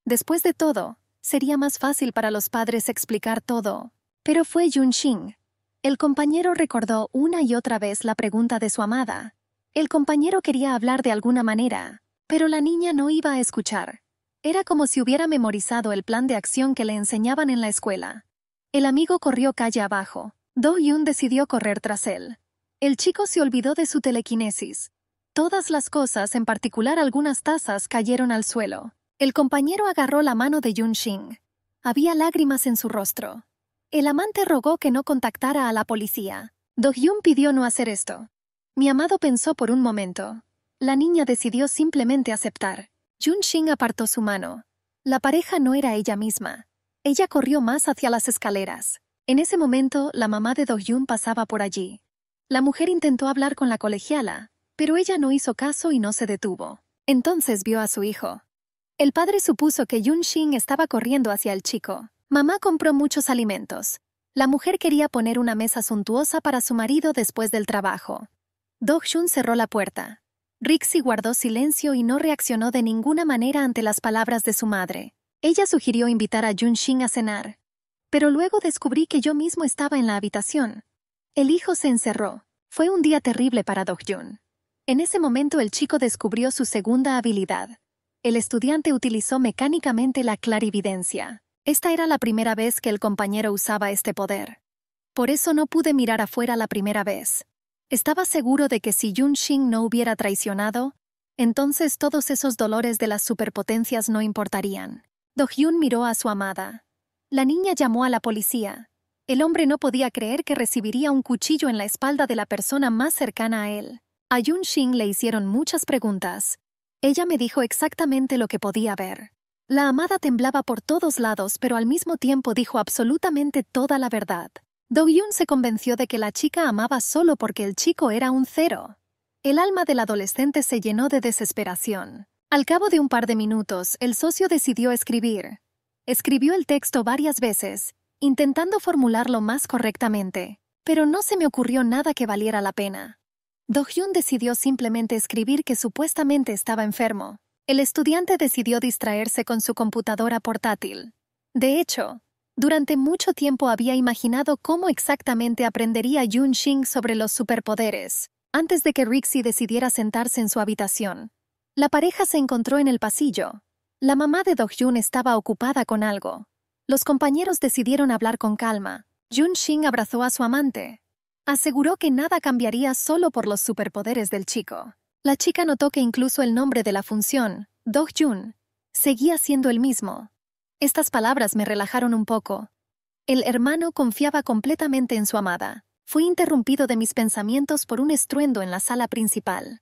S1: Después de todo, sería más fácil para los padres explicar todo. Pero fue Yunxing. El compañero recordó una y otra vez la pregunta de su amada. El compañero quería hablar de alguna manera, pero la niña no iba a escuchar. Era como si hubiera memorizado el plan de acción que le enseñaban en la escuela. El amigo corrió calle abajo. Do Yun decidió correr tras él. El chico se olvidó de su telequinesis. Todas las cosas, en particular algunas tazas, cayeron al suelo. El compañero agarró la mano de Yun Xing. Había lágrimas en su rostro. El amante rogó que no contactara a la policía. Yun pidió no hacer esto. Mi amado pensó por un momento. La niña decidió simplemente aceptar. Yun Xing apartó su mano. La pareja no era ella misma. Ella corrió más hacia las escaleras. En ese momento, la mamá de Yun pasaba por allí. La mujer intentó hablar con la colegiala, pero ella no hizo caso y no se detuvo. Entonces vio a su hijo. El padre supuso que Yun estaba corriendo hacia el chico. Mamá compró muchos alimentos. La mujer quería poner una mesa suntuosa para su marido después del trabajo. Dog Shun cerró la puerta. Rixi guardó silencio y no reaccionó de ninguna manera ante las palabras de su madre. Ella sugirió invitar a Yun Shin a cenar. Pero luego descubrí que yo mismo estaba en la habitación. El hijo se encerró. Fue un día terrible para Hyun. En ese momento el chico descubrió su segunda habilidad. El estudiante utilizó mecánicamente la clarividencia. Esta era la primera vez que el compañero usaba este poder. Por eso no pude mirar afuera la primera vez. Estaba seguro de que si Yun Shin no hubiera traicionado, entonces todos esos dolores de las superpotencias no importarían. Do Hyun miró a su amada. La niña llamó a la policía. El hombre no podía creer que recibiría un cuchillo en la espalda de la persona más cercana a él. A Yun Shin le hicieron muchas preguntas. Ella me dijo exactamente lo que podía ver. La amada temblaba por todos lados, pero al mismo tiempo dijo absolutamente toda la verdad. Do Yun se convenció de que la chica amaba solo porque el chico era un cero. El alma del adolescente se llenó de desesperación. Al cabo de un par de minutos, el socio decidió escribir. Escribió el texto varias veces intentando formularlo más correctamente, pero no se me ocurrió nada que valiera la pena. Hyun decidió simplemente escribir que supuestamente estaba enfermo. El estudiante decidió distraerse con su computadora portátil. De hecho, durante mucho tiempo había imaginado cómo exactamente aprendería Yun Xing sobre los superpoderes, antes de que Rixie decidiera sentarse en su habitación. La pareja se encontró en el pasillo. La mamá de Hyun estaba ocupada con algo. Los compañeros decidieron hablar con calma. Jun Xing abrazó a su amante. Aseguró que nada cambiaría solo por los superpoderes del chico. La chica notó que incluso el nombre de la función, Dog Jun, seguía siendo el mismo. Estas palabras me relajaron un poco. El hermano confiaba completamente en su amada. Fui interrumpido de mis pensamientos por un estruendo en la sala principal.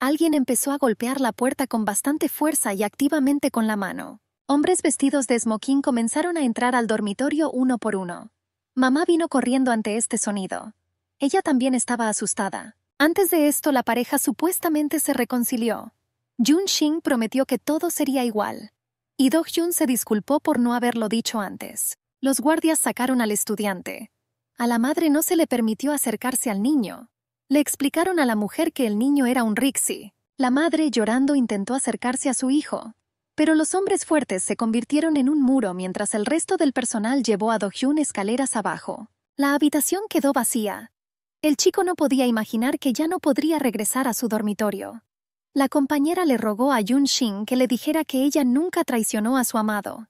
S1: Alguien empezó a golpear la puerta con bastante fuerza y activamente con la mano. Hombres vestidos de smoking comenzaron a entrar al dormitorio uno por uno. Mamá vino corriendo ante este sonido. Ella también estaba asustada. Antes de esto, la pareja supuestamente se reconcilió. Jun Shin prometió que todo sería igual. Y Do Jun se disculpó por no haberlo dicho antes. Los guardias sacaron al estudiante. A la madre no se le permitió acercarse al niño. Le explicaron a la mujer que el niño era un Rixi. La madre, llorando, intentó acercarse a su hijo, pero los hombres fuertes se convirtieron en un muro mientras el resto del personal llevó a Do Hyun escaleras abajo. La habitación quedó vacía. El chico no podía imaginar que ya no podría regresar a su dormitorio. La compañera le rogó a Yun Shin que le dijera que ella nunca traicionó a su amado,